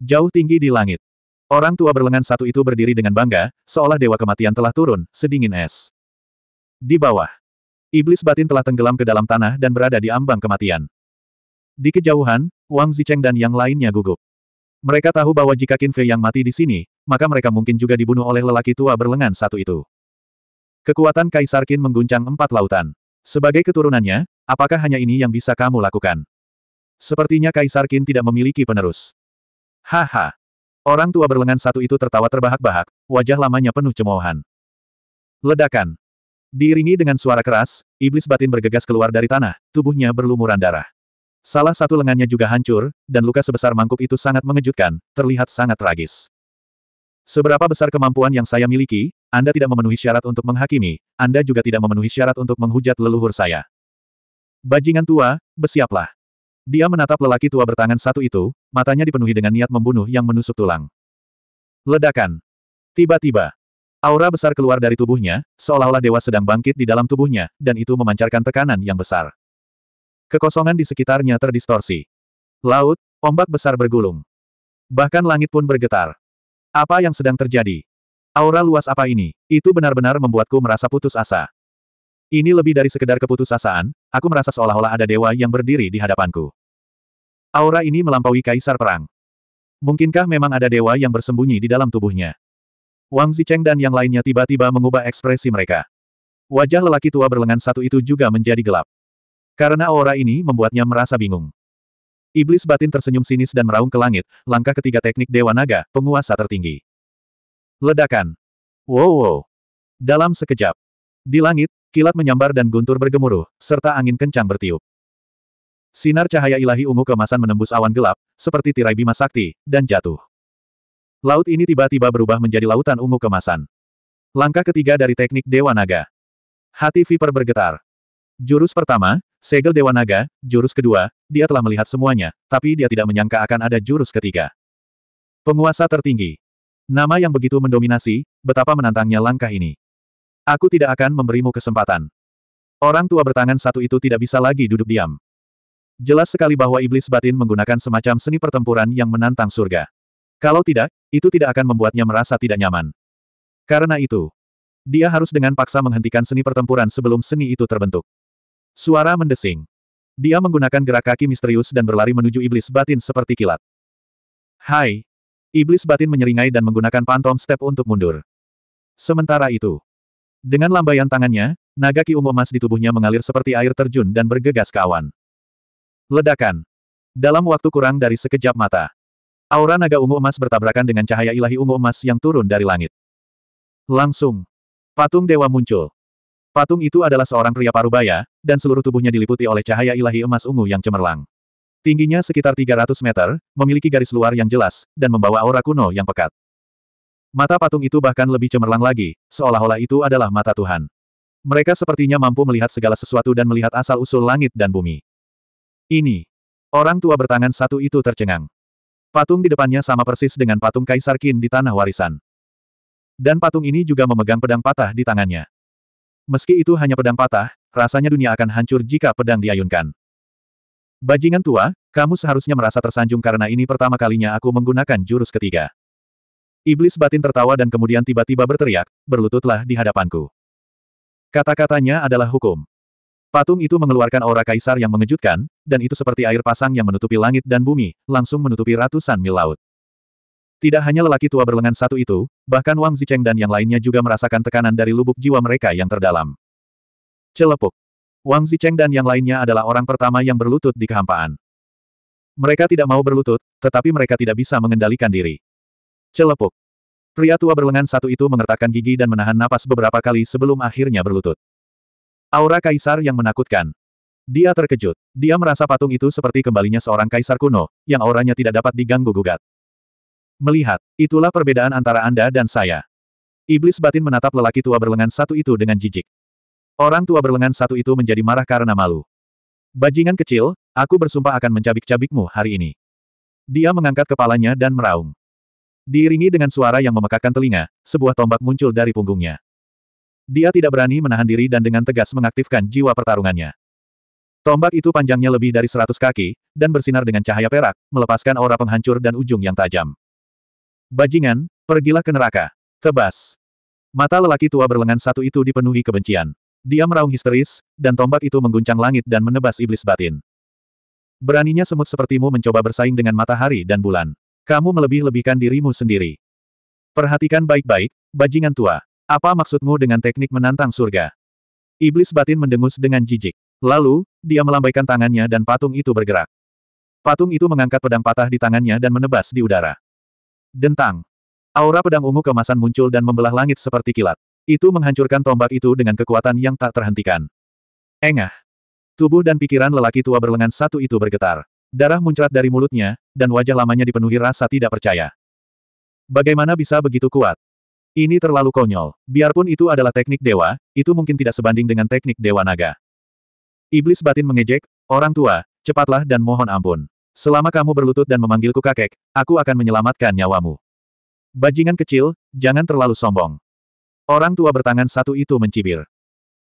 Jauh tinggi di langit. Orang tua berlengan satu itu berdiri dengan bangga, seolah dewa kematian telah turun, sedingin es. Di bawah. Iblis batin telah tenggelam ke dalam tanah dan berada di ambang kematian. Di kejauhan, Wang Zicheng dan yang lainnya gugup. Mereka tahu bahwa jika Qin Fei yang mati di sini, maka mereka mungkin juga dibunuh oleh lelaki tua berlengan satu itu. Kekuatan Kaisar Qin mengguncang empat lautan. Sebagai keturunannya, apakah hanya ini yang bisa kamu lakukan? Sepertinya Kaisar Qin tidak memiliki penerus. Haha. Orang tua berlengan satu itu tertawa terbahak-bahak, wajah lamanya penuh cemoohan. Ledakan. Diiringi dengan suara keras, iblis batin bergegas keluar dari tanah, tubuhnya berlumuran darah. Salah satu lengannya juga hancur, dan luka sebesar mangkuk itu sangat mengejutkan, terlihat sangat tragis. Seberapa besar kemampuan yang saya miliki, Anda tidak memenuhi syarat untuk menghakimi, Anda juga tidak memenuhi syarat untuk menghujat leluhur saya. Bajingan tua, bersiaplah. Dia menatap lelaki tua bertangan satu itu, matanya dipenuhi dengan niat membunuh yang menusuk tulang. Ledakan. Tiba-tiba, aura besar keluar dari tubuhnya, seolah-olah dewa sedang bangkit di dalam tubuhnya, dan itu memancarkan tekanan yang besar. Kekosongan di sekitarnya terdistorsi. Laut, ombak besar bergulung. Bahkan langit pun bergetar. Apa yang sedang terjadi? Aura luas apa ini? Itu benar-benar membuatku merasa putus asa. Ini lebih dari sekedar keputusasaan, aku merasa seolah-olah ada dewa yang berdiri di hadapanku. Aura ini melampaui kaisar perang. Mungkinkah memang ada dewa yang bersembunyi di dalam tubuhnya? Wang Zicheng dan yang lainnya tiba-tiba mengubah ekspresi mereka. Wajah lelaki tua berlengan satu itu juga menjadi gelap. Karena aura ini membuatnya merasa bingung. Iblis batin tersenyum sinis dan meraung ke langit, langkah ketiga teknik Dewa Naga, penguasa tertinggi. Ledakan. Wow wow. Dalam sekejap. Di langit, Kilat menyambar dan guntur bergemuruh, serta angin kencang bertiup. Sinar cahaya ilahi ungu kemasan menembus awan gelap, seperti tirai bima sakti, dan jatuh. Laut ini tiba-tiba berubah menjadi lautan ungu kemasan. Langkah ketiga dari teknik Dewa Naga. Hati Viper bergetar. Jurus pertama, Segel Dewa Naga, jurus kedua, dia telah melihat semuanya, tapi dia tidak menyangka akan ada jurus ketiga. Penguasa tertinggi. Nama yang begitu mendominasi, betapa menantangnya langkah ini. Aku tidak akan memberimu kesempatan. Orang tua bertangan satu itu tidak bisa lagi duduk diam. Jelas sekali bahwa iblis batin menggunakan semacam seni pertempuran yang menantang surga. Kalau tidak, itu tidak akan membuatnya merasa tidak nyaman. Karena itu, dia harus dengan paksa menghentikan seni pertempuran sebelum seni itu terbentuk. Suara mendesing. Dia menggunakan gerak kaki misterius dan berlari menuju iblis batin seperti kilat. Hai! Iblis batin menyeringai dan menggunakan pantom step untuk mundur. Sementara itu, dengan lambaian tangannya, naga ki ungu emas di tubuhnya mengalir seperti air terjun dan bergegas ke awan. Ledakan. Dalam waktu kurang dari sekejap mata. Aura naga ungu emas bertabrakan dengan cahaya ilahi ungu emas yang turun dari langit. Langsung. Patung dewa muncul. Patung itu adalah seorang pria parubaya, dan seluruh tubuhnya diliputi oleh cahaya ilahi emas ungu yang cemerlang. Tingginya sekitar 300 meter, memiliki garis luar yang jelas, dan membawa aura kuno yang pekat. Mata patung itu bahkan lebih cemerlang lagi, seolah-olah itu adalah mata Tuhan. Mereka sepertinya mampu melihat segala sesuatu dan melihat asal-usul langit dan bumi. Ini. Orang tua bertangan satu itu tercengang. Patung di depannya sama persis dengan patung Kaisar Qin di Tanah Warisan. Dan patung ini juga memegang pedang patah di tangannya. Meski itu hanya pedang patah, rasanya dunia akan hancur jika pedang diayunkan. Bajingan tua, kamu seharusnya merasa tersanjung karena ini pertama kalinya aku menggunakan jurus ketiga. Iblis batin tertawa dan kemudian tiba-tiba berteriak, berlututlah di hadapanku. Kata-katanya adalah hukum. Patung itu mengeluarkan aura kaisar yang mengejutkan, dan itu seperti air pasang yang menutupi langit dan bumi, langsung menutupi ratusan mil laut. Tidak hanya lelaki tua berlengan satu itu, bahkan Wang Zicheng dan yang lainnya juga merasakan tekanan dari lubuk jiwa mereka yang terdalam. Celepuk. Wang Zicheng dan yang lainnya adalah orang pertama yang berlutut di kehampaan. Mereka tidak mau berlutut, tetapi mereka tidak bisa mengendalikan diri. Celepuk. Pria tua berlengan satu itu mengertakkan gigi dan menahan napas beberapa kali sebelum akhirnya berlutut. Aura kaisar yang menakutkan. Dia terkejut. Dia merasa patung itu seperti kembalinya seorang kaisar kuno, yang auranya tidak dapat diganggu-gugat. Melihat, itulah perbedaan antara Anda dan saya. Iblis batin menatap lelaki tua berlengan satu itu dengan jijik. Orang tua berlengan satu itu menjadi marah karena malu. Bajingan kecil, aku bersumpah akan mencabik-cabikmu hari ini. Dia mengangkat kepalanya dan meraung. Diiringi dengan suara yang memekakkan telinga, sebuah tombak muncul dari punggungnya. Dia tidak berani menahan diri dan dengan tegas mengaktifkan jiwa pertarungannya. Tombak itu panjangnya lebih dari seratus kaki, dan bersinar dengan cahaya perak, melepaskan aura penghancur dan ujung yang tajam. Bajingan, pergilah ke neraka. Tebas. Mata lelaki tua berlengan satu itu dipenuhi kebencian. Dia meraung histeris, dan tombak itu mengguncang langit dan menebas iblis batin. Beraninya semut sepertimu mencoba bersaing dengan matahari dan bulan. Kamu melebih-lebihkan dirimu sendiri. Perhatikan baik-baik, bajingan tua. Apa maksudmu dengan teknik menantang surga? Iblis batin mendengus dengan jijik. Lalu, dia melambaikan tangannya dan patung itu bergerak. Patung itu mengangkat pedang patah di tangannya dan menebas di udara. Dentang. Aura pedang ungu kemasan muncul dan membelah langit seperti kilat. Itu menghancurkan tombak itu dengan kekuatan yang tak terhentikan. Engah. Tubuh dan pikiran lelaki tua berlengan satu itu bergetar. Darah muncrat dari mulutnya, dan wajah lamanya dipenuhi rasa tidak percaya. Bagaimana bisa begitu kuat? Ini terlalu konyol. Biarpun itu adalah teknik dewa, itu mungkin tidak sebanding dengan teknik dewa naga. Iblis batin mengejek, orang tua, cepatlah dan mohon ampun. Selama kamu berlutut dan memanggilku kakek, aku akan menyelamatkan nyawamu. Bajingan kecil, jangan terlalu sombong. Orang tua bertangan satu itu mencibir.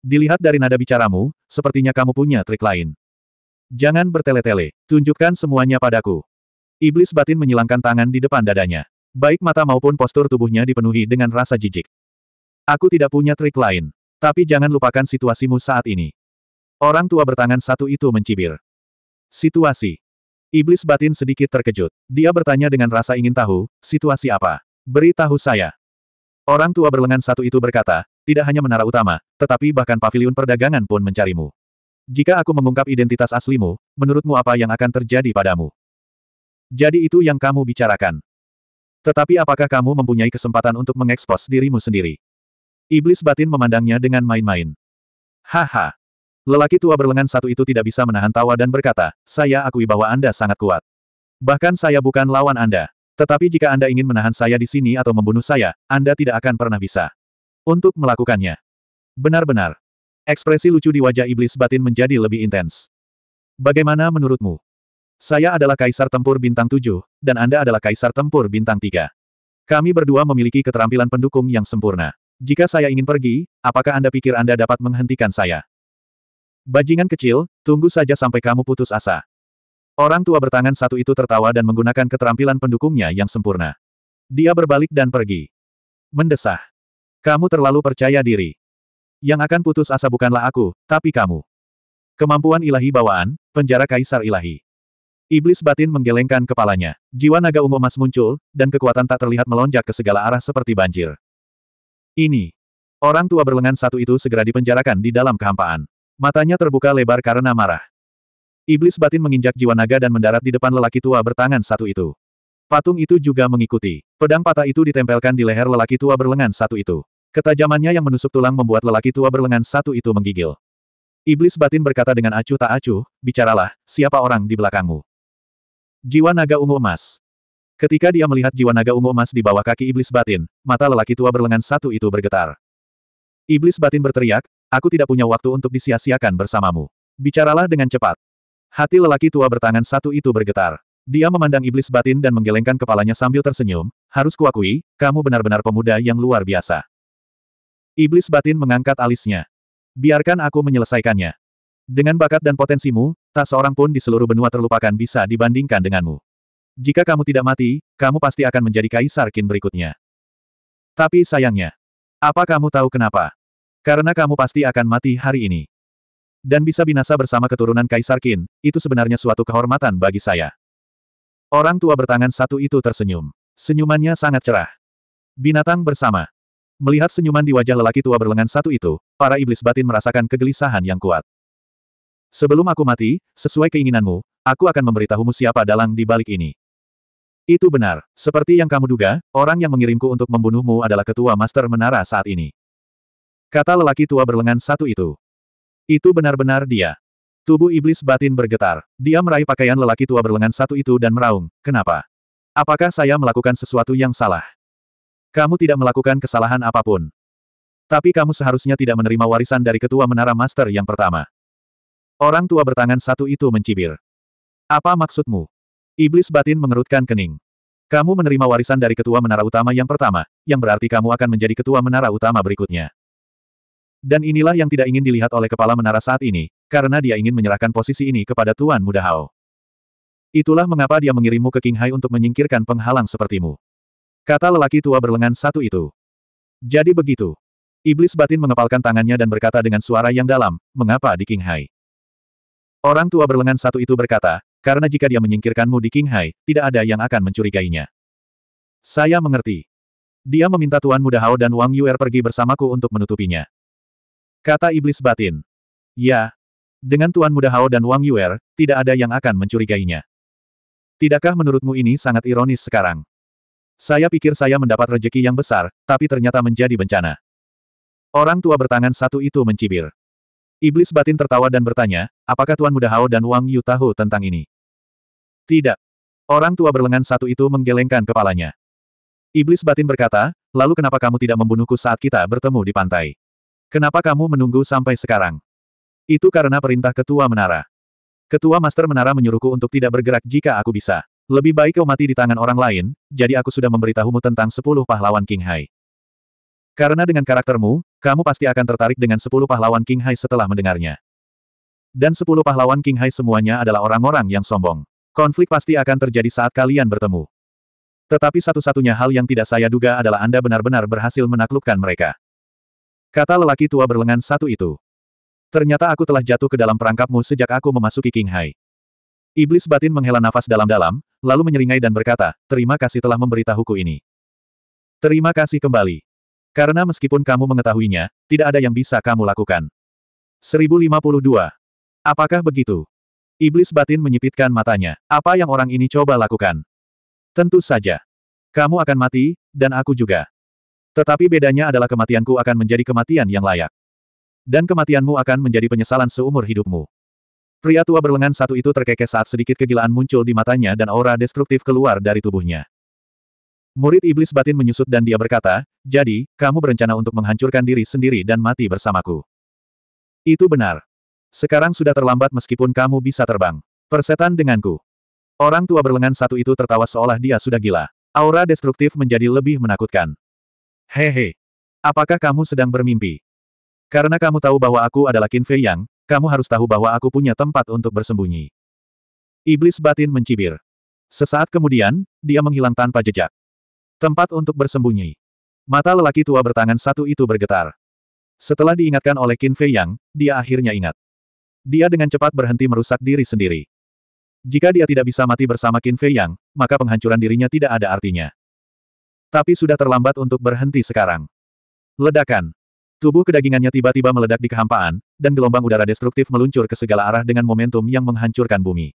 Dilihat dari nada bicaramu, sepertinya kamu punya trik lain. Jangan bertele-tele, tunjukkan semuanya padaku. Iblis batin menyilangkan tangan di depan dadanya. Baik mata maupun postur tubuhnya dipenuhi dengan rasa jijik. Aku tidak punya trik lain. Tapi jangan lupakan situasimu saat ini. Orang tua bertangan satu itu mencibir. Situasi. Iblis batin sedikit terkejut. Dia bertanya dengan rasa ingin tahu, situasi apa? Beritahu saya. Orang tua berlengan satu itu berkata, tidak hanya menara utama, tetapi bahkan paviliun perdagangan pun mencarimu. Jika aku mengungkap identitas aslimu, menurutmu apa yang akan terjadi padamu? Jadi itu yang kamu bicarakan. Tetapi apakah kamu mempunyai kesempatan untuk mengekspos dirimu sendiri? Iblis batin memandangnya dengan main-main. Haha. Lelaki tua berlengan satu itu tidak bisa menahan tawa dan berkata, saya akui bahwa Anda sangat kuat. Bahkan saya bukan lawan Anda. Tetapi jika Anda ingin menahan saya di sini atau membunuh saya, Anda tidak akan pernah bisa. Untuk melakukannya. Benar-benar. Ekspresi lucu di wajah iblis batin menjadi lebih intens. Bagaimana menurutmu? Saya adalah kaisar tempur bintang tujuh, dan Anda adalah kaisar tempur bintang tiga. Kami berdua memiliki keterampilan pendukung yang sempurna. Jika saya ingin pergi, apakah Anda pikir Anda dapat menghentikan saya? Bajingan kecil, tunggu saja sampai kamu putus asa. Orang tua bertangan satu itu tertawa dan menggunakan keterampilan pendukungnya yang sempurna. Dia berbalik dan pergi. Mendesah. Kamu terlalu percaya diri. Yang akan putus asa bukanlah aku, tapi kamu. Kemampuan ilahi bawaan, penjara kaisar ilahi. Iblis batin menggelengkan kepalanya. Jiwa naga ungu emas muncul, dan kekuatan tak terlihat melonjak ke segala arah seperti banjir. Ini. Orang tua berlengan satu itu segera dipenjarakan di dalam kehampaan. Matanya terbuka lebar karena marah. Iblis batin menginjak jiwa naga dan mendarat di depan lelaki tua bertangan satu itu. Patung itu juga mengikuti. Pedang patah itu ditempelkan di leher lelaki tua berlengan satu itu. Ketajamannya yang menusuk tulang membuat lelaki tua berlengan satu itu menggigil. Iblis batin berkata dengan acuh tak acuh, bicaralah, siapa orang di belakangmu? Jiwa naga ungu emas. Ketika dia melihat jiwa naga ungu emas di bawah kaki iblis batin, mata lelaki tua berlengan satu itu bergetar. Iblis batin berteriak, aku tidak punya waktu untuk disia-siakan bersamamu. Bicaralah dengan cepat. Hati lelaki tua bertangan satu itu bergetar. Dia memandang iblis batin dan menggelengkan kepalanya sambil tersenyum, harus kuakui, kamu benar-benar pemuda yang luar biasa. Iblis batin mengangkat alisnya. Biarkan aku menyelesaikannya. Dengan bakat dan potensimu, tak seorang pun di seluruh benua terlupakan bisa dibandingkan denganmu. Jika kamu tidak mati, kamu pasti akan menjadi kaisar kin berikutnya. Tapi sayangnya, apa kamu tahu kenapa? Karena kamu pasti akan mati hari ini. Dan bisa binasa bersama keturunan Kaisar kin itu sebenarnya suatu kehormatan bagi saya. Orang tua bertangan satu itu tersenyum. Senyumannya sangat cerah. Binatang bersama. Melihat senyuman di wajah lelaki tua berlengan satu itu, para iblis batin merasakan kegelisahan yang kuat. Sebelum aku mati, sesuai keinginanmu, aku akan memberitahumu siapa dalang di balik ini. Itu benar. Seperti yang kamu duga, orang yang mengirimku untuk membunuhmu adalah ketua master menara saat ini. Kata lelaki tua berlengan satu itu. Itu benar-benar dia. Tubuh iblis batin bergetar. Dia meraih pakaian lelaki tua berlengan satu itu dan meraung. Kenapa? Apakah saya melakukan sesuatu yang salah? Kamu tidak melakukan kesalahan apapun. Tapi kamu seharusnya tidak menerima warisan dari ketua menara master yang pertama. Orang tua bertangan satu itu mencibir. Apa maksudmu? Iblis batin mengerutkan kening. Kamu menerima warisan dari ketua menara utama yang pertama, yang berarti kamu akan menjadi ketua menara utama berikutnya. Dan inilah yang tidak ingin dilihat oleh kepala menara saat ini, karena dia ingin menyerahkan posisi ini kepada Tuan Muda Hao. Itulah mengapa dia mengirimmu ke Qinghai untuk menyingkirkan penghalang sepertimu. Kata lelaki tua berlengan satu itu. Jadi begitu. Iblis batin mengepalkan tangannya dan berkata dengan suara yang dalam, mengapa di King Hai? Orang tua berlengan satu itu berkata, karena jika dia menyingkirkanmu di King Hai, tidak ada yang akan mencurigainya. Saya mengerti. Dia meminta Tuan Muda Hao dan Wang Yuer pergi bersamaku untuk menutupinya. Kata iblis batin. Ya. Dengan Tuan Muda Hao dan Wang Yuer, tidak ada yang akan mencurigainya. Tidakkah menurutmu ini sangat ironis sekarang? Saya pikir saya mendapat rejeki yang besar, tapi ternyata menjadi bencana. Orang tua bertangan satu itu mencibir. Iblis batin tertawa dan bertanya, apakah Tuan Muda Hao dan Wang Yu tahu tentang ini? Tidak. Orang tua berlengan satu itu menggelengkan kepalanya. Iblis batin berkata, lalu kenapa kamu tidak membunuhku saat kita bertemu di pantai? Kenapa kamu menunggu sampai sekarang? Itu karena perintah ketua menara. Ketua Master Menara menyuruhku untuk tidak bergerak jika aku bisa. Lebih baik kau mati di tangan orang lain, jadi aku sudah memberitahumu tentang sepuluh pahlawan King Hai. Karena dengan karaktermu, kamu pasti akan tertarik dengan sepuluh pahlawan King Hai setelah mendengarnya. Dan sepuluh pahlawan King Hai semuanya adalah orang-orang yang sombong. Konflik pasti akan terjadi saat kalian bertemu. Tetapi satu-satunya hal yang tidak saya duga adalah Anda benar-benar berhasil menaklukkan mereka. Kata lelaki tua berlengan satu itu. Ternyata aku telah jatuh ke dalam perangkapmu sejak aku memasuki King Hai. Iblis batin menghela nafas dalam-dalam, lalu menyeringai dan berkata, terima kasih telah memberitahuku ini. Terima kasih kembali. Karena meskipun kamu mengetahuinya, tidak ada yang bisa kamu lakukan. 1052. Apakah begitu? Iblis batin menyipitkan matanya. Apa yang orang ini coba lakukan? Tentu saja. Kamu akan mati, dan aku juga. Tetapi bedanya adalah kematianku akan menjadi kematian yang layak. Dan kematianmu akan menjadi penyesalan seumur hidupmu. Pria tua berlengan satu itu terkekeh saat sedikit kegilaan muncul di matanya dan aura destruktif keluar dari tubuhnya. Murid iblis batin menyusut dan dia berkata, Jadi, kamu berencana untuk menghancurkan diri sendiri dan mati bersamaku. Itu benar. Sekarang sudah terlambat meskipun kamu bisa terbang. Persetan denganku. Orang tua berlengan satu itu tertawa seolah dia sudah gila. Aura destruktif menjadi lebih menakutkan. Hehe. Apakah kamu sedang bermimpi? Karena kamu tahu bahwa aku adalah Qin Fei Yang, kamu harus tahu bahwa aku punya tempat untuk bersembunyi. Iblis batin mencibir. Sesaat kemudian, dia menghilang tanpa jejak. Tempat untuk bersembunyi. Mata lelaki tua bertangan satu itu bergetar. Setelah diingatkan oleh Qin Fei Yang, dia akhirnya ingat. Dia dengan cepat berhenti merusak diri sendiri. Jika dia tidak bisa mati bersama Qin Fei Yang, maka penghancuran dirinya tidak ada artinya. Tapi sudah terlambat untuk berhenti sekarang. Ledakan. Tubuh kedagingannya tiba-tiba meledak di kehampaan, dan gelombang udara destruktif meluncur ke segala arah dengan momentum yang menghancurkan bumi.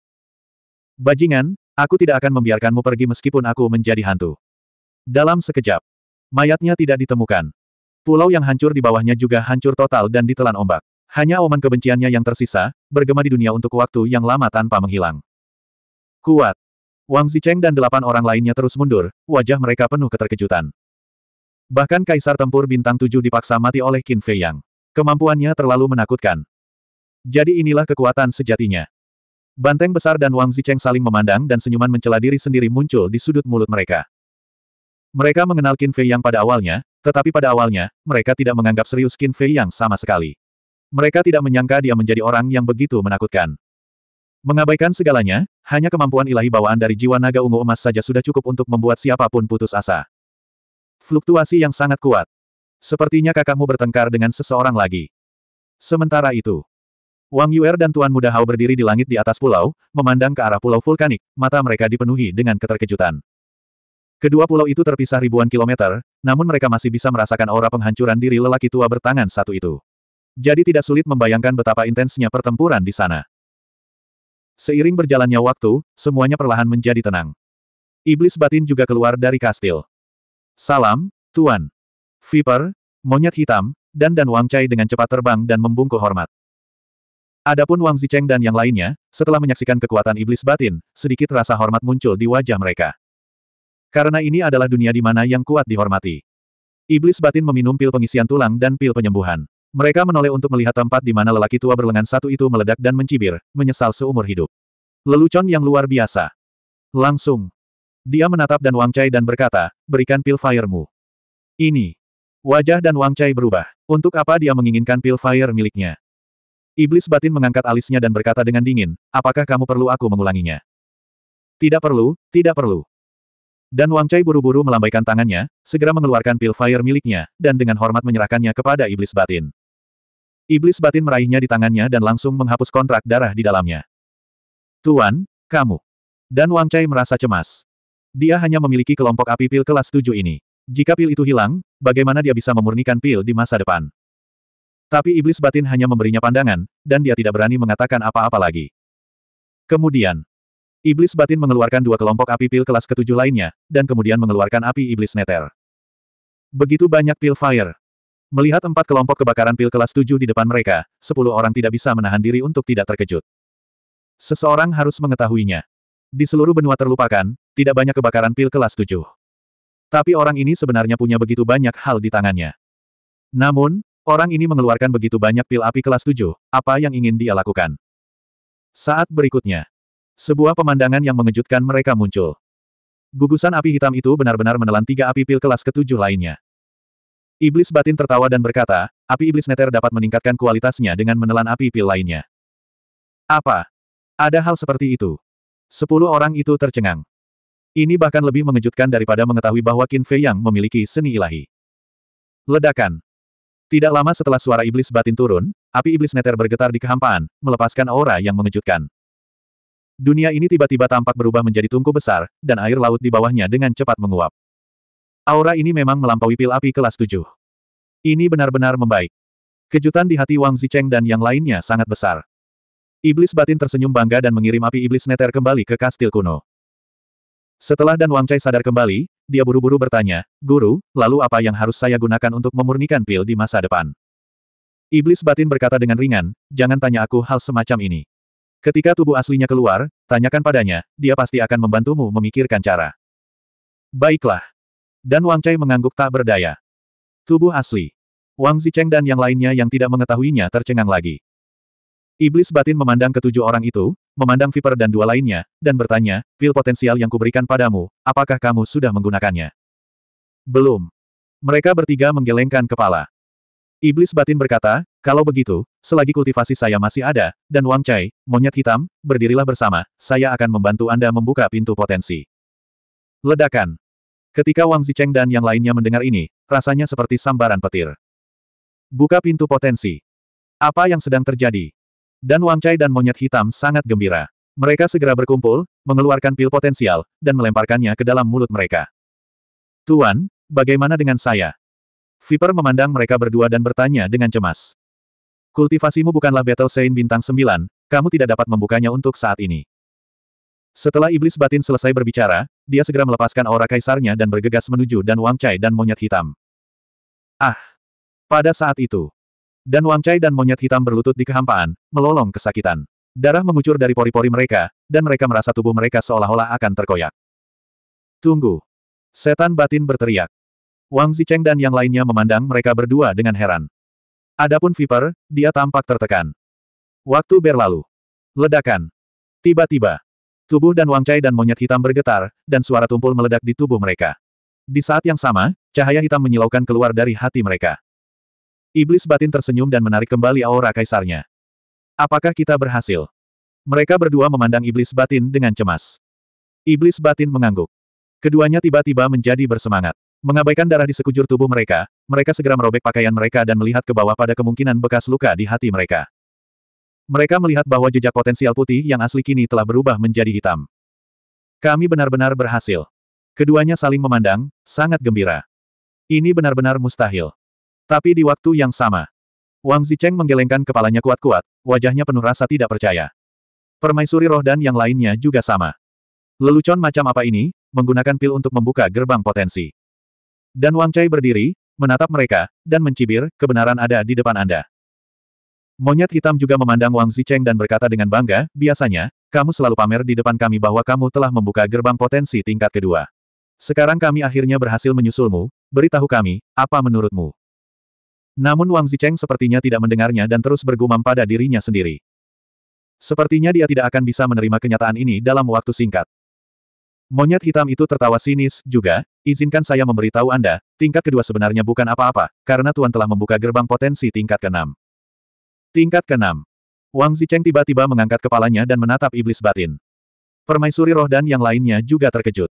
Bajingan, aku tidak akan membiarkanmu pergi meskipun aku menjadi hantu. Dalam sekejap, mayatnya tidak ditemukan. Pulau yang hancur di bawahnya juga hancur total dan ditelan ombak. Hanya oman kebenciannya yang tersisa, bergema di dunia untuk waktu yang lama tanpa menghilang. Kuat. Wang Zicheng dan delapan orang lainnya terus mundur, wajah mereka penuh keterkejutan. Bahkan Kaisar Tempur Bintang Tujuh dipaksa mati oleh Qin Fei Yang. Kemampuannya terlalu menakutkan. Jadi inilah kekuatan sejatinya. Banteng besar dan Wang Zicheng saling memandang dan senyuman mencela diri sendiri muncul di sudut mulut mereka. Mereka mengenal Qin Fei Yang pada awalnya, tetapi pada awalnya, mereka tidak menganggap serius Qin Fei Yang sama sekali. Mereka tidak menyangka dia menjadi orang yang begitu menakutkan. Mengabaikan segalanya, hanya kemampuan ilahi bawaan dari jiwa naga ungu emas saja sudah cukup untuk membuat siapapun putus asa. Fluktuasi yang sangat kuat. Sepertinya kakakmu bertengkar dengan seseorang lagi. Sementara itu, Wang Yuer dan Tuan Muda Hao berdiri di langit di atas pulau, memandang ke arah pulau vulkanik, mata mereka dipenuhi dengan keterkejutan. Kedua pulau itu terpisah ribuan kilometer, namun mereka masih bisa merasakan aura penghancuran diri lelaki tua bertangan satu itu. Jadi tidak sulit membayangkan betapa intensnya pertempuran di sana. Seiring berjalannya waktu, semuanya perlahan menjadi tenang. Iblis batin juga keluar dari kastil. Salam, Tuan. Viper, monyet hitam, dan Dan Wang Chai dengan cepat terbang dan membungkuk hormat. Adapun Wang Zicheng dan yang lainnya, setelah menyaksikan kekuatan iblis batin, sedikit rasa hormat muncul di wajah mereka. Karena ini adalah dunia di mana yang kuat dihormati. Iblis batin meminum pil pengisian tulang dan pil penyembuhan. Mereka menoleh untuk melihat tempat di mana lelaki tua berlengan satu itu meledak dan mencibir, menyesal seumur hidup. Lelucon yang luar biasa. Langsung. Dia menatap dan Wang Chai dan berkata, berikan pil firemu. Ini. Wajah dan Wang Chai berubah. Untuk apa dia menginginkan pil fire miliknya? Iblis batin mengangkat alisnya dan berkata dengan dingin, apakah kamu perlu aku mengulanginya? Tidak perlu, tidak perlu. Dan Wang Chai buru-buru melambaikan tangannya, segera mengeluarkan pil fire miliknya, dan dengan hormat menyerahkannya kepada iblis batin. Iblis batin meraihnya di tangannya dan langsung menghapus kontrak darah di dalamnya. Tuan, kamu. Dan Wang Chai merasa cemas. Dia hanya memiliki kelompok api pil kelas 7 ini. Jika pil itu hilang, bagaimana dia bisa memurnikan pil di masa depan? Tapi iblis batin hanya memberinya pandangan, dan dia tidak berani mengatakan apa-apa lagi. Kemudian, iblis batin mengeluarkan dua kelompok api pil kelas ketujuh lainnya, dan kemudian mengeluarkan api iblis neter. Begitu banyak pil fire. Melihat empat kelompok kebakaran pil kelas tujuh di depan mereka, sepuluh orang tidak bisa menahan diri untuk tidak terkejut. Seseorang harus mengetahuinya. Di seluruh benua terlupakan, tidak banyak kebakaran pil kelas 7. Tapi orang ini sebenarnya punya begitu banyak hal di tangannya. Namun, orang ini mengeluarkan begitu banyak pil api kelas 7, apa yang ingin dia lakukan? Saat berikutnya, sebuah pemandangan yang mengejutkan mereka muncul. Gugusan api hitam itu benar-benar menelan tiga api pil kelas ketujuh lainnya. Iblis batin tertawa dan berkata, api iblis neter dapat meningkatkan kualitasnya dengan menelan api pil lainnya. Apa? Ada hal seperti itu. Sepuluh orang itu tercengang. Ini bahkan lebih mengejutkan daripada mengetahui bahwa Qin Fei yang memiliki seni ilahi. Ledakan. Tidak lama setelah suara iblis batin turun, api iblis neter bergetar di kehampaan, melepaskan aura yang mengejutkan. Dunia ini tiba-tiba tampak berubah menjadi tungku besar, dan air laut di bawahnya dengan cepat menguap. Aura ini memang melampaui pil api kelas tujuh. Ini benar-benar membaik. Kejutan di hati Wang Zicheng dan yang lainnya sangat besar. Iblis batin tersenyum bangga dan mengirim api iblis neter kembali ke kastil kuno. Setelah Dan Wangcai sadar kembali, dia buru-buru bertanya, Guru, lalu apa yang harus saya gunakan untuk memurnikan pil di masa depan? Iblis batin berkata dengan ringan, jangan tanya aku hal semacam ini. Ketika tubuh aslinya keluar, tanyakan padanya, dia pasti akan membantumu memikirkan cara. Baiklah. Dan Wang Wangcai mengangguk tak berdaya. Tubuh asli. Wang Zicheng dan yang lainnya yang tidak mengetahuinya tercengang lagi. Iblis batin memandang ketujuh orang itu, memandang Viper dan dua lainnya, dan bertanya, pil potensial yang kuberikan padamu, apakah kamu sudah menggunakannya? Belum. Mereka bertiga menggelengkan kepala. Iblis batin berkata, kalau begitu, selagi kultivasi saya masih ada, dan Wang Chai, monyet hitam, berdirilah bersama, saya akan membantu Anda membuka pintu potensi. Ledakan. Ketika Wang Zicheng dan yang lainnya mendengar ini, rasanya seperti sambaran petir. Buka pintu potensi. Apa yang sedang terjadi? Dan Wang Chai dan monyet hitam sangat gembira. Mereka segera berkumpul, mengeluarkan pil potensial, dan melemparkannya ke dalam mulut mereka. Tuan, bagaimana dengan saya? Viper memandang mereka berdua dan bertanya dengan cemas. Kultivasimu bukanlah Battle Saint bintang 9, kamu tidak dapat membukanya untuk saat ini. Setelah iblis batin selesai berbicara, dia segera melepaskan aura kaisarnya dan bergegas menuju dan Wang Chai dan monyet hitam. Ah! Pada saat itu, dan Wang Chai dan monyet hitam berlutut di kehampaan, melolong kesakitan. Darah mengucur dari pori-pori mereka, dan mereka merasa tubuh mereka seolah-olah akan terkoyak. Tunggu. Setan batin berteriak. Wang Zicheng dan yang lainnya memandang mereka berdua dengan heran. Adapun Viper, dia tampak tertekan. Waktu berlalu. Ledakan. Tiba-tiba. Tubuh dan Wang Chai dan monyet hitam bergetar, dan suara tumpul meledak di tubuh mereka. Di saat yang sama, cahaya hitam menyilaukan keluar dari hati mereka. Iblis batin tersenyum dan menarik kembali aura kaisarnya. Apakah kita berhasil? Mereka berdua memandang iblis batin dengan cemas. Iblis batin mengangguk. Keduanya tiba-tiba menjadi bersemangat. Mengabaikan darah di sekujur tubuh mereka, mereka segera merobek pakaian mereka dan melihat ke bawah pada kemungkinan bekas luka di hati mereka. Mereka melihat bahwa jejak potensial putih yang asli kini telah berubah menjadi hitam. Kami benar-benar berhasil. Keduanya saling memandang, sangat gembira. Ini benar-benar mustahil. Tapi di waktu yang sama, Wang Zicheng menggelengkan kepalanya kuat-kuat, wajahnya penuh rasa tidak percaya. Permaisuri roh dan yang lainnya juga sama. Lelucon macam apa ini, menggunakan pil untuk membuka gerbang potensi. Dan Wang Chai berdiri, menatap mereka, dan mencibir, kebenaran ada di depan Anda. Monyet hitam juga memandang Wang Zicheng dan berkata dengan bangga, biasanya, kamu selalu pamer di depan kami bahwa kamu telah membuka gerbang potensi tingkat kedua. Sekarang kami akhirnya berhasil menyusulmu, beritahu kami, apa menurutmu? Namun Wang Zicheng sepertinya tidak mendengarnya dan terus bergumam pada dirinya sendiri. Sepertinya dia tidak akan bisa menerima kenyataan ini dalam waktu singkat. Monyet hitam itu tertawa sinis, juga, izinkan saya memberitahu Anda, tingkat kedua sebenarnya bukan apa-apa, karena Tuan telah membuka gerbang potensi tingkat keenam. Tingkat keenam. 6 Wang Zicheng tiba-tiba mengangkat kepalanya dan menatap iblis batin. Permaisuri roh dan yang lainnya juga terkejut.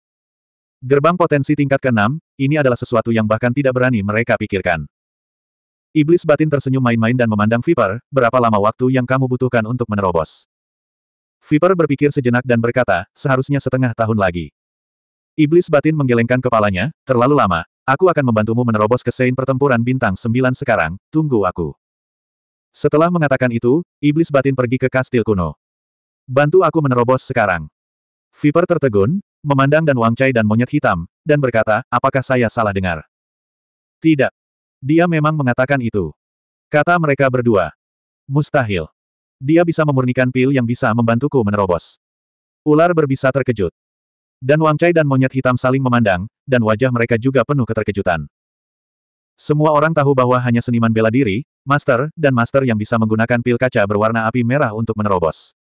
Gerbang potensi tingkat keenam? ini adalah sesuatu yang bahkan tidak berani mereka pikirkan. Iblis batin tersenyum main-main dan memandang Viper, berapa lama waktu yang kamu butuhkan untuk menerobos? Viper berpikir sejenak dan berkata, seharusnya setengah tahun lagi. Iblis batin menggelengkan kepalanya, terlalu lama, aku akan membantumu menerobos ke sein pertempuran bintang 9 sekarang, tunggu aku. Setelah mengatakan itu, Iblis batin pergi ke kastil kuno. Bantu aku menerobos sekarang. Viper tertegun, memandang dan wangcai dan monyet hitam, dan berkata, apakah saya salah dengar? Tidak. Dia memang mengatakan itu. Kata mereka berdua. Mustahil. Dia bisa memurnikan pil yang bisa membantuku menerobos. Ular berbisa terkejut. Dan Wang Chai dan monyet hitam saling memandang, dan wajah mereka juga penuh keterkejutan. Semua orang tahu bahwa hanya seniman bela diri, master, dan master yang bisa menggunakan pil kaca berwarna api merah untuk menerobos.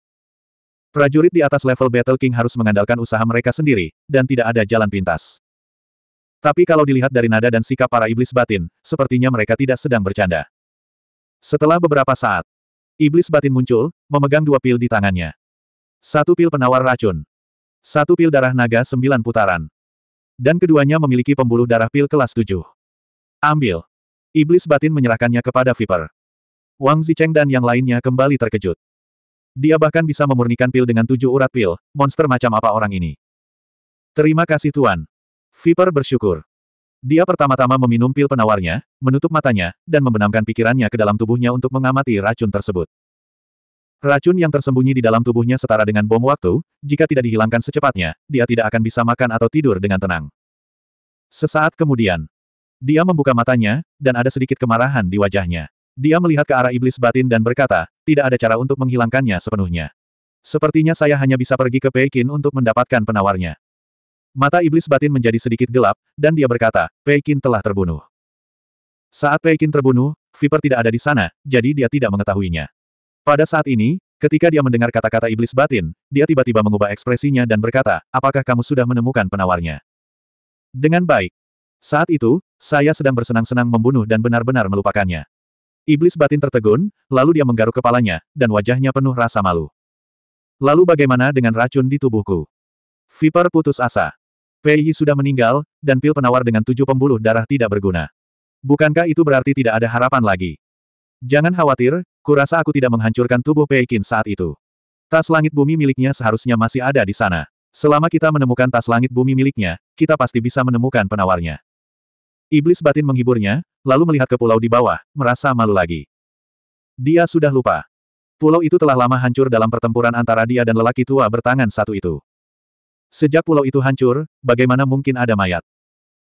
Prajurit di atas level Battle King harus mengandalkan usaha mereka sendiri, dan tidak ada jalan pintas. Tapi kalau dilihat dari nada dan sikap para iblis batin, sepertinya mereka tidak sedang bercanda. Setelah beberapa saat, iblis batin muncul, memegang dua pil di tangannya. Satu pil penawar racun. Satu pil darah naga sembilan putaran. Dan keduanya memiliki pembuluh darah pil kelas tujuh. Ambil. Iblis batin menyerahkannya kepada Viper. Wang Zicheng dan yang lainnya kembali terkejut. Dia bahkan bisa memurnikan pil dengan tujuh urat pil, monster macam apa orang ini. Terima kasih Tuan. Viper bersyukur. Dia pertama-tama meminum pil penawarnya, menutup matanya, dan membenamkan pikirannya ke dalam tubuhnya untuk mengamati racun tersebut. Racun yang tersembunyi di dalam tubuhnya setara dengan bom waktu, jika tidak dihilangkan secepatnya, dia tidak akan bisa makan atau tidur dengan tenang. Sesaat kemudian, dia membuka matanya, dan ada sedikit kemarahan di wajahnya. Dia melihat ke arah iblis batin dan berkata, tidak ada cara untuk menghilangkannya sepenuhnya. Sepertinya saya hanya bisa pergi ke Pekin untuk mendapatkan penawarnya. Mata iblis batin menjadi sedikit gelap, dan dia berkata, Pekin telah terbunuh. Saat Qin terbunuh, Viper tidak ada di sana, jadi dia tidak mengetahuinya. Pada saat ini, ketika dia mendengar kata-kata iblis batin, dia tiba-tiba mengubah ekspresinya dan berkata, apakah kamu sudah menemukan penawarnya? Dengan baik. Saat itu, saya sedang bersenang-senang membunuh dan benar-benar melupakannya. Iblis batin tertegun, lalu dia menggaruk kepalanya, dan wajahnya penuh rasa malu. Lalu bagaimana dengan racun di tubuhku? Viper putus asa. Pei sudah meninggal, dan pil penawar dengan tujuh pembuluh darah tidak berguna. Bukankah itu berarti tidak ada harapan lagi? Jangan khawatir, kurasa aku tidak menghancurkan tubuh Pei Qin saat itu. Tas langit bumi miliknya seharusnya masih ada di sana. Selama kita menemukan tas langit bumi miliknya, kita pasti bisa menemukan penawarnya. Iblis batin menghiburnya, lalu melihat ke pulau di bawah, merasa malu lagi. Dia sudah lupa. Pulau itu telah lama hancur dalam pertempuran antara dia dan lelaki tua bertangan satu itu. Sejak pulau itu hancur, bagaimana mungkin ada mayat?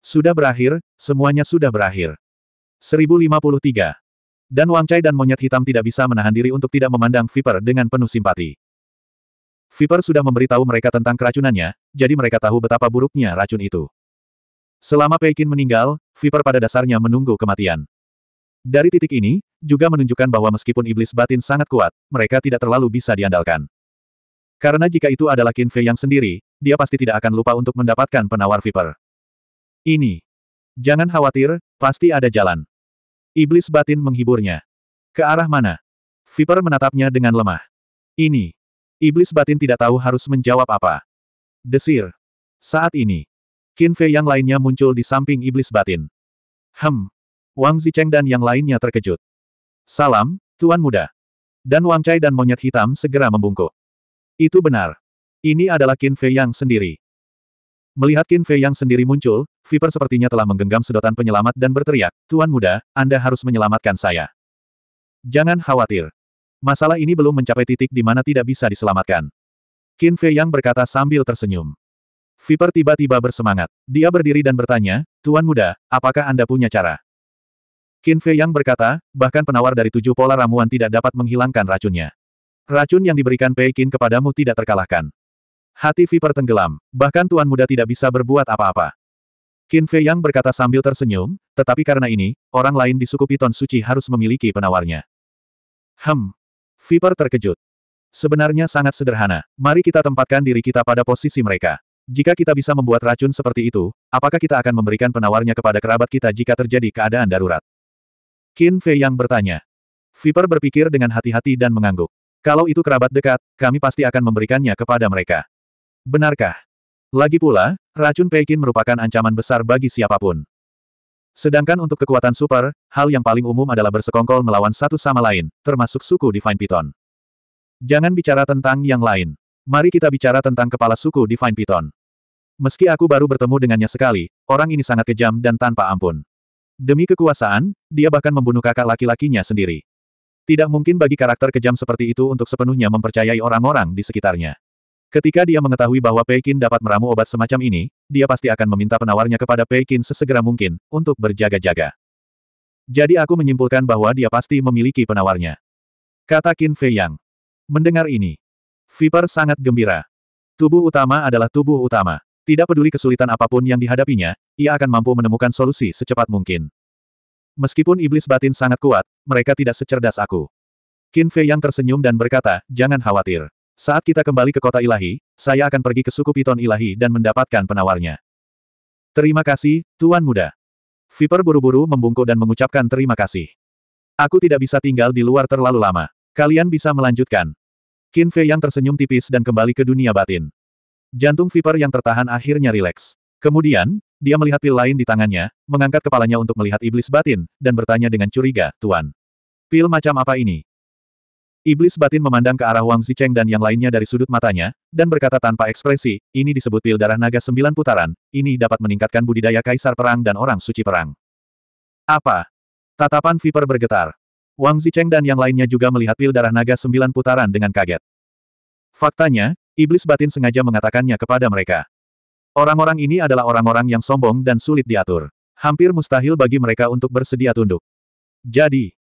Sudah berakhir, semuanya sudah berakhir. 1053. Dan Wang Chai dan monyet hitam tidak bisa menahan diri untuk tidak memandang Viper dengan penuh simpati. Viper sudah memberitahu mereka tentang keracunannya, jadi mereka tahu betapa buruknya racun itu. Selama Peikin meninggal, Viper pada dasarnya menunggu kematian. Dari titik ini, juga menunjukkan bahwa meskipun iblis batin sangat kuat, mereka tidak terlalu bisa diandalkan. Karena jika itu adalah Qin Fei yang sendiri, dia pasti tidak akan lupa untuk mendapatkan penawar Viper. Ini. Jangan khawatir, pasti ada jalan. Iblis batin menghiburnya. Ke arah mana? Viper menatapnya dengan lemah. Ini. Iblis batin tidak tahu harus menjawab apa. Desir. Saat ini. Qin Fei yang lainnya muncul di samping iblis batin. Hem. Wang Zicheng dan yang lainnya terkejut. Salam, Tuan Muda. Dan Wang Chai dan Monyet Hitam segera membungkuk. Itu benar. Ini adalah Qin Fei Yang sendiri. Melihat Qin Fei Yang sendiri muncul, Viper sepertinya telah menggenggam sedotan penyelamat dan berteriak, Tuan muda, Anda harus menyelamatkan saya. Jangan khawatir. Masalah ini belum mencapai titik di mana tidak bisa diselamatkan. Qin Fei Yang berkata sambil tersenyum. Viper tiba-tiba bersemangat. Dia berdiri dan bertanya, Tuan muda, apakah Anda punya cara? Qin Fei Yang berkata, bahkan penawar dari tujuh pola ramuan tidak dapat menghilangkan racunnya. Racun yang diberikan Qin kepadamu tidak terkalahkan. Hati Viper tenggelam, bahkan Tuan Muda tidak bisa berbuat apa-apa. Qin Fei Yang berkata sambil tersenyum, tetapi karena ini, orang lain di suku Piton Suci harus memiliki penawarnya. Hem. Viper terkejut. Sebenarnya sangat sederhana, mari kita tempatkan diri kita pada posisi mereka. Jika kita bisa membuat racun seperti itu, apakah kita akan memberikan penawarnya kepada kerabat kita jika terjadi keadaan darurat? Qin Fei Yang bertanya. Viper berpikir dengan hati-hati dan mengangguk. Kalau itu kerabat dekat, kami pasti akan memberikannya kepada mereka. Benarkah? Lagi pula, racun Pekin merupakan ancaman besar bagi siapapun. Sedangkan untuk kekuatan super, hal yang paling umum adalah bersekongkol melawan satu sama lain, termasuk suku Divine Python. Jangan bicara tentang yang lain. Mari kita bicara tentang kepala suku Divine Python. Meski aku baru bertemu dengannya sekali, orang ini sangat kejam dan tanpa ampun. Demi kekuasaan, dia bahkan membunuh kakak laki-lakinya sendiri. Tidak mungkin bagi karakter kejam seperti itu untuk sepenuhnya mempercayai orang-orang di sekitarnya. Ketika dia mengetahui bahwa Pekin dapat meramu obat semacam ini, dia pasti akan meminta penawarnya kepada Pekin sesegera mungkin, untuk berjaga-jaga. Jadi aku menyimpulkan bahwa dia pasti memiliki penawarnya. Kata Qin Fei Yang. Mendengar ini, Viper sangat gembira. Tubuh utama adalah tubuh utama. Tidak peduli kesulitan apapun yang dihadapinya, ia akan mampu menemukan solusi secepat mungkin. Meskipun iblis batin sangat kuat, mereka tidak secerdas aku. Qin Fei yang tersenyum dan berkata, jangan khawatir. Saat kita kembali ke kota ilahi, saya akan pergi ke suku piton ilahi dan mendapatkan penawarnya. Terima kasih, Tuan Muda. Viper buru-buru membungkuk dan mengucapkan terima kasih. Aku tidak bisa tinggal di luar terlalu lama. Kalian bisa melanjutkan. Qin Fei yang tersenyum tipis dan kembali ke dunia batin. Jantung Viper yang tertahan akhirnya rileks. Kemudian, dia melihat pil lain di tangannya, mengangkat kepalanya untuk melihat iblis batin, dan bertanya dengan curiga, Tuan. Pil macam apa ini? Iblis batin memandang ke arah Wang Zicheng dan yang lainnya dari sudut matanya, dan berkata tanpa ekspresi, ini disebut pil darah naga sembilan putaran, ini dapat meningkatkan budidaya kaisar perang dan orang suci perang. Apa? Tatapan Viper bergetar. Wang Zicheng dan yang lainnya juga melihat pil darah naga sembilan putaran dengan kaget. Faktanya, iblis batin sengaja mengatakannya kepada mereka. Orang-orang ini adalah orang-orang yang sombong dan sulit diatur. Hampir mustahil bagi mereka untuk bersedia tunduk. Jadi,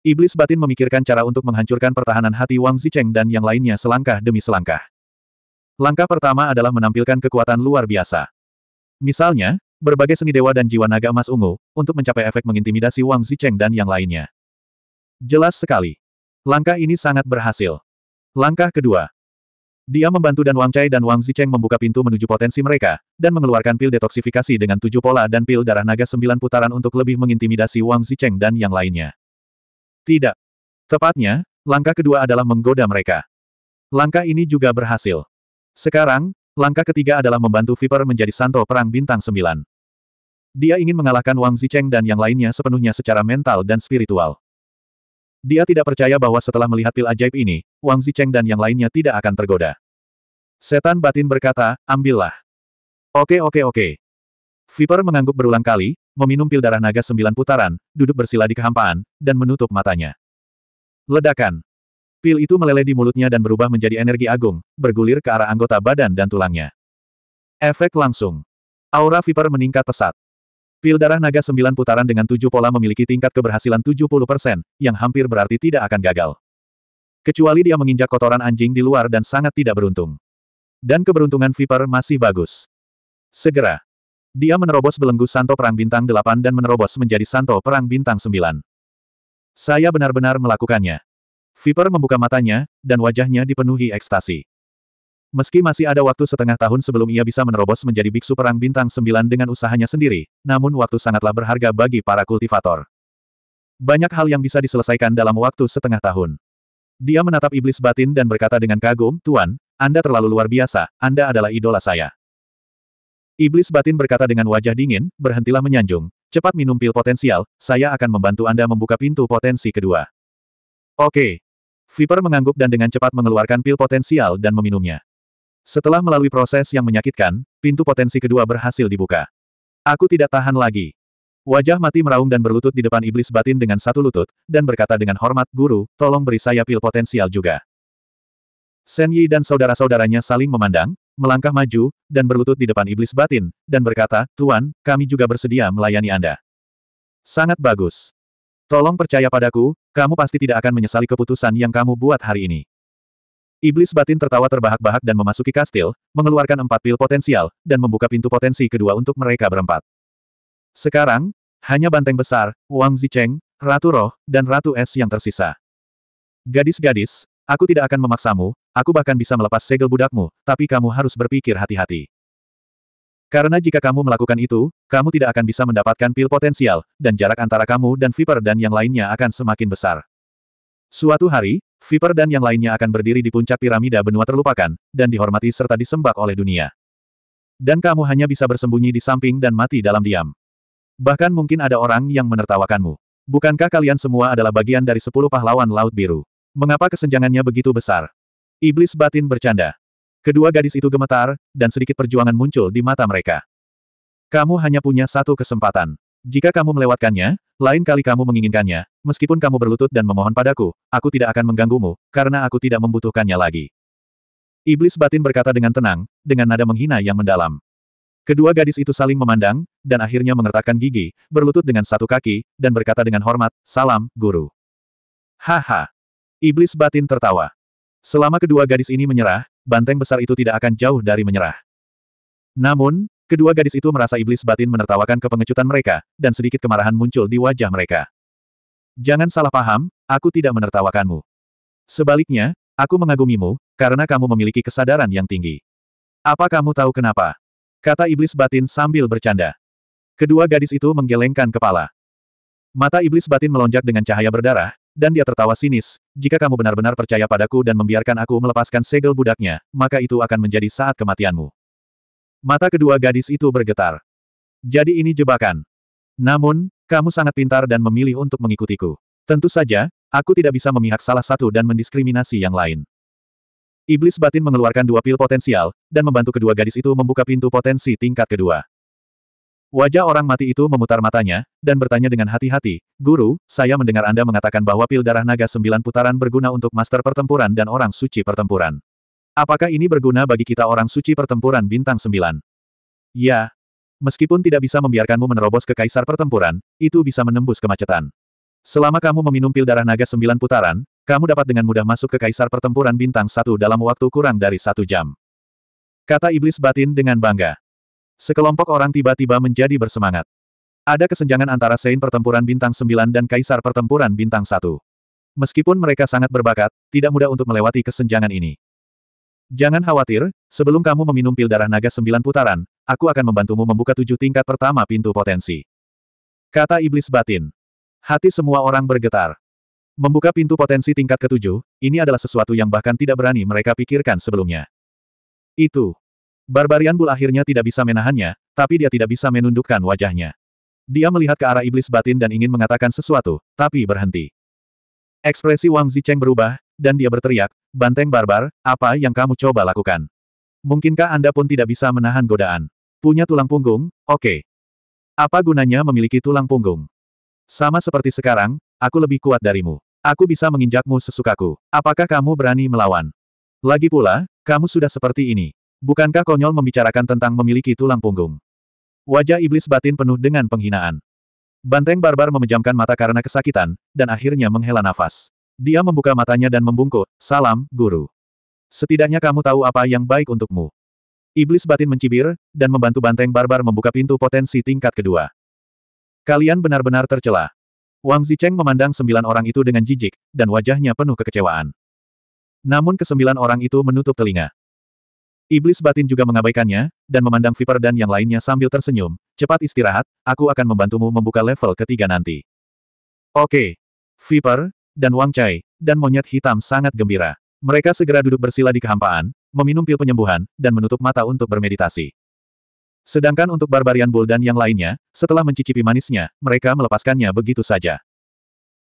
iblis batin memikirkan cara untuk menghancurkan pertahanan hati Wang Zicheng dan yang lainnya selangkah demi selangkah. Langkah pertama adalah menampilkan kekuatan luar biasa. Misalnya, berbagai seni dewa dan jiwa naga emas ungu, untuk mencapai efek mengintimidasi Wang Zicheng dan yang lainnya. Jelas sekali. Langkah ini sangat berhasil. Langkah kedua, dia membantu Dan Wang Chai dan Wang Zicheng membuka pintu menuju potensi mereka, dan mengeluarkan pil detoksifikasi dengan tujuh pola dan pil darah naga sembilan putaran untuk lebih mengintimidasi Wang Zicheng dan yang lainnya. Tidak. Tepatnya, langkah kedua adalah menggoda mereka. Langkah ini juga berhasil. Sekarang, langkah ketiga adalah membantu Viper menjadi santo perang bintang sembilan. Dia ingin mengalahkan Wang Zicheng dan yang lainnya sepenuhnya secara mental dan spiritual. Dia tidak percaya bahwa setelah melihat pil ajaib ini, Wang Zicheng dan yang lainnya tidak akan tergoda. Setan batin berkata, ambillah. Oke oke oke. Viper mengangguk berulang kali, meminum pil darah naga sembilan putaran, duduk bersila di kehampaan, dan menutup matanya. Ledakan. Pil itu meleleh di mulutnya dan berubah menjadi energi agung, bergulir ke arah anggota badan dan tulangnya. Efek langsung. Aura Viper meningkat pesat. Pil darah naga sembilan putaran dengan tujuh pola memiliki tingkat keberhasilan 70%, yang hampir berarti tidak akan gagal. Kecuali dia menginjak kotoran anjing di luar dan sangat tidak beruntung. Dan keberuntungan Viper masih bagus. Segera. Dia menerobos belenggu Santo Perang Bintang 8 dan menerobos menjadi Santo Perang Bintang 9. Saya benar-benar melakukannya. Viper membuka matanya, dan wajahnya dipenuhi ekstasi. Meski masih ada waktu setengah tahun sebelum ia bisa menerobos menjadi biksu perang bintang sembilan dengan usahanya sendiri, namun waktu sangatlah berharga bagi para kultivator. Banyak hal yang bisa diselesaikan dalam waktu setengah tahun. Dia menatap iblis batin dan berkata dengan kagum, Tuan, Anda terlalu luar biasa, Anda adalah idola saya. Iblis batin berkata dengan wajah dingin, berhentilah menyanjung, cepat minum pil potensial, saya akan membantu Anda membuka pintu potensi kedua. Oke. Viper mengangguk dan dengan cepat mengeluarkan pil potensial dan meminumnya. Setelah melalui proses yang menyakitkan, pintu potensi kedua berhasil dibuka. Aku tidak tahan lagi. Wajah mati meraung dan berlutut di depan iblis batin dengan satu lutut, dan berkata dengan hormat, Guru, tolong beri saya pil potensial juga. Shen Yi dan saudara-saudaranya saling memandang, melangkah maju, dan berlutut di depan iblis batin, dan berkata, Tuan, kami juga bersedia melayani Anda. Sangat bagus. Tolong percaya padaku, kamu pasti tidak akan menyesali keputusan yang kamu buat hari ini. Iblis batin tertawa terbahak-bahak dan memasuki kastil, mengeluarkan empat pil potensial, dan membuka pintu potensi kedua untuk mereka berempat. Sekarang, hanya banteng besar, Wang Zicheng, Ratu Roh, dan Ratu Es yang tersisa. Gadis-gadis, aku tidak akan memaksamu, aku bahkan bisa melepas segel budakmu, tapi kamu harus berpikir hati-hati. Karena jika kamu melakukan itu, kamu tidak akan bisa mendapatkan pil potensial, dan jarak antara kamu dan Viper dan yang lainnya akan semakin besar. Suatu hari, Viper dan yang lainnya akan berdiri di puncak piramida benua terlupakan, dan dihormati serta disembah oleh dunia. Dan kamu hanya bisa bersembunyi di samping dan mati dalam diam. Bahkan mungkin ada orang yang menertawakanmu. Bukankah kalian semua adalah bagian dari sepuluh pahlawan Laut Biru? Mengapa kesenjangannya begitu besar? Iblis batin bercanda. Kedua gadis itu gemetar, dan sedikit perjuangan muncul di mata mereka. Kamu hanya punya satu kesempatan. Jika kamu melewatkannya, lain kali kamu menginginkannya, meskipun kamu berlutut dan memohon padaku, aku tidak akan mengganggumu, karena aku tidak membutuhkannya lagi. Iblis batin berkata dengan tenang, dengan nada menghina yang mendalam. Kedua gadis itu saling memandang, dan akhirnya mengertakkan gigi, berlutut dengan satu kaki, dan berkata dengan hormat, Salam, Guru. Haha. Iblis batin tertawa. Selama kedua gadis ini menyerah, banteng besar itu tidak akan jauh dari menyerah. Namun, Kedua gadis itu merasa iblis batin menertawakan kepengecutan mereka, dan sedikit kemarahan muncul di wajah mereka. Jangan salah paham, aku tidak menertawakanmu. Sebaliknya, aku mengagumimu, karena kamu memiliki kesadaran yang tinggi. Apa kamu tahu kenapa? Kata iblis batin sambil bercanda. Kedua gadis itu menggelengkan kepala. Mata iblis batin melonjak dengan cahaya berdarah, dan dia tertawa sinis, jika kamu benar-benar percaya padaku dan membiarkan aku melepaskan segel budaknya, maka itu akan menjadi saat kematianmu. Mata kedua gadis itu bergetar. Jadi ini jebakan. Namun, kamu sangat pintar dan memilih untuk mengikutiku. Tentu saja, aku tidak bisa memihak salah satu dan mendiskriminasi yang lain. Iblis batin mengeluarkan dua pil potensial, dan membantu kedua gadis itu membuka pintu potensi tingkat kedua. Wajah orang mati itu memutar matanya, dan bertanya dengan hati-hati, Guru, saya mendengar Anda mengatakan bahwa pil darah naga sembilan putaran berguna untuk master pertempuran dan orang suci pertempuran. Apakah ini berguna bagi kita orang suci pertempuran bintang sembilan? Ya. Meskipun tidak bisa membiarkanmu menerobos ke kaisar pertempuran, itu bisa menembus kemacetan. Selama kamu meminum pil darah naga sembilan putaran, kamu dapat dengan mudah masuk ke kaisar pertempuran bintang satu dalam waktu kurang dari satu jam. Kata iblis batin dengan bangga. Sekelompok orang tiba-tiba menjadi bersemangat. Ada kesenjangan antara Sein pertempuran bintang 9 dan Kaisar pertempuran bintang 1. Meskipun mereka sangat berbakat, tidak mudah untuk melewati kesenjangan ini. Jangan khawatir, sebelum kamu meminum pil darah naga sembilan putaran, aku akan membantumu membuka tujuh tingkat pertama pintu potensi. Kata iblis batin. Hati semua orang bergetar. Membuka pintu potensi tingkat ketujuh, ini adalah sesuatu yang bahkan tidak berani mereka pikirkan sebelumnya. Itu. Barbarian Bull akhirnya tidak bisa menahannya, tapi dia tidak bisa menundukkan wajahnya. Dia melihat ke arah iblis batin dan ingin mengatakan sesuatu, tapi berhenti. Ekspresi Wang Zicheng berubah, dan dia berteriak, Banteng barbar, apa yang kamu coba lakukan? Mungkinkah Anda pun tidak bisa menahan godaan? Punya tulang punggung? Oke. Okay. Apa gunanya memiliki tulang punggung? Sama seperti sekarang, aku lebih kuat darimu. Aku bisa menginjakmu sesukaku. Apakah kamu berani melawan? Lagi pula, kamu sudah seperti ini. Bukankah konyol membicarakan tentang memiliki tulang punggung? Wajah iblis batin penuh dengan penghinaan. Banteng barbar memejamkan mata karena kesakitan, dan akhirnya menghela nafas. Dia membuka matanya dan membungkuk, salam, guru. Setidaknya kamu tahu apa yang baik untukmu. Iblis batin mencibir, dan membantu banteng barbar membuka pintu potensi tingkat kedua. Kalian benar-benar tercela. Wang Zicheng memandang sembilan orang itu dengan jijik, dan wajahnya penuh kekecewaan. Namun kesembilan orang itu menutup telinga. Iblis batin juga mengabaikannya, dan memandang Viper dan yang lainnya sambil tersenyum, cepat istirahat, aku akan membantumu membuka level ketiga nanti. Oke. Viper, dan Wang Chai, dan monyet hitam sangat gembira. Mereka segera duduk bersila di kehampaan, meminum pil penyembuhan, dan menutup mata untuk bermeditasi. Sedangkan untuk Barbarian Bull dan yang lainnya, setelah mencicipi manisnya, mereka melepaskannya begitu saja.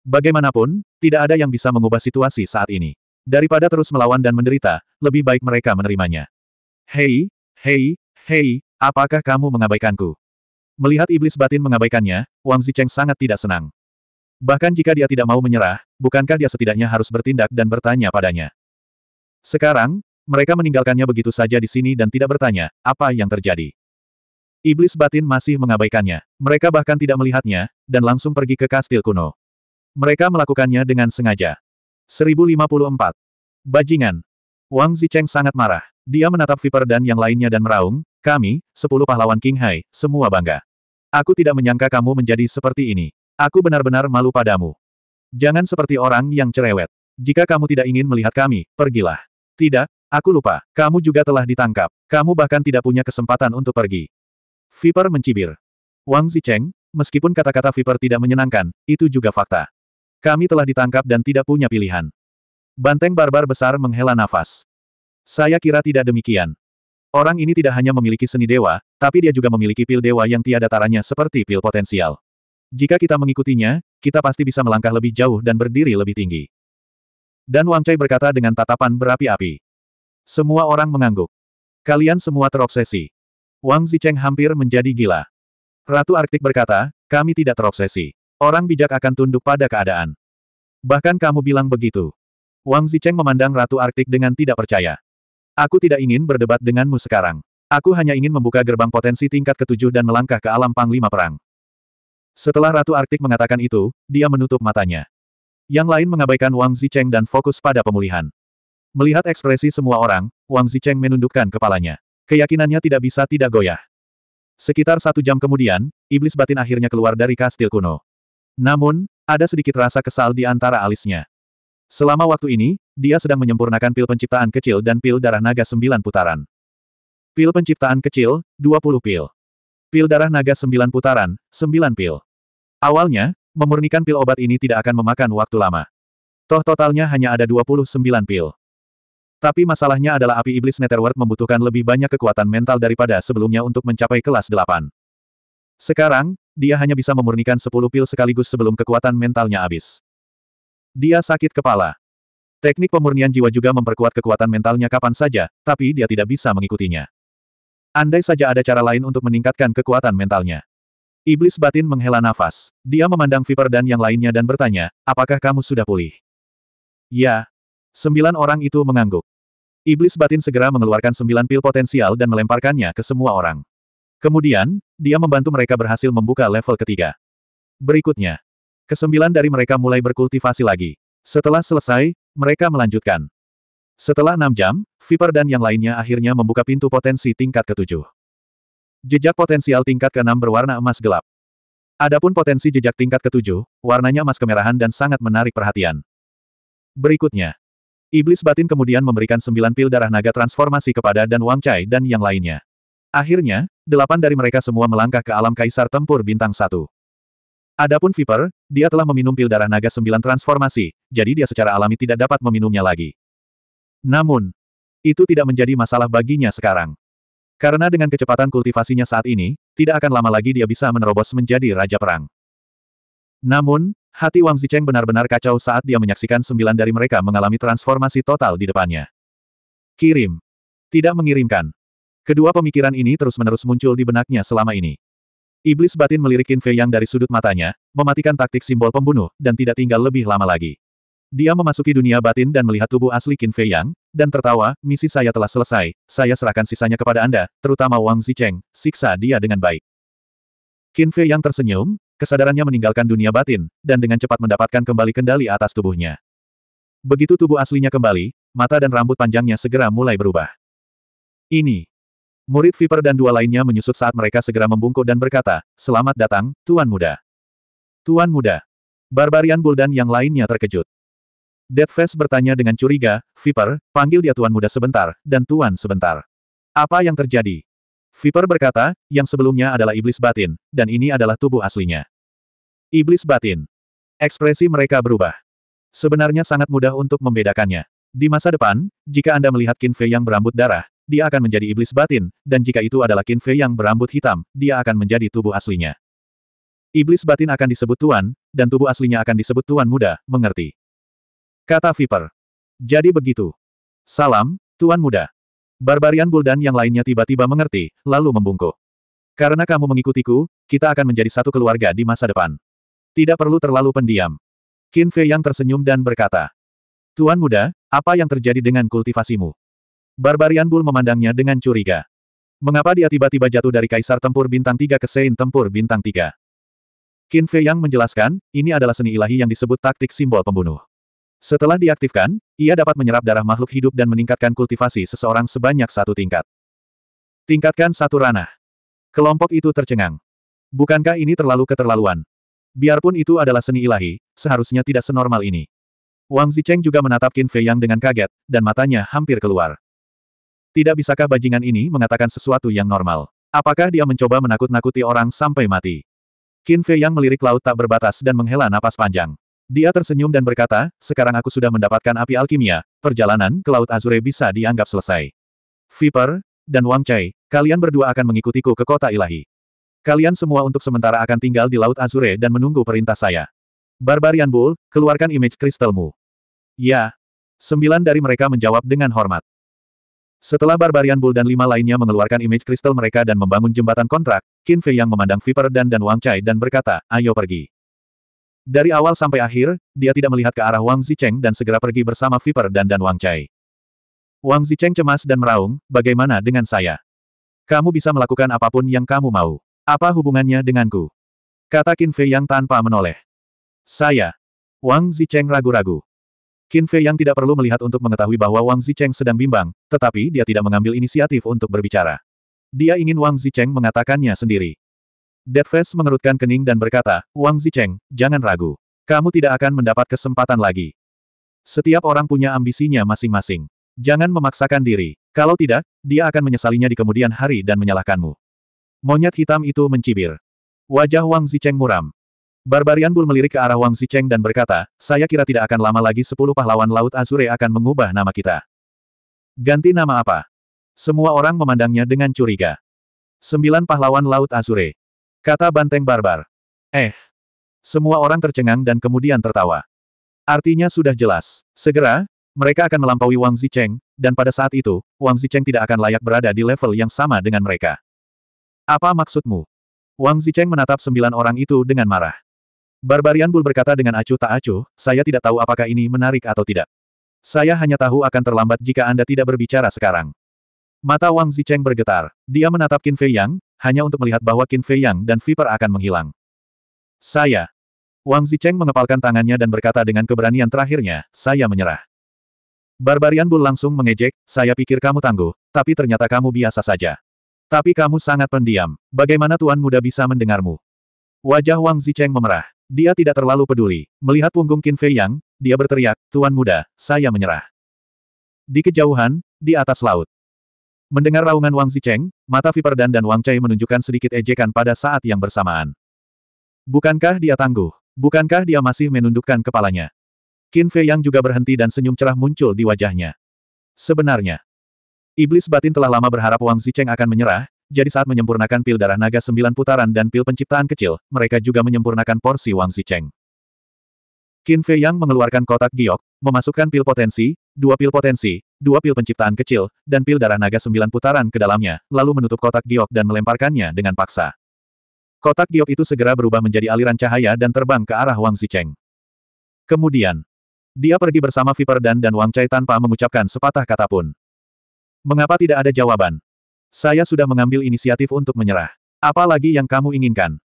Bagaimanapun, tidak ada yang bisa mengubah situasi saat ini. Daripada terus melawan dan menderita, lebih baik mereka menerimanya. Hei, hei, hei, apakah kamu mengabaikanku? Melihat iblis batin mengabaikannya, Wang Zicheng sangat tidak senang. Bahkan jika dia tidak mau menyerah, bukankah dia setidaknya harus bertindak dan bertanya padanya? Sekarang, mereka meninggalkannya begitu saja di sini dan tidak bertanya, apa yang terjadi? Iblis batin masih mengabaikannya. Mereka bahkan tidak melihatnya, dan langsung pergi ke kastil kuno. Mereka melakukannya dengan sengaja. 1054. Bajingan. Wang Zicheng sangat marah. Dia menatap Viper dan yang lainnya dan meraung, kami, sepuluh pahlawan King Hai, semua bangga. Aku tidak menyangka kamu menjadi seperti ini. Aku benar-benar malu padamu. Jangan seperti orang yang cerewet. Jika kamu tidak ingin melihat kami, pergilah. Tidak, aku lupa, kamu juga telah ditangkap. Kamu bahkan tidak punya kesempatan untuk pergi. Viper mencibir. Wang Zicheng, meskipun kata-kata Viper tidak menyenangkan, itu juga fakta. Kami telah ditangkap dan tidak punya pilihan. Banteng barbar besar menghela nafas. Saya kira tidak demikian. Orang ini tidak hanya memiliki seni dewa, tapi dia juga memiliki pil dewa yang tiada taranya seperti pil potensial. Jika kita mengikutinya, kita pasti bisa melangkah lebih jauh dan berdiri lebih tinggi. Dan Wang Chai berkata dengan tatapan berapi-api. Semua orang mengangguk. Kalian semua terobsesi. Wang Zicheng hampir menjadi gila. Ratu Arktik berkata, kami tidak terobsesi. Orang bijak akan tunduk pada keadaan. Bahkan kamu bilang begitu. Wang Zicheng memandang Ratu Arktik dengan tidak percaya. Aku tidak ingin berdebat denganmu sekarang. Aku hanya ingin membuka gerbang potensi tingkat ketujuh dan melangkah ke alam panglima perang. Setelah Ratu Arktik mengatakan itu, dia menutup matanya. Yang lain mengabaikan Wang Zicheng dan fokus pada pemulihan. Melihat ekspresi semua orang, Wang Zicheng menundukkan kepalanya. Keyakinannya tidak bisa tidak goyah. Sekitar satu jam kemudian, iblis batin akhirnya keluar dari kastil kuno. Namun, ada sedikit rasa kesal di antara alisnya. Selama waktu ini, dia sedang menyempurnakan pil penciptaan kecil dan pil darah naga sembilan putaran. Pil penciptaan kecil, 20 pil. Pil darah naga sembilan putaran, sembilan pil. Awalnya, memurnikan pil obat ini tidak akan memakan waktu lama. Toh totalnya hanya ada 29 pil. Tapi masalahnya adalah api iblis Netherworld membutuhkan lebih banyak kekuatan mental daripada sebelumnya untuk mencapai kelas 8. Sekarang, dia hanya bisa memurnikan 10 pil sekaligus sebelum kekuatan mentalnya habis. Dia sakit kepala. Teknik pemurnian jiwa juga memperkuat kekuatan mentalnya kapan saja, tapi dia tidak bisa mengikutinya. Andai saja ada cara lain untuk meningkatkan kekuatan mentalnya. Iblis batin menghela nafas. Dia memandang Viper dan yang lainnya dan bertanya, apakah kamu sudah pulih? Ya. Sembilan orang itu mengangguk. Iblis batin segera mengeluarkan sembilan pil potensial dan melemparkannya ke semua orang. Kemudian, dia membantu mereka berhasil membuka level ketiga. Berikutnya. Kesembilan dari mereka mulai berkultivasi lagi. Setelah selesai, mereka melanjutkan. Setelah enam jam, Viper dan yang lainnya akhirnya membuka pintu potensi tingkat ketujuh. Jejak potensial tingkat ke-6 berwarna emas gelap. Adapun potensi jejak tingkat ke-7, warnanya emas kemerahan dan sangat menarik perhatian. Berikutnya, Iblis Batin kemudian memberikan sembilan pil darah naga transformasi kepada Dan Wang Chai dan yang lainnya. Akhirnya, delapan dari mereka semua melangkah ke alam kaisar tempur bintang satu. Adapun Viper, dia telah meminum pil darah naga sembilan transformasi, jadi dia secara alami tidak dapat meminumnya lagi. Namun, itu tidak menjadi masalah baginya sekarang. Karena dengan kecepatan kultivasinya saat ini, tidak akan lama lagi dia bisa menerobos menjadi Raja Perang. Namun, hati Wang Zicheng benar-benar kacau saat dia menyaksikan sembilan dari mereka mengalami transformasi total di depannya. Kirim. Tidak mengirimkan. Kedua pemikiran ini terus-menerus muncul di benaknya selama ini. Iblis batin melirikin Fei Yang dari sudut matanya, mematikan taktik simbol pembunuh, dan tidak tinggal lebih lama lagi. Dia memasuki dunia batin dan melihat tubuh asli Qin Fei Yang, dan tertawa, misi saya telah selesai, saya serahkan sisanya kepada Anda, terutama Wang Zicheng, siksa dia dengan baik. Qin Fei Yang tersenyum, kesadarannya meninggalkan dunia batin, dan dengan cepat mendapatkan kembali kendali atas tubuhnya. Begitu tubuh aslinya kembali, mata dan rambut panjangnya segera mulai berubah. Ini. Murid Viper dan dua lainnya menyusut saat mereka segera membungkuk dan berkata, Selamat datang, Tuan Muda. Tuan Muda. Barbarian Buldan yang lainnya terkejut. Deathface bertanya dengan curiga, Viper, panggil dia Tuan Muda sebentar, dan Tuan sebentar. Apa yang terjadi? Viper berkata, yang sebelumnya adalah iblis batin, dan ini adalah tubuh aslinya. Iblis batin. Ekspresi mereka berubah. Sebenarnya sangat mudah untuk membedakannya. Di masa depan, jika Anda melihat Qin Fei yang berambut darah, dia akan menjadi iblis batin, dan jika itu adalah Qin Fei yang berambut hitam, dia akan menjadi tubuh aslinya. Iblis batin akan disebut tuan, dan tubuh aslinya akan disebut tuan muda, mengerti. Kata Viper. Jadi begitu. Salam, Tuan Muda. Barbarian dan yang lainnya tiba-tiba mengerti, lalu membungkuk. Karena kamu mengikutiku, kita akan menjadi satu keluarga di masa depan. Tidak perlu terlalu pendiam. Qin Fei yang tersenyum dan berkata. Tuan muda, apa yang terjadi dengan kultivasimu? Barbarian Bull memandangnya dengan curiga. Mengapa dia tiba-tiba jatuh dari Kaisar Tempur Bintang tiga ke Sein Tempur Bintang tiga Qin Fei yang menjelaskan, ini adalah seni ilahi yang disebut taktik simbol pembunuh. Setelah diaktifkan, ia dapat menyerap darah makhluk hidup dan meningkatkan kultivasi seseorang sebanyak satu tingkat. Tingkatkan satu ranah. Kelompok itu tercengang. Bukankah ini terlalu keterlaluan? Biarpun itu adalah seni ilahi, seharusnya tidak senormal ini. Wang Zicheng juga menatap Qin Fei Yang dengan kaget, dan matanya hampir keluar. Tidak bisakah bajingan ini mengatakan sesuatu yang normal? Apakah dia mencoba menakut-nakuti orang sampai mati? Qin Fei Yang melirik laut tak berbatas dan menghela napas panjang. Dia tersenyum dan berkata, sekarang aku sudah mendapatkan api alkimia, perjalanan ke Laut Azure bisa dianggap selesai. Viper, dan Wang Chai, kalian berdua akan mengikutiku ke kota ilahi. Kalian semua untuk sementara akan tinggal di Laut Azure dan menunggu perintah saya. Barbarian Bull, keluarkan image kristalmu. Ya. Sembilan dari mereka menjawab dengan hormat. Setelah Barbarian Bull dan lima lainnya mengeluarkan image kristal mereka dan membangun jembatan kontrak, Qin Fei yang memandang Viper dan dan Wang Chai dan berkata, ayo pergi. Dari awal sampai akhir, dia tidak melihat ke arah Wang Zicheng dan segera pergi bersama Viper dan Dan Wang Chai. Wang Zicheng cemas dan meraung, bagaimana dengan saya? Kamu bisa melakukan apapun yang kamu mau. Apa hubungannya denganku? Kata Qin Fei Yang tanpa menoleh. Saya. Wang Zicheng ragu-ragu. Qin Fei Yang tidak perlu melihat untuk mengetahui bahwa Wang Zicheng sedang bimbang, tetapi dia tidak mengambil inisiatif untuk berbicara. Dia ingin Wang Zicheng mengatakannya sendiri. Dead mengerutkan kening dan berkata, Wang Zicheng, jangan ragu. Kamu tidak akan mendapat kesempatan lagi. Setiap orang punya ambisinya masing-masing. Jangan memaksakan diri. Kalau tidak, dia akan menyesalinya di kemudian hari dan menyalahkanmu. Monyet hitam itu mencibir. Wajah Wang Zicheng muram. Barbarian Bull melirik ke arah Wang Zicheng dan berkata, saya kira tidak akan lama lagi sepuluh pahlawan Laut Azure akan mengubah nama kita. Ganti nama apa? Semua orang memandangnya dengan curiga. Sembilan pahlawan Laut Azure. Kata banteng barbar. Eh. Semua orang tercengang dan kemudian tertawa. Artinya sudah jelas. Segera, mereka akan melampaui Wang Zicheng, dan pada saat itu, Wang Zicheng tidak akan layak berada di level yang sama dengan mereka. Apa maksudmu? Wang Zicheng menatap sembilan orang itu dengan marah. Barbarian Bull berkata dengan acuh tak acuh, saya tidak tahu apakah ini menarik atau tidak. Saya hanya tahu akan terlambat jika Anda tidak berbicara sekarang. Mata Wang Zicheng bergetar. Dia menatap Qin Fei Yang, hanya untuk melihat bahwa Qin Fei Yang dan Viper akan menghilang. Saya. Wang Zicheng mengepalkan tangannya dan berkata dengan keberanian terakhirnya, saya menyerah. Barbarian Bull langsung mengejek, saya pikir kamu tangguh, tapi ternyata kamu biasa saja. Tapi kamu sangat pendiam, bagaimana Tuan Muda bisa mendengarmu? Wajah Wang Zicheng memerah. Dia tidak terlalu peduli. Melihat punggung Qin Fei Yang, dia berteriak, Tuan Muda, saya menyerah. Di kejauhan, di atas laut, Mendengar raungan Wang Zicheng, mata Viper Dan dan Wang Chai menunjukkan sedikit ejekan pada saat yang bersamaan. Bukankah dia tangguh? Bukankah dia masih menundukkan kepalanya? Qin Fei Yang juga berhenti dan senyum cerah muncul di wajahnya. Sebenarnya, Iblis batin telah lama berharap Wang Zicheng akan menyerah, jadi saat menyempurnakan pil darah naga sembilan putaran dan pil penciptaan kecil, mereka juga menyempurnakan porsi Wang Zicheng. Qin Fei Yang mengeluarkan kotak giok, memasukkan pil potensi, dua pil potensi, dua pil penciptaan kecil, dan pil darah naga sembilan putaran ke dalamnya, lalu menutup kotak giok dan melemparkannya dengan paksa. Kotak giok itu segera berubah menjadi aliran cahaya dan terbang ke arah Wang Zicheng. Kemudian, dia pergi bersama Viper Dan dan Wang Chai tanpa mengucapkan sepatah kata pun. Mengapa tidak ada jawaban? Saya sudah mengambil inisiatif untuk menyerah. Apalagi yang kamu inginkan?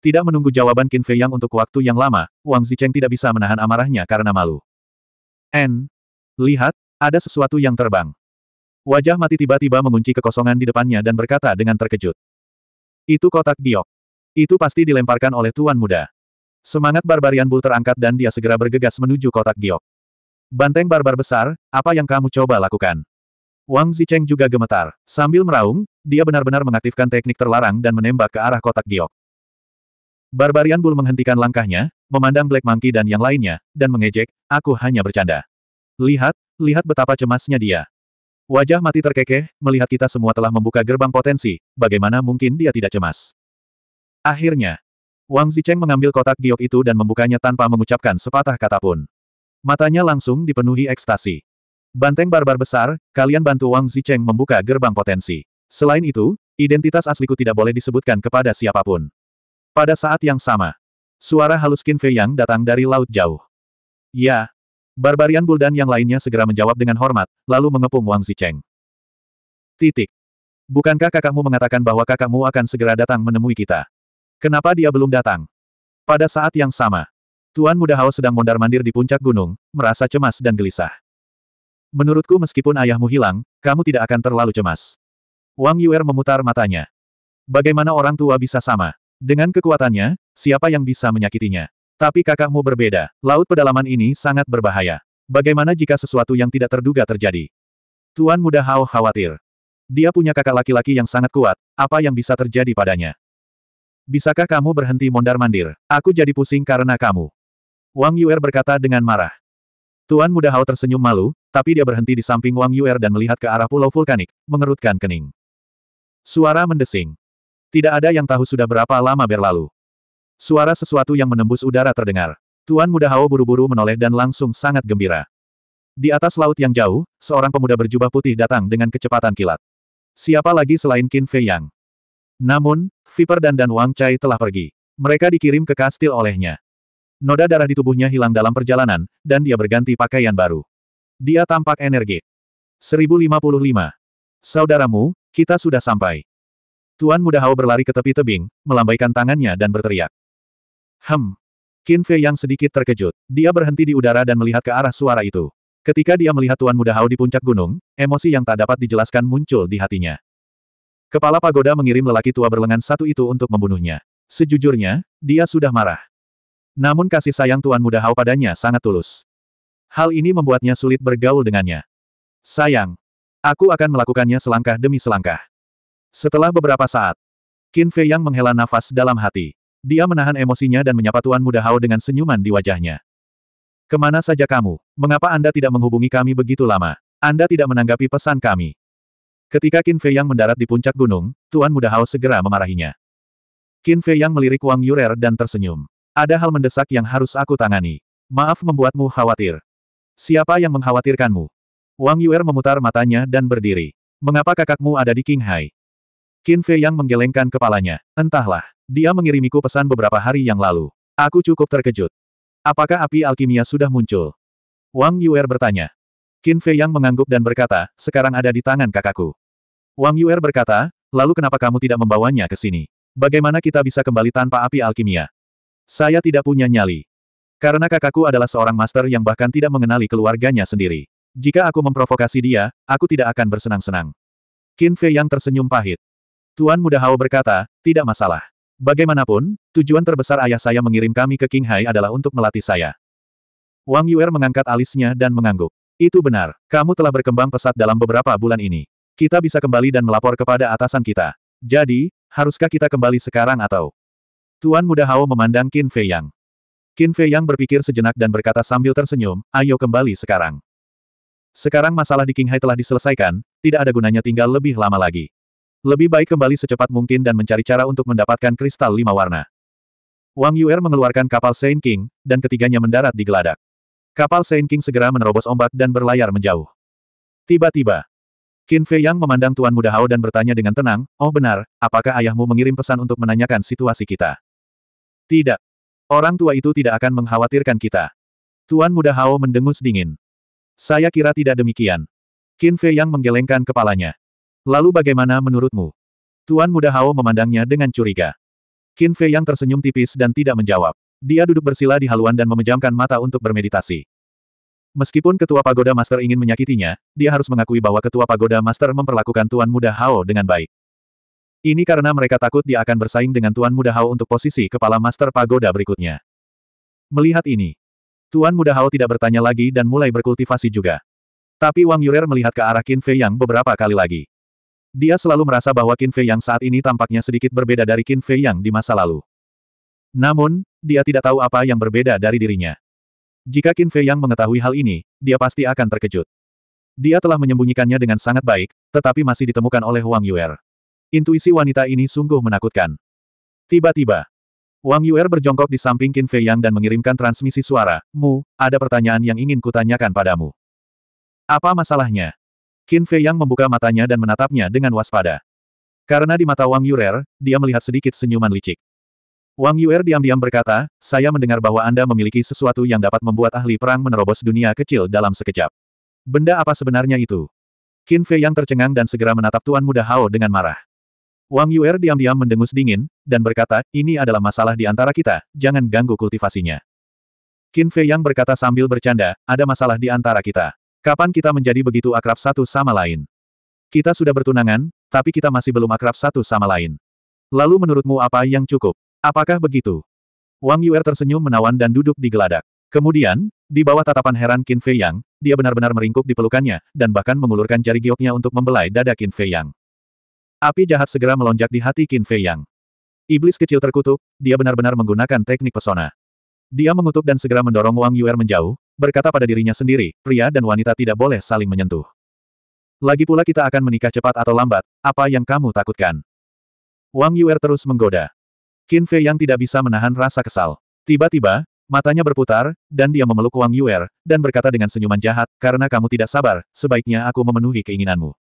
Tidak menunggu jawaban Qin Fei Yang untuk waktu yang lama, Wang Zicheng tidak bisa menahan amarahnya karena malu. N, Lihat, ada sesuatu yang terbang. Wajah mati tiba-tiba mengunci kekosongan di depannya dan berkata dengan terkejut. Itu kotak giok. Itu pasti dilemparkan oleh Tuan Muda. Semangat Barbarian Bull terangkat dan dia segera bergegas menuju kotak giok. Banteng barbar besar, apa yang kamu coba lakukan? Wang Zicheng juga gemetar. Sambil meraung, dia benar-benar mengaktifkan teknik terlarang dan menembak ke arah kotak giok. Barbarian Bull menghentikan langkahnya, memandang Black Monkey dan yang lainnya, dan mengejek, aku hanya bercanda. Lihat, lihat betapa cemasnya dia. Wajah mati terkekeh, melihat kita semua telah membuka gerbang potensi, bagaimana mungkin dia tidak cemas. Akhirnya, Wang Zicheng mengambil kotak giok itu dan membukanya tanpa mengucapkan sepatah kata pun. Matanya langsung dipenuhi ekstasi. Banteng barbar besar, kalian bantu Wang Zicheng membuka gerbang potensi. Selain itu, identitas asliku tidak boleh disebutkan kepada siapapun. Pada saat yang sama, suara halus Qin Fei Yang datang dari laut jauh. Ya, Barbarian Bull yang lainnya segera menjawab dengan hormat, lalu mengepung Wang Zicheng. Titik. Bukankah kakakmu mengatakan bahwa kakakmu akan segera datang menemui kita? Kenapa dia belum datang? Pada saat yang sama, Tuan Muda Hao sedang mondar-mandir di puncak gunung, merasa cemas dan gelisah. Menurutku meskipun ayahmu hilang, kamu tidak akan terlalu cemas. Wang Yuer memutar matanya. Bagaimana orang tua bisa sama? Dengan kekuatannya, siapa yang bisa menyakitinya? Tapi kakakmu berbeda. Laut pedalaman ini sangat berbahaya. Bagaimana jika sesuatu yang tidak terduga terjadi? Tuan muda Hao khawatir. Dia punya kakak laki-laki yang sangat kuat, apa yang bisa terjadi padanya? Bisakah kamu berhenti mondar-mandir? Aku jadi pusing karena kamu. Wang Yuer berkata dengan marah. Tuan muda Hao tersenyum malu, tapi dia berhenti di samping Wang Yuer dan melihat ke arah pulau vulkanik, mengerutkan kening. Suara mendesing. Tidak ada yang tahu sudah berapa lama berlalu. Suara sesuatu yang menembus udara terdengar. Tuan muda Hao buru-buru menoleh dan langsung sangat gembira. Di atas laut yang jauh, seorang pemuda berjubah putih datang dengan kecepatan kilat. Siapa lagi selain Qin Fei Yang? Namun, Viper dan Dan Wang Chai telah pergi. Mereka dikirim ke kastil olehnya. Noda darah di tubuhnya hilang dalam perjalanan, dan dia berganti pakaian baru. Dia tampak energi. 1055. Saudaramu, kita sudah sampai. Tuan Muda Hao berlari ke tepi tebing, melambaikan tangannya dan berteriak. Hem. Qin Fei yang sedikit terkejut. Dia berhenti di udara dan melihat ke arah suara itu. Ketika dia melihat Tuan Muda Hao di puncak gunung, emosi yang tak dapat dijelaskan muncul di hatinya. Kepala pagoda mengirim lelaki tua berlengan satu itu untuk membunuhnya. Sejujurnya, dia sudah marah. Namun kasih sayang Tuan Muda Hao padanya sangat tulus. Hal ini membuatnya sulit bergaul dengannya. Sayang. Aku akan melakukannya selangkah demi selangkah. Setelah beberapa saat, Qin Fei Yang menghela nafas dalam hati. Dia menahan emosinya dan menyapa Tuan Muda Hao dengan senyuman di wajahnya. Kemana saja kamu? Mengapa Anda tidak menghubungi kami begitu lama? Anda tidak menanggapi pesan kami. Ketika Qin Fei Yang mendarat di puncak gunung, Tuan Muda Hao segera memarahinya. Qin Fei Yang melirik Wang Yurer dan tersenyum. Ada hal mendesak yang harus aku tangani. Maaf membuatmu khawatir. Siapa yang mengkhawatirkanmu? Wang Yuer memutar matanya dan berdiri. Mengapa kakakmu ada di Qinghai? Qin Fei yang menggelengkan kepalanya. Entahlah, dia mengirimiku pesan beberapa hari yang lalu. Aku cukup terkejut. Apakah api alkimia sudah muncul? Wang Yuer bertanya. Qin Fei yang mengangguk dan berkata, sekarang ada di tangan kakakku. Wang Yuer berkata, lalu kenapa kamu tidak membawanya ke sini? Bagaimana kita bisa kembali tanpa api alkimia? Saya tidak punya nyali. Karena kakakku adalah seorang master yang bahkan tidak mengenali keluarganya sendiri. Jika aku memprovokasi dia, aku tidak akan bersenang-senang. Qin Fei yang tersenyum pahit. Tuan Muda Hao berkata, tidak masalah. Bagaimanapun, tujuan terbesar ayah saya mengirim kami ke Qinghai adalah untuk melatih saya. Wang Yuer mengangkat alisnya dan mengangguk. Itu benar, kamu telah berkembang pesat dalam beberapa bulan ini. Kita bisa kembali dan melapor kepada atasan kita. Jadi, haruskah kita kembali sekarang atau? Tuan Muda Hao memandang Qin Fei Yang. Qin Fei Yang berpikir sejenak dan berkata sambil tersenyum, ayo kembali sekarang. Sekarang masalah di Qinghai telah diselesaikan, tidak ada gunanya tinggal lebih lama lagi. Lebih baik kembali secepat mungkin dan mencari cara untuk mendapatkan kristal lima warna. Wang Yuer mengeluarkan kapal Saint King, dan ketiganya mendarat di geladak. Kapal Saint King segera menerobos ombak dan berlayar menjauh. Tiba-tiba, Qin Fei Yang memandang Tuan Muda Hao dan bertanya dengan tenang, Oh benar, apakah ayahmu mengirim pesan untuk menanyakan situasi kita? Tidak. Orang tua itu tidak akan mengkhawatirkan kita. Tuan Muda Hao mendengus dingin. Saya kira tidak demikian. Qin Fei Yang menggelengkan kepalanya. Lalu bagaimana menurutmu? Tuan Muda Hao memandangnya dengan curiga. Qin Fei yang tersenyum tipis dan tidak menjawab. Dia duduk bersila di haluan dan memejamkan mata untuk bermeditasi. Meskipun Ketua Pagoda Master ingin menyakitinya, dia harus mengakui bahwa Ketua Pagoda Master memperlakukan Tuan Muda Hao dengan baik. Ini karena mereka takut dia akan bersaing dengan Tuan Muda Hao untuk posisi Kepala Master Pagoda berikutnya. Melihat ini, Tuan Muda Hao tidak bertanya lagi dan mulai berkultivasi juga. Tapi Wang Yurer melihat ke arah Qin Fei Yang beberapa kali lagi. Dia selalu merasa bahwa Qin Fei yang saat ini tampaknya sedikit berbeda dari Qin Fei yang di masa lalu. Namun, dia tidak tahu apa yang berbeda dari dirinya. Jika Qin Fei yang mengetahui hal ini, dia pasti akan terkejut. Dia telah menyembunyikannya dengan sangat baik, tetapi masih ditemukan oleh Wang Yuer. Intuisi wanita ini sungguh menakutkan. Tiba-tiba, Wang Yuer berjongkok di samping Qin Fei Yang dan mengirimkan transmisi suara, Mu, ada pertanyaan yang ingin kutanyakan padamu. Apa masalahnya? Qin Fei Yang membuka matanya dan menatapnya dengan waspada. Karena di mata Wang Yuer, dia melihat sedikit senyuman licik. Wang Yuer diam-diam berkata, saya mendengar bahwa Anda memiliki sesuatu yang dapat membuat ahli perang menerobos dunia kecil dalam sekejap. Benda apa sebenarnya itu? Qin Fei yang tercengang dan segera menatap Tuan Muda Hao dengan marah. Wang Yuer diam-diam mendengus dingin, dan berkata, ini adalah masalah di antara kita, jangan ganggu kultivasinya. Qin Fei yang berkata sambil bercanda, ada masalah di antara kita. Kapan kita menjadi begitu akrab satu sama lain? Kita sudah bertunangan, tapi kita masih belum akrab satu sama lain. Lalu menurutmu apa yang cukup? Apakah begitu? Wang Yuer tersenyum menawan dan duduk di geladak. Kemudian, di bawah tatapan heran Qin Fei Yang, dia benar-benar meringkuk di pelukannya, dan bahkan mengulurkan jari gioknya untuk membelai dada Qin Fei Yang. Api jahat segera melonjak di hati Qin Fei Yang. Iblis kecil terkutuk, dia benar-benar menggunakan teknik pesona. Dia mengutuk dan segera mendorong Wang Yuer menjauh, berkata pada dirinya sendiri, pria dan wanita tidak boleh saling menyentuh. Lagi pula kita akan menikah cepat atau lambat, apa yang kamu takutkan? Wang Yuer terus menggoda. Qin Fei yang tidak bisa menahan rasa kesal. Tiba-tiba, matanya berputar, dan dia memeluk Wang Yuer, dan berkata dengan senyuman jahat, karena kamu tidak sabar, sebaiknya aku memenuhi keinginanmu.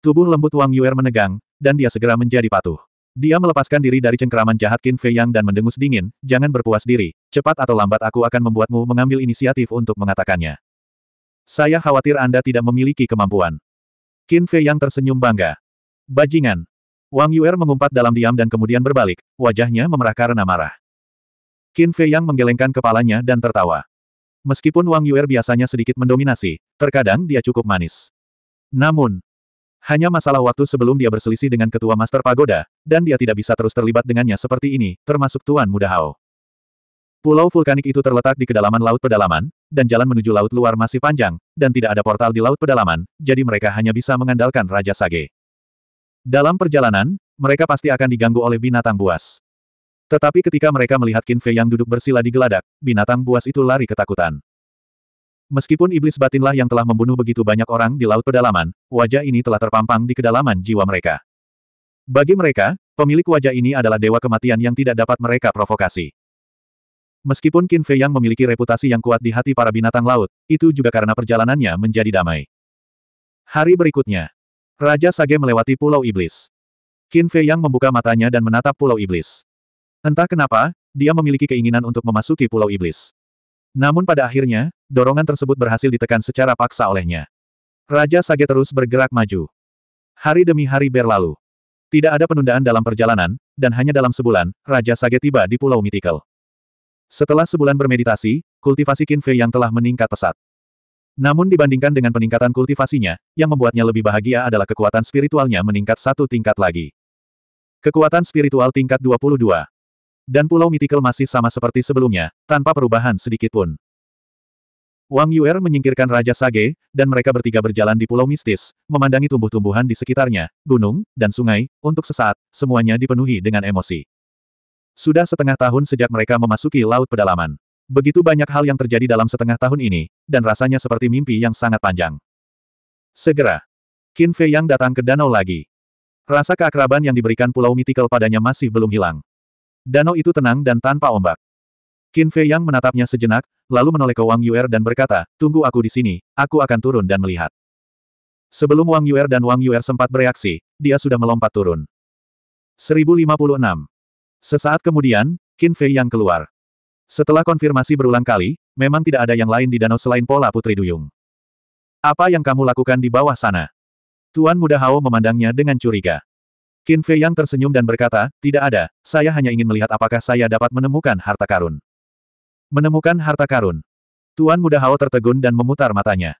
Tubuh lembut Wang Yuer menegang, dan dia segera menjadi patuh. Dia melepaskan diri dari cengkeraman jahat Qin Fei Yang dan mendengus dingin, jangan berpuas diri, cepat atau lambat aku akan membuatmu mengambil inisiatif untuk mengatakannya. Saya khawatir Anda tidak memiliki kemampuan. Qin Fei Yang tersenyum bangga. Bajingan. Wang Yuer mengumpat dalam diam dan kemudian berbalik, wajahnya memerah karena marah. Qin Fei Yang menggelengkan kepalanya dan tertawa. Meskipun Wang Yuer biasanya sedikit mendominasi, terkadang dia cukup manis. Namun, hanya masalah waktu sebelum dia berselisih dengan ketua Master Pagoda, dan dia tidak bisa terus terlibat dengannya seperti ini, termasuk Tuan Muda Hao. Pulau vulkanik itu terletak di kedalaman Laut Pedalaman, dan jalan menuju Laut Luar masih panjang, dan tidak ada portal di Laut Pedalaman, jadi mereka hanya bisa mengandalkan Raja Sage. Dalam perjalanan, mereka pasti akan diganggu oleh binatang buas. Tetapi ketika mereka melihat Kinfe yang duduk bersila di geladak, binatang buas itu lari ketakutan. Meskipun iblis batinlah yang telah membunuh begitu banyak orang di laut pedalaman, wajah ini telah terpampang di kedalaman jiwa mereka. Bagi mereka, pemilik wajah ini adalah dewa kematian yang tidak dapat mereka provokasi. Meskipun Qin Fei yang memiliki reputasi yang kuat di hati para binatang laut, itu juga karena perjalanannya menjadi damai. Hari berikutnya, Raja Sage melewati Pulau Iblis. Qin Fei yang membuka matanya dan menatap Pulau Iblis. Entah kenapa, dia memiliki keinginan untuk memasuki Pulau Iblis. Namun pada akhirnya, dorongan tersebut berhasil ditekan secara paksa olehnya. Raja Sage terus bergerak maju. Hari demi hari berlalu. Tidak ada penundaan dalam perjalanan, dan hanya dalam sebulan, Raja Sage tiba di Pulau Mythical. Setelah sebulan bermeditasi, kultivasi Kinfe yang telah meningkat pesat. Namun dibandingkan dengan peningkatan kultivasinya, yang membuatnya lebih bahagia adalah kekuatan spiritualnya meningkat satu tingkat lagi. Kekuatan spiritual tingkat 22. Dan pulau mitikal masih sama seperti sebelumnya, tanpa perubahan sedikit pun. Wang Yuer menyingkirkan Raja Sage, dan mereka bertiga berjalan di pulau mistis, memandangi tumbuh-tumbuhan di sekitarnya, gunung, dan sungai, untuk sesaat, semuanya dipenuhi dengan emosi. Sudah setengah tahun sejak mereka memasuki Laut Pedalaman. Begitu banyak hal yang terjadi dalam setengah tahun ini, dan rasanya seperti mimpi yang sangat panjang. Segera, Qin Fei yang datang ke danau lagi. Rasa keakraban yang diberikan pulau mitikal padanya masih belum hilang. Danau itu tenang dan tanpa ombak. Qin Fei Yang menatapnya sejenak, lalu menoleh ke Wang Yuer dan berkata, tunggu aku di sini, aku akan turun dan melihat. Sebelum Wang Yuer dan Wang Yuer sempat bereaksi, dia sudah melompat turun. 1056. Sesaat kemudian, Qin Fei Yang keluar. Setelah konfirmasi berulang kali, memang tidak ada yang lain di danau selain pola Putri Duyung. Apa yang kamu lakukan di bawah sana? Tuan Muda Hao memandangnya dengan curiga. Qin Fei yang tersenyum dan berkata, tidak ada, saya hanya ingin melihat apakah saya dapat menemukan harta karun. Menemukan harta karun. Tuan muda Hao tertegun dan memutar matanya.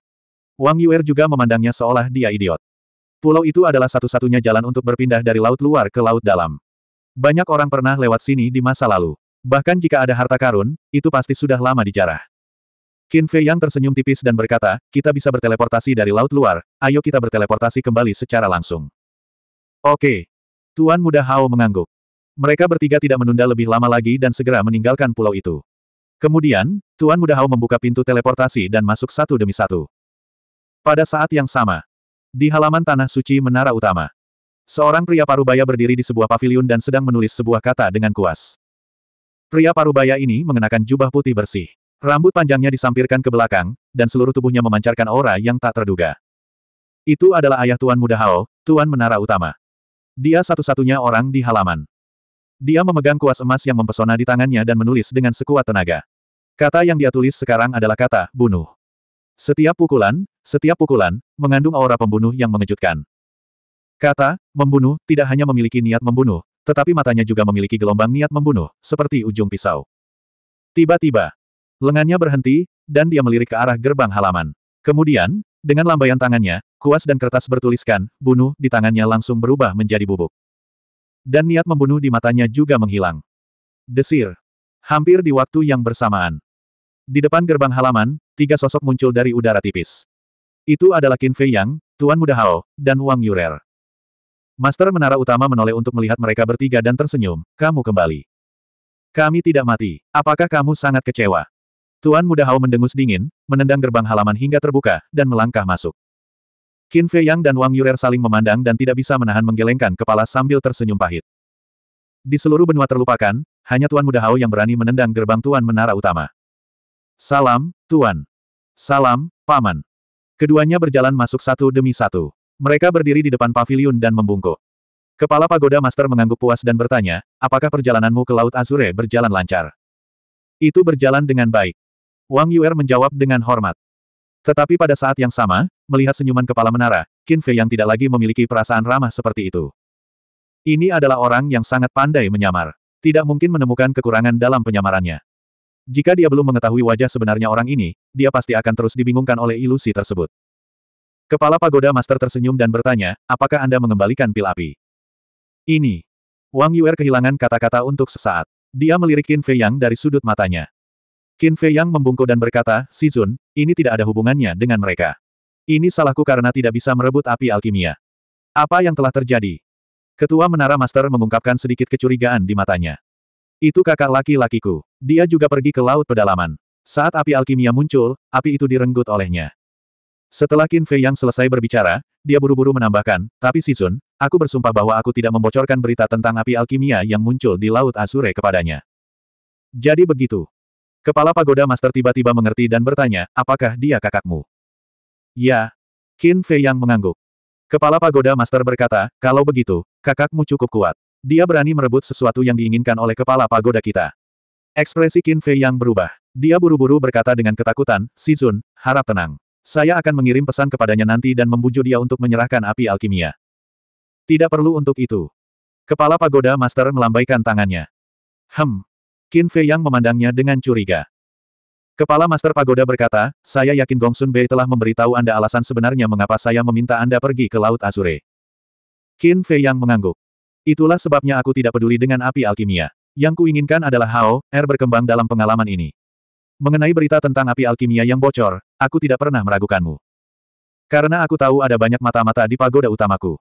Wang Yuer juga memandangnya seolah dia idiot. Pulau itu adalah satu-satunya jalan untuk berpindah dari laut luar ke laut dalam. Banyak orang pernah lewat sini di masa lalu. Bahkan jika ada harta karun, itu pasti sudah lama dijarah. Qin Fei yang tersenyum tipis dan berkata, kita bisa berteleportasi dari laut luar, ayo kita berteleportasi kembali secara langsung. Oke, Tuan Muda Hao mengangguk. Mereka bertiga tidak menunda lebih lama lagi dan segera meninggalkan pulau itu. Kemudian, Tuan Muda Hao membuka pintu teleportasi dan masuk satu demi satu. Pada saat yang sama, di halaman Tanah Suci Menara Utama, seorang pria parubaya berdiri di sebuah paviliun dan sedang menulis sebuah kata dengan kuas. Pria parubaya ini mengenakan jubah putih bersih. Rambut panjangnya disampirkan ke belakang, dan seluruh tubuhnya memancarkan aura yang tak terduga. Itu adalah ayah Tuan Muda Hao, Tuan Menara Utama. Dia satu-satunya orang di halaman. Dia memegang kuas emas yang mempesona di tangannya dan menulis dengan sekuat tenaga. Kata yang dia tulis sekarang adalah kata, bunuh. Setiap pukulan, setiap pukulan, mengandung aura pembunuh yang mengejutkan. Kata, membunuh, tidak hanya memiliki niat membunuh, tetapi matanya juga memiliki gelombang niat membunuh, seperti ujung pisau. Tiba-tiba, lengannya berhenti, dan dia melirik ke arah gerbang halaman. Kemudian, dengan lambaian tangannya, kuas dan kertas bertuliskan, bunuh, di tangannya langsung berubah menjadi bubuk. Dan niat membunuh di matanya juga menghilang. Desir. Hampir di waktu yang bersamaan. Di depan gerbang halaman, tiga sosok muncul dari udara tipis. Itu adalah Qin Fei Yang, Tuan Muda Hao, dan Wang Yurer. Master Menara Utama menoleh untuk melihat mereka bertiga dan tersenyum, kamu kembali. Kami tidak mati. Apakah kamu sangat kecewa? Tuan Muda Hao mendengus dingin, menendang gerbang halaman hingga terbuka, dan melangkah masuk. Qin Fei Yang dan Wang Yurer saling memandang dan tidak bisa menahan menggelengkan kepala sambil tersenyum pahit. Di seluruh benua terlupakan, hanya Tuan Muda Hao yang berani menendang gerbang Tuan Menara Utama. Salam, Tuan. Salam, Paman. Keduanya berjalan masuk satu demi satu. Mereka berdiri di depan pavilion dan membungkuk. Kepala pagoda master mengangguk puas dan bertanya, apakah perjalananmu ke Laut Azure berjalan lancar? Itu berjalan dengan baik. Wang Yuer menjawab dengan hormat. Tetapi pada saat yang sama, melihat senyuman kepala menara, Qin Fei yang tidak lagi memiliki perasaan ramah seperti itu. Ini adalah orang yang sangat pandai menyamar. Tidak mungkin menemukan kekurangan dalam penyamarannya. Jika dia belum mengetahui wajah sebenarnya orang ini, dia pasti akan terus dibingungkan oleh ilusi tersebut. Kepala pagoda master tersenyum dan bertanya, apakah Anda mengembalikan pil api? Ini. Wang Yuer kehilangan kata-kata untuk sesaat. Dia melirik Qin Fei Yang dari sudut matanya. Qin Fei Yang membungkuk dan berkata, Sizun, ini tidak ada hubungannya dengan mereka. Ini salahku karena tidak bisa merebut api alkimia. Apa yang telah terjadi? Ketua Menara Master mengungkapkan sedikit kecurigaan di matanya. Itu kakak laki-lakiku. Dia juga pergi ke laut pedalaman. Saat api alkimia muncul, api itu direnggut olehnya. Setelah Qin Fei Yang selesai berbicara, dia buru-buru menambahkan, tapi Sizun, aku bersumpah bahwa aku tidak membocorkan berita tentang api alkimia yang muncul di Laut Azure kepadanya. Jadi begitu. Kepala pagoda master tiba-tiba mengerti dan bertanya, apakah dia kakakmu? Ya. Qin Fei yang mengangguk. Kepala pagoda master berkata, kalau begitu, kakakmu cukup kuat. Dia berani merebut sesuatu yang diinginkan oleh kepala pagoda kita. Ekspresi Qin Fei yang berubah. Dia buru-buru berkata dengan ketakutan, Si Zun, harap tenang. Saya akan mengirim pesan kepadanya nanti dan membujuk dia untuk menyerahkan api alkimia. Tidak perlu untuk itu. Kepala pagoda master melambaikan tangannya. Hem, Qin Fei yang memandangnya dengan curiga. Kepala Master Pagoda berkata, saya yakin Gongsun Bei telah memberitahu Anda alasan sebenarnya mengapa saya meminta Anda pergi ke Laut Azure. Qin Fei yang mengangguk. Itulah sebabnya aku tidak peduli dengan api alkimia. Yang kuinginkan adalah Hao, Er berkembang dalam pengalaman ini. Mengenai berita tentang api alkimia yang bocor, aku tidak pernah meragukanmu. Karena aku tahu ada banyak mata-mata di pagoda utamaku.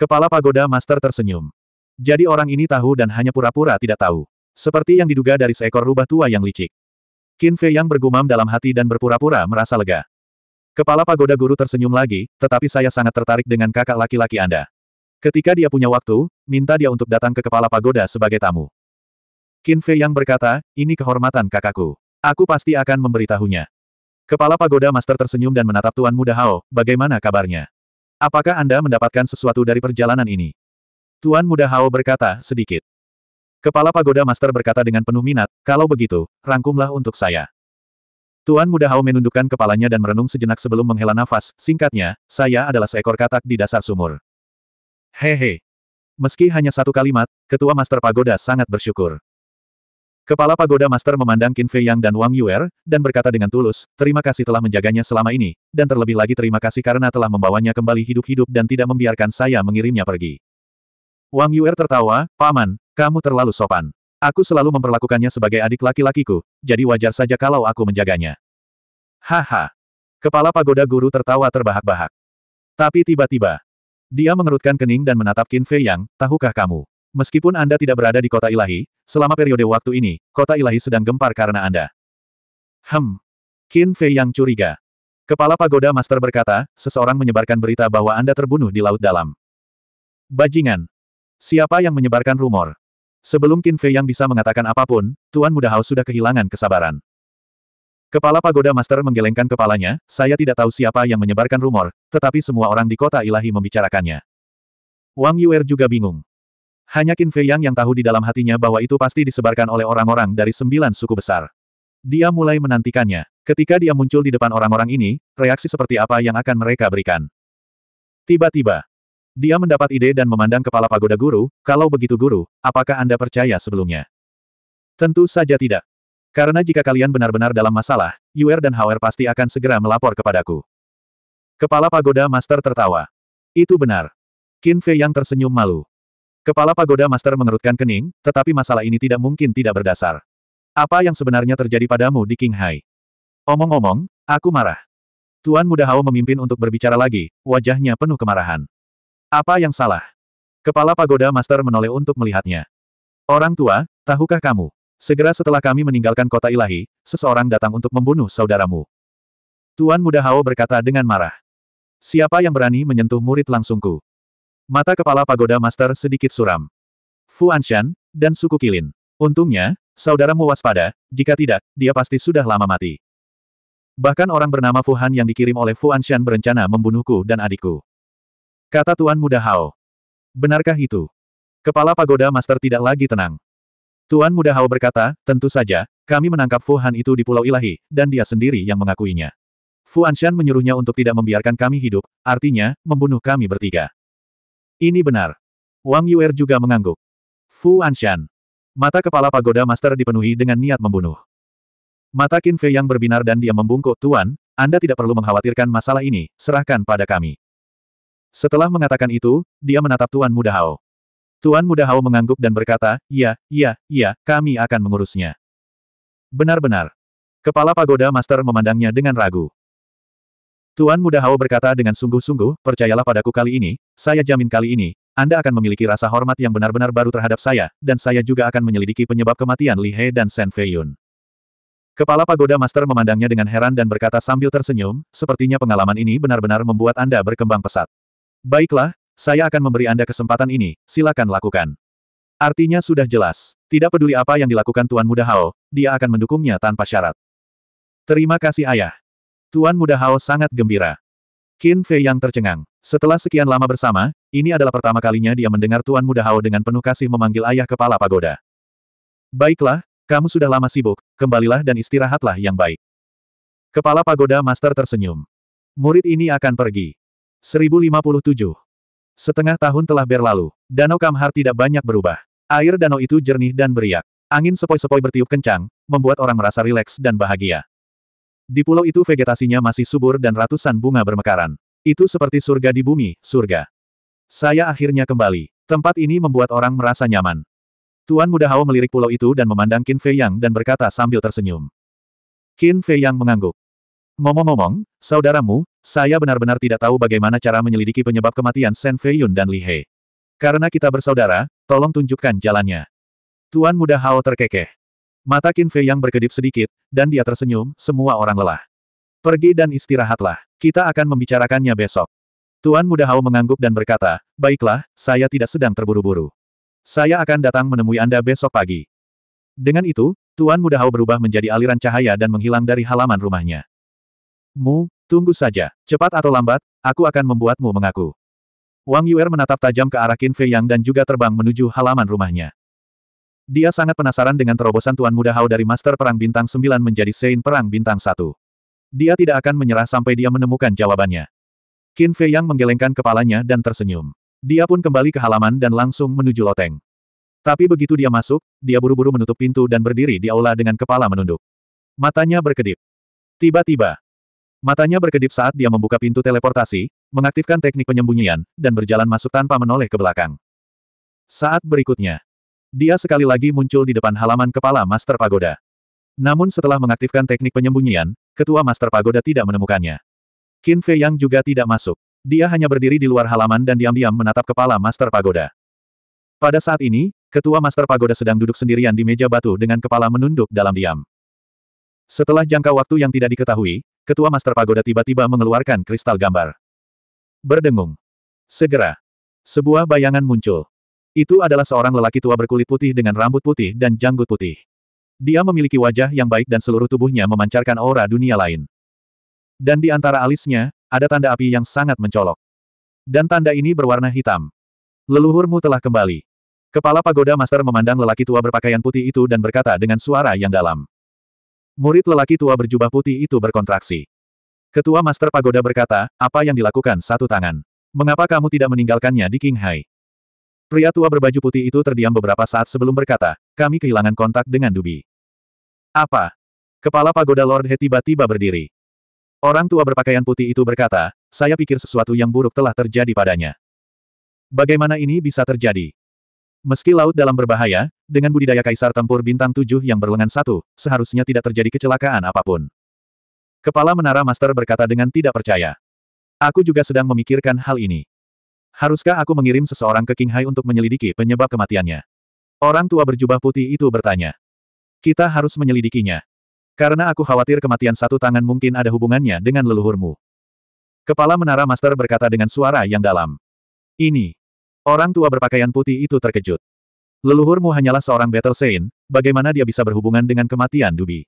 Kepala pagoda master tersenyum. Jadi orang ini tahu dan hanya pura-pura tidak tahu. Seperti yang diduga dari seekor rubah tua yang licik. Qin Fei yang bergumam dalam hati dan berpura-pura merasa lega. Kepala pagoda guru tersenyum lagi, tetapi saya sangat tertarik dengan kakak laki-laki Anda. Ketika dia punya waktu, minta dia untuk datang ke kepala pagoda sebagai tamu. Qin Fei yang berkata, ini kehormatan kakakku. Aku pasti akan memberitahunya. Kepala pagoda master tersenyum dan menatap Tuan Muda Hao, bagaimana kabarnya? Apakah Anda mendapatkan sesuatu dari perjalanan ini? Tuan Muda Hao berkata, sedikit. Kepala pagoda master berkata dengan penuh minat, kalau begitu, rangkumlah untuk saya. Tuan muda Hao menundukkan kepalanya dan merenung sejenak sebelum menghela nafas, singkatnya, saya adalah seekor katak di dasar sumur. Hehe. Meski hanya satu kalimat, ketua master pagoda sangat bersyukur. Kepala pagoda master memandang Qin Fei Yang dan Wang Yuer, dan berkata dengan tulus, terima kasih telah menjaganya selama ini, dan terlebih lagi terima kasih karena telah membawanya kembali hidup-hidup dan tidak membiarkan saya mengirimnya pergi. Wang Yuer tertawa, Paman, kamu terlalu sopan. Aku selalu memperlakukannya sebagai adik laki-lakiku, jadi wajar saja kalau aku menjaganya. Haha. Kepala pagoda guru tertawa terbahak-bahak. Tapi tiba-tiba, dia mengerutkan kening dan menatap Qin Fei Yang, tahukah kamu? Meskipun Anda tidak berada di kota ilahi, selama periode waktu ini, kota ilahi sedang gempar karena Anda. Hem. Qin Fei Yang curiga. Kepala pagoda master berkata, seseorang menyebarkan berita bahwa Anda terbunuh di Laut Dalam. Bajingan. Siapa yang menyebarkan rumor? Sebelum Qin Fei yang bisa mengatakan apapun, Tuan Muda Hao sudah kehilangan kesabaran. Kepala Pagoda Master menggelengkan kepalanya, saya tidak tahu siapa yang menyebarkan rumor, tetapi semua orang di kota ilahi membicarakannya. Wang Yuer juga bingung. Hanya Qin Fei Yang yang tahu di dalam hatinya bahwa itu pasti disebarkan oleh orang-orang dari sembilan suku besar. Dia mulai menantikannya. Ketika dia muncul di depan orang-orang ini, reaksi seperti apa yang akan mereka berikan. Tiba-tiba, dia mendapat ide dan memandang kepala pagoda guru, kalau begitu guru, apakah Anda percaya sebelumnya? Tentu saja tidak. Karena jika kalian benar-benar dalam masalah, Yuer dan Hauer pasti akan segera melapor kepadaku. Kepala pagoda master tertawa. Itu benar. Qin Fei yang tersenyum malu. Kepala pagoda master mengerutkan kening, tetapi masalah ini tidak mungkin tidak berdasar. Apa yang sebenarnya terjadi padamu di King Hai? Omong-omong, aku marah. Tuan Muda Hao memimpin untuk berbicara lagi, wajahnya penuh kemarahan. Apa yang salah? Kepala pagoda master menoleh untuk melihatnya. Orang tua, tahukah kamu? Segera setelah kami meninggalkan kota ilahi, seseorang datang untuk membunuh saudaramu. Tuan muda Hao berkata dengan marah. Siapa yang berani menyentuh murid langsungku? Mata kepala pagoda master sedikit suram. Fu Anshan, dan suku Kilin. Untungnya, saudaramu waspada, jika tidak, dia pasti sudah lama mati. Bahkan orang bernama Fu Han yang dikirim oleh Fu Anshan berencana membunuhku dan adikku. Kata Tuan Muda Hao. Benarkah itu? Kepala pagoda master tidak lagi tenang. Tuan Muda Hao berkata, tentu saja, kami menangkap Fu Han itu di Pulau Ilahi, dan dia sendiri yang mengakuinya. Fu Anshan menyuruhnya untuk tidak membiarkan kami hidup, artinya, membunuh kami bertiga. Ini benar. Wang Yuer juga mengangguk. Fu Anshan. Mata kepala pagoda master dipenuhi dengan niat membunuh. Mata Qin Fei yang berbinar dan dia membungkuk, Tuan, Anda tidak perlu mengkhawatirkan masalah ini, serahkan pada kami. Setelah mengatakan itu, dia menatap Tuan Muda Hao. Tuan Muda Hao mengangguk dan berkata, ya, ya, ya, kami akan mengurusnya. Benar-benar. Kepala Pagoda Master memandangnya dengan ragu. Tuan Muda Hao berkata dengan sungguh-sungguh, percayalah padaku kali ini, saya jamin kali ini, Anda akan memiliki rasa hormat yang benar-benar baru terhadap saya, dan saya juga akan menyelidiki penyebab kematian Li He dan Shen Fei Yun. Kepala Pagoda Master memandangnya dengan heran dan berkata sambil tersenyum, sepertinya pengalaman ini benar-benar membuat Anda berkembang pesat. Baiklah, saya akan memberi Anda kesempatan ini, silakan lakukan. Artinya sudah jelas, tidak peduli apa yang dilakukan Tuan Muda Hao, dia akan mendukungnya tanpa syarat. Terima kasih ayah. Tuan Muda Hao sangat gembira. Qin Fei yang tercengang. Setelah sekian lama bersama, ini adalah pertama kalinya dia mendengar Tuan Muda Hao dengan penuh kasih memanggil ayah kepala pagoda. Baiklah, kamu sudah lama sibuk, kembalilah dan istirahatlah yang baik. Kepala pagoda master tersenyum. Murid ini akan pergi. 1057. Setengah tahun telah berlalu. Danau Kamhar tidak banyak berubah. Air danau itu jernih dan beriak. Angin sepoi-sepoi bertiup kencang, membuat orang merasa rileks dan bahagia. Di pulau itu vegetasinya masih subur dan ratusan bunga bermekaran. Itu seperti surga di bumi, surga. Saya akhirnya kembali. Tempat ini membuat orang merasa nyaman. Tuan Muda Hao melirik pulau itu dan memandang Qin Fei Yang dan berkata sambil tersenyum. Qin Fei Yang mengangguk. Ngomong-ngomong, saudaramu, saya benar-benar tidak tahu bagaimana cara menyelidiki penyebab kematian Sen Yun dan Li He. Karena kita bersaudara, tolong tunjukkan jalannya. Tuan muda Hao terkekeh. Mata Qin Fei yang berkedip sedikit, dan dia tersenyum, semua orang lelah. Pergi dan istirahatlah. Kita akan membicarakannya besok. Tuan muda Hao mengangguk dan berkata, baiklah, saya tidak sedang terburu-buru. Saya akan datang menemui Anda besok pagi. Dengan itu, Tuan muda Hao berubah menjadi aliran cahaya dan menghilang dari halaman rumahnya. Mu, tunggu saja. Cepat atau lambat, aku akan membuatmu mengaku. Wang Yuer menatap tajam ke arah Qin Fei Yang dan juga terbang menuju halaman rumahnya. Dia sangat penasaran dengan terobosan Tuan Muda Hao dari Master Perang Bintang 9 menjadi Sein Perang Bintang 1. Dia tidak akan menyerah sampai dia menemukan jawabannya. Qin Fei Yang menggelengkan kepalanya dan tersenyum. Dia pun kembali ke halaman dan langsung menuju loteng. Tapi begitu dia masuk, dia buru-buru menutup pintu dan berdiri di aula dengan kepala menunduk. Matanya berkedip. Tiba-tiba, Matanya berkedip saat dia membuka pintu teleportasi, mengaktifkan teknik penyembunyian, dan berjalan masuk tanpa menoleh ke belakang. Saat berikutnya, dia sekali lagi muncul di depan halaman kepala Master Pagoda. Namun setelah mengaktifkan teknik penyembunyian, ketua Master Pagoda tidak menemukannya. Qin Fei Yang juga tidak masuk. Dia hanya berdiri di luar halaman dan diam-diam menatap kepala Master Pagoda. Pada saat ini, ketua Master Pagoda sedang duduk sendirian di meja batu dengan kepala menunduk dalam diam. Setelah jangka waktu yang tidak diketahui, ketua Master Pagoda tiba-tiba mengeluarkan kristal gambar. Berdengung. Segera. Sebuah bayangan muncul. Itu adalah seorang lelaki tua berkulit putih dengan rambut putih dan janggut putih. Dia memiliki wajah yang baik dan seluruh tubuhnya memancarkan aura dunia lain. Dan di antara alisnya, ada tanda api yang sangat mencolok. Dan tanda ini berwarna hitam. Leluhurmu telah kembali. Kepala pagoda master memandang lelaki tua berpakaian putih itu dan berkata dengan suara yang dalam. Murid lelaki tua berjubah putih itu berkontraksi. Ketua Master Pagoda berkata, apa yang dilakukan satu tangan? Mengapa kamu tidak meninggalkannya di King Hai? Pria tua berbaju putih itu terdiam beberapa saat sebelum berkata, kami kehilangan kontak dengan Dubi. Apa? Kepala Pagoda Lord He tiba-tiba berdiri. Orang tua berpakaian putih itu berkata, saya pikir sesuatu yang buruk telah terjadi padanya. Bagaimana ini bisa terjadi? Meski laut dalam berbahaya, dengan budidaya kaisar tempur bintang tujuh yang berlengan satu, seharusnya tidak terjadi kecelakaan apapun. Kepala Menara Master berkata dengan tidak percaya. Aku juga sedang memikirkan hal ini. Haruskah aku mengirim seseorang ke King Hai untuk menyelidiki penyebab kematiannya? Orang tua berjubah putih itu bertanya. Kita harus menyelidikinya. Karena aku khawatir kematian satu tangan mungkin ada hubungannya dengan leluhurmu. Kepala Menara Master berkata dengan suara yang dalam. Ini, Orang tua berpakaian putih itu terkejut. Leluhurmu hanyalah seorang Battle Saint, bagaimana dia bisa berhubungan dengan kematian Dubi?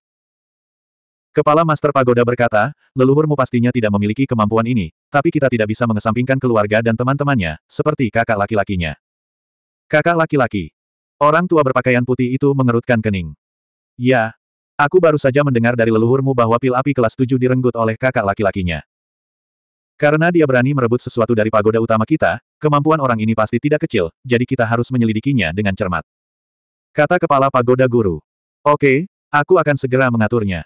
Kepala Master Pagoda berkata, leluhurmu pastinya tidak memiliki kemampuan ini, tapi kita tidak bisa mengesampingkan keluarga dan teman-temannya, seperti kakak laki-lakinya. Kakak laki-laki. Orang tua berpakaian putih itu mengerutkan kening. Ya, Aku baru saja mendengar dari leluhurmu bahwa pil api kelas 7 direnggut oleh kakak laki-lakinya. Karena dia berani merebut sesuatu dari pagoda utama kita, kemampuan orang ini pasti tidak kecil, jadi kita harus menyelidikinya dengan cermat. Kata kepala pagoda guru. Oke, aku akan segera mengaturnya.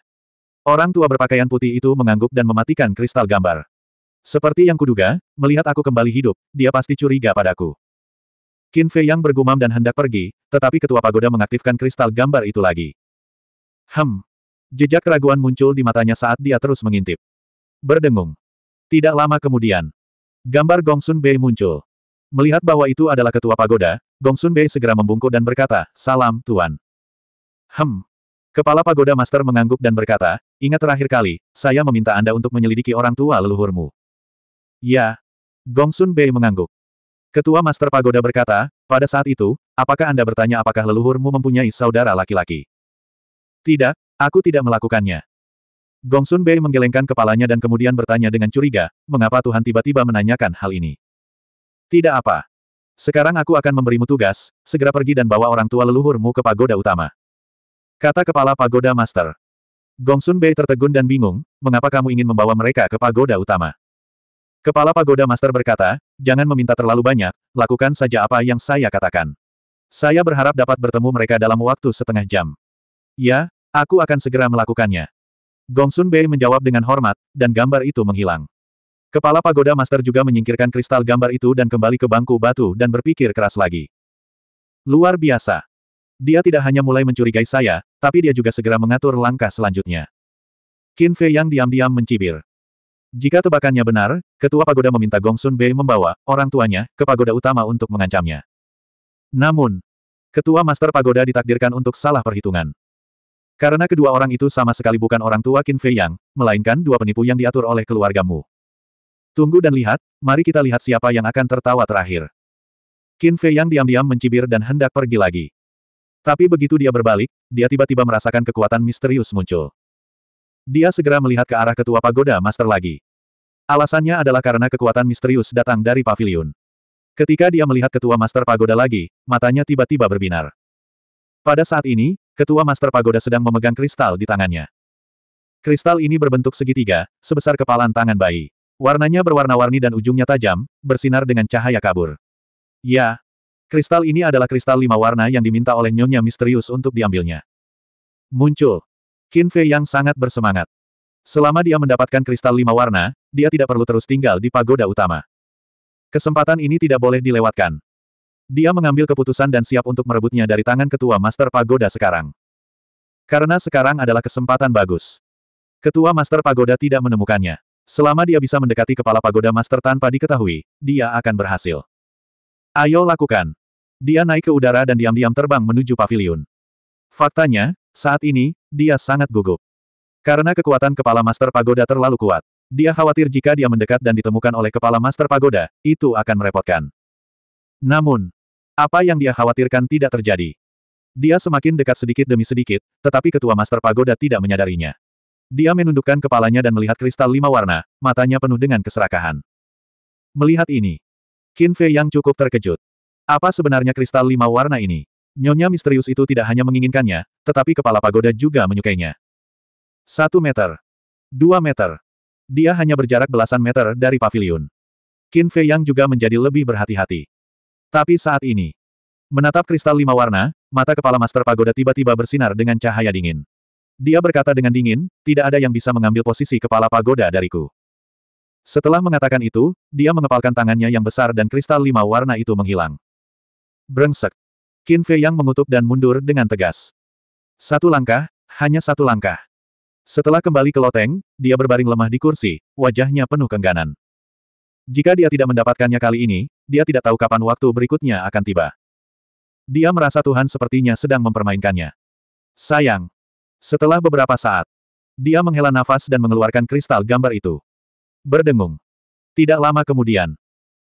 Orang tua berpakaian putih itu mengangguk dan mematikan kristal gambar. Seperti yang kuduga, melihat aku kembali hidup, dia pasti curiga padaku. Qin Fei yang bergumam dan hendak pergi, tetapi ketua pagoda mengaktifkan kristal gambar itu lagi. Hem. Jejak keraguan muncul di matanya saat dia terus mengintip. Berdengung. Tidak lama kemudian, gambar Gongsun Bei muncul. Melihat bahwa itu adalah ketua pagoda, Gongsun Bei segera membungkuk dan berkata, Salam, Tuan. Hem. Kepala pagoda master mengangguk dan berkata, Ingat terakhir kali, saya meminta Anda untuk menyelidiki orang tua leluhurmu. Ya. Gongsun Bei mengangguk. Ketua master pagoda berkata, Pada saat itu, apakah Anda bertanya apakah leluhurmu mempunyai saudara laki-laki? Tidak, aku tidak melakukannya. Gongsun Bei menggelengkan kepalanya dan kemudian bertanya dengan curiga, mengapa Tuhan tiba-tiba menanyakan hal ini? Tidak apa. Sekarang aku akan memberimu tugas, segera pergi dan bawa orang tua leluhurmu ke pagoda utama. Kata kepala pagoda master. Gongsun Bei tertegun dan bingung, mengapa kamu ingin membawa mereka ke pagoda utama? Kepala pagoda master berkata, jangan meminta terlalu banyak, lakukan saja apa yang saya katakan. Saya berharap dapat bertemu mereka dalam waktu setengah jam. Ya, aku akan segera melakukannya. Gong Sun Bei menjawab dengan hormat, dan gambar itu menghilang. Kepala pagoda master juga menyingkirkan kristal gambar itu dan kembali ke bangku batu dan berpikir keras lagi. Luar biasa. Dia tidak hanya mulai mencurigai saya, tapi dia juga segera mengatur langkah selanjutnya. Qin Fei yang diam-diam mencibir. Jika tebakannya benar, ketua pagoda meminta Gong Sun Bei membawa orang tuanya ke pagoda utama untuk mengancamnya. Namun, ketua master pagoda ditakdirkan untuk salah perhitungan. Karena kedua orang itu sama sekali bukan orang tua Qin Fei Yang, melainkan dua penipu yang diatur oleh keluargamu. Tunggu dan lihat, mari kita lihat siapa yang akan tertawa terakhir. Qin Fei Yang diam-diam mencibir dan hendak pergi lagi. Tapi begitu dia berbalik, dia tiba-tiba merasakan kekuatan misterius muncul. Dia segera melihat ke arah ketua pagoda master lagi. Alasannya adalah karena kekuatan misterius datang dari pavilion. Ketika dia melihat ketua master pagoda lagi, matanya tiba-tiba berbinar. Pada saat ini, Ketua Master Pagoda sedang memegang kristal di tangannya. Kristal ini berbentuk segitiga, sebesar kepalan tangan bayi. Warnanya berwarna-warni dan ujungnya tajam, bersinar dengan cahaya kabur. Ya. Kristal ini adalah kristal lima warna yang diminta oleh Nyonya Misterius untuk diambilnya. Muncul. Qin Fei yang sangat bersemangat. Selama dia mendapatkan kristal lima warna, dia tidak perlu terus tinggal di pagoda utama. Kesempatan ini tidak boleh dilewatkan. Dia mengambil keputusan dan siap untuk merebutnya dari tangan ketua Master Pagoda sekarang. Karena sekarang adalah kesempatan bagus. Ketua Master Pagoda tidak menemukannya. Selama dia bisa mendekati kepala pagoda Master tanpa diketahui, dia akan berhasil. Ayo lakukan. Dia naik ke udara dan diam-diam terbang menuju pavilion. Faktanya, saat ini, dia sangat gugup. Karena kekuatan kepala Master Pagoda terlalu kuat. Dia khawatir jika dia mendekat dan ditemukan oleh kepala Master Pagoda, itu akan merepotkan. Namun, apa yang dia khawatirkan tidak terjadi. Dia semakin dekat sedikit demi sedikit, tetapi ketua Master Pagoda tidak menyadarinya. Dia menundukkan kepalanya dan melihat kristal lima warna, matanya penuh dengan keserakahan. Melihat ini, Qin Fei yang cukup terkejut. Apa sebenarnya kristal lima warna ini? Nyonya misterius itu tidak hanya menginginkannya, tetapi kepala pagoda juga menyukainya. Satu meter. Dua meter. Dia hanya berjarak belasan meter dari pavilion. Qin Fei yang juga menjadi lebih berhati-hati. Tapi saat ini, menatap kristal lima warna, mata kepala Master Pagoda tiba-tiba bersinar dengan cahaya dingin. Dia berkata dengan dingin, tidak ada yang bisa mengambil posisi kepala pagoda dariku. Setelah mengatakan itu, dia mengepalkan tangannya yang besar dan kristal lima warna itu menghilang. Brengsek. Qin Fei yang mengutuk dan mundur dengan tegas. Satu langkah, hanya satu langkah. Setelah kembali ke loteng, dia berbaring lemah di kursi, wajahnya penuh kengganan. Jika dia tidak mendapatkannya kali ini, dia tidak tahu kapan waktu berikutnya akan tiba. Dia merasa Tuhan sepertinya sedang mempermainkannya. Sayang. Setelah beberapa saat, dia menghela nafas dan mengeluarkan kristal gambar itu. Berdengung. Tidak lama kemudian,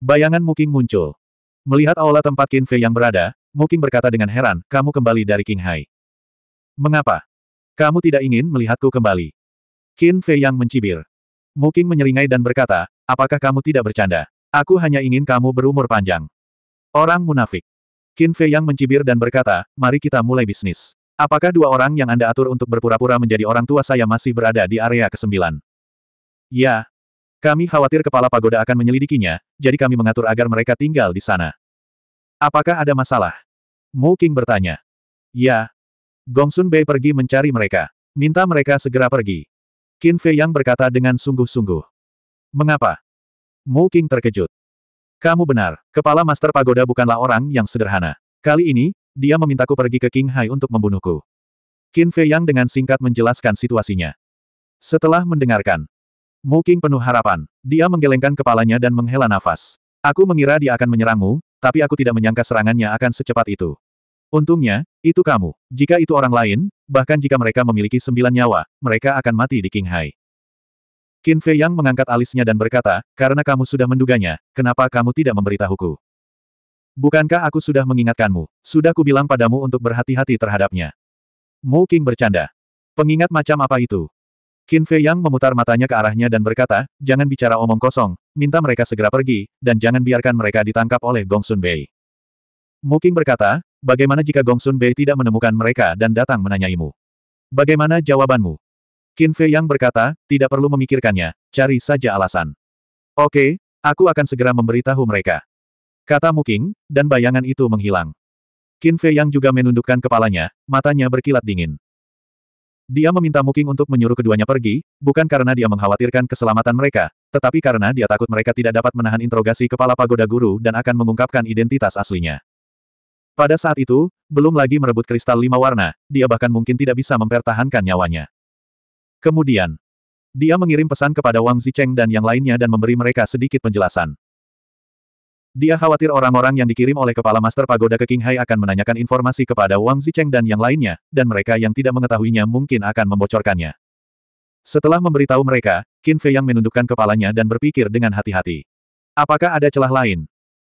bayangan Muking muncul. Melihat aula tempat Qin Fei yang berada, Muking berkata dengan heran, kamu kembali dari King Hai. Mengapa? Kamu tidak ingin melihatku kembali? Qin Fei yang mencibir. Muking menyeringai dan berkata, Apakah kamu tidak bercanda? Aku hanya ingin kamu berumur panjang. Orang munafik. Qin Fei yang mencibir dan berkata, mari kita mulai bisnis. Apakah dua orang yang Anda atur untuk berpura-pura menjadi orang tua saya masih berada di area ke-9? Ya. Kami khawatir kepala pagoda akan menyelidikinya, jadi kami mengatur agar mereka tinggal di sana. Apakah ada masalah? Mu King bertanya. Ya. Gongsun Bei pergi mencari mereka. Minta mereka segera pergi. Qin Fei yang berkata dengan sungguh-sungguh. Mengapa? Mu King terkejut. Kamu benar, kepala Master Pagoda bukanlah orang yang sederhana. Kali ini, dia memintaku pergi ke King Hai untuk membunuhku. Qin Fei Yang dengan singkat menjelaskan situasinya. Setelah mendengarkan, Mu King penuh harapan. Dia menggelengkan kepalanya dan menghela nafas. Aku mengira dia akan menyerangmu, tapi aku tidak menyangka serangannya akan secepat itu. Untungnya, itu kamu. Jika itu orang lain, bahkan jika mereka memiliki sembilan nyawa, mereka akan mati di King Hai. Qin Fei Yang mengangkat alisnya dan berkata, karena kamu sudah menduganya, kenapa kamu tidak memberitahuku? Bukankah aku sudah mengingatkanmu? Sudah kubilang padamu untuk berhati-hati terhadapnya. Mu King bercanda. Pengingat macam apa itu? Qin Fei Yang memutar matanya ke arahnya dan berkata, jangan bicara omong kosong, minta mereka segera pergi, dan jangan biarkan mereka ditangkap oleh Gongsun Bei. Mu King berkata, bagaimana jika Gongsun Bei tidak menemukan mereka dan datang menanyaimu? Bagaimana jawabanmu? Qin Fei Yang berkata, tidak perlu memikirkannya, cari saja alasan. Oke, aku akan segera memberitahu mereka. Kata Muking, dan bayangan itu menghilang. Qin Fei Yang juga menundukkan kepalanya, matanya berkilat dingin. Dia meminta Muking untuk menyuruh keduanya pergi, bukan karena dia mengkhawatirkan keselamatan mereka, tetapi karena dia takut mereka tidak dapat menahan interogasi kepala pagoda guru dan akan mengungkapkan identitas aslinya. Pada saat itu, belum lagi merebut kristal lima warna, dia bahkan mungkin tidak bisa mempertahankan nyawanya. Kemudian, dia mengirim pesan kepada Wang Zicheng dan yang lainnya dan memberi mereka sedikit penjelasan. Dia khawatir orang-orang yang dikirim oleh kepala master pagoda ke Qinghai akan menanyakan informasi kepada Wang Zicheng dan yang lainnya, dan mereka yang tidak mengetahuinya mungkin akan membocorkannya. Setelah memberitahu mereka, Qin Fei yang menundukkan kepalanya dan berpikir dengan hati-hati. Apakah ada celah lain?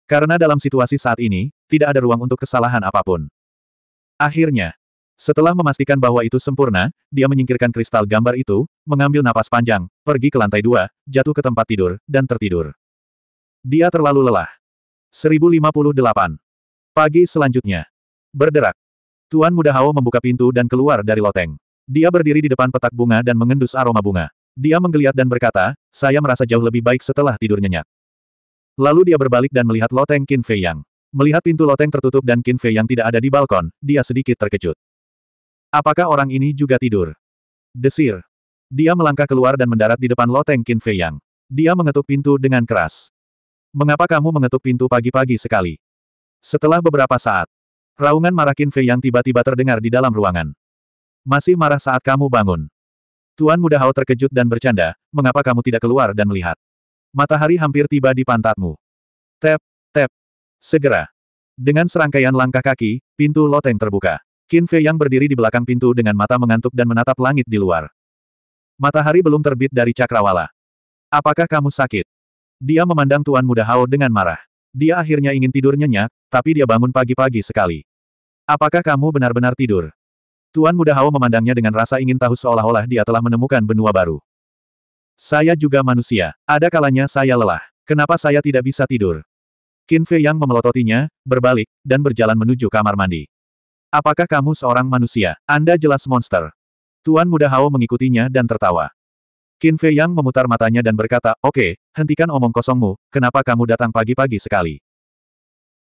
Karena dalam situasi saat ini, tidak ada ruang untuk kesalahan apapun. Akhirnya, setelah memastikan bahwa itu sempurna, dia menyingkirkan kristal gambar itu, mengambil napas panjang, pergi ke lantai dua, jatuh ke tempat tidur, dan tertidur. Dia terlalu lelah. 1058. Pagi selanjutnya. Berderak. Tuan Muda Hao membuka pintu dan keluar dari loteng. Dia berdiri di depan petak bunga dan mengendus aroma bunga. Dia menggeliat dan berkata, saya merasa jauh lebih baik setelah tidur nyenyak. Lalu dia berbalik dan melihat loteng Qin Fei Yang. Melihat pintu loteng tertutup dan Qin Fei Yang tidak ada di balkon, dia sedikit terkejut. Apakah orang ini juga tidur? Desir. Dia melangkah keluar dan mendarat di depan loteng Qin Fei Yang. Dia mengetuk pintu dengan keras. Mengapa kamu mengetuk pintu pagi-pagi sekali? Setelah beberapa saat, raungan marah Qin Fei Yang tiba-tiba terdengar di dalam ruangan. Masih marah saat kamu bangun. Tuan Muda Hao terkejut dan bercanda, mengapa kamu tidak keluar dan melihat? Matahari hampir tiba di pantatmu. Tep, tep. Segera. Dengan serangkaian langkah kaki, pintu loteng terbuka. Qin Fei yang berdiri di belakang pintu dengan mata mengantuk dan menatap langit di luar. Matahari belum terbit dari cakrawala. Apakah kamu sakit? Dia memandang Tuan Muda Hao dengan marah. Dia akhirnya ingin tidur nyenyak, tapi dia bangun pagi-pagi sekali. Apakah kamu benar-benar tidur? Tuan Muda Hao memandangnya dengan rasa ingin tahu seolah-olah dia telah menemukan benua baru. Saya juga manusia. Ada kalanya saya lelah. Kenapa saya tidak bisa tidur? Qin Fei yang memelototinya, berbalik, dan berjalan menuju kamar mandi. Apakah kamu seorang manusia? Anda jelas monster. Tuan muda Hao mengikutinya dan tertawa. Qin Fei Yang memutar matanya dan berkata, Oke, okay, hentikan omong kosongmu, kenapa kamu datang pagi-pagi sekali?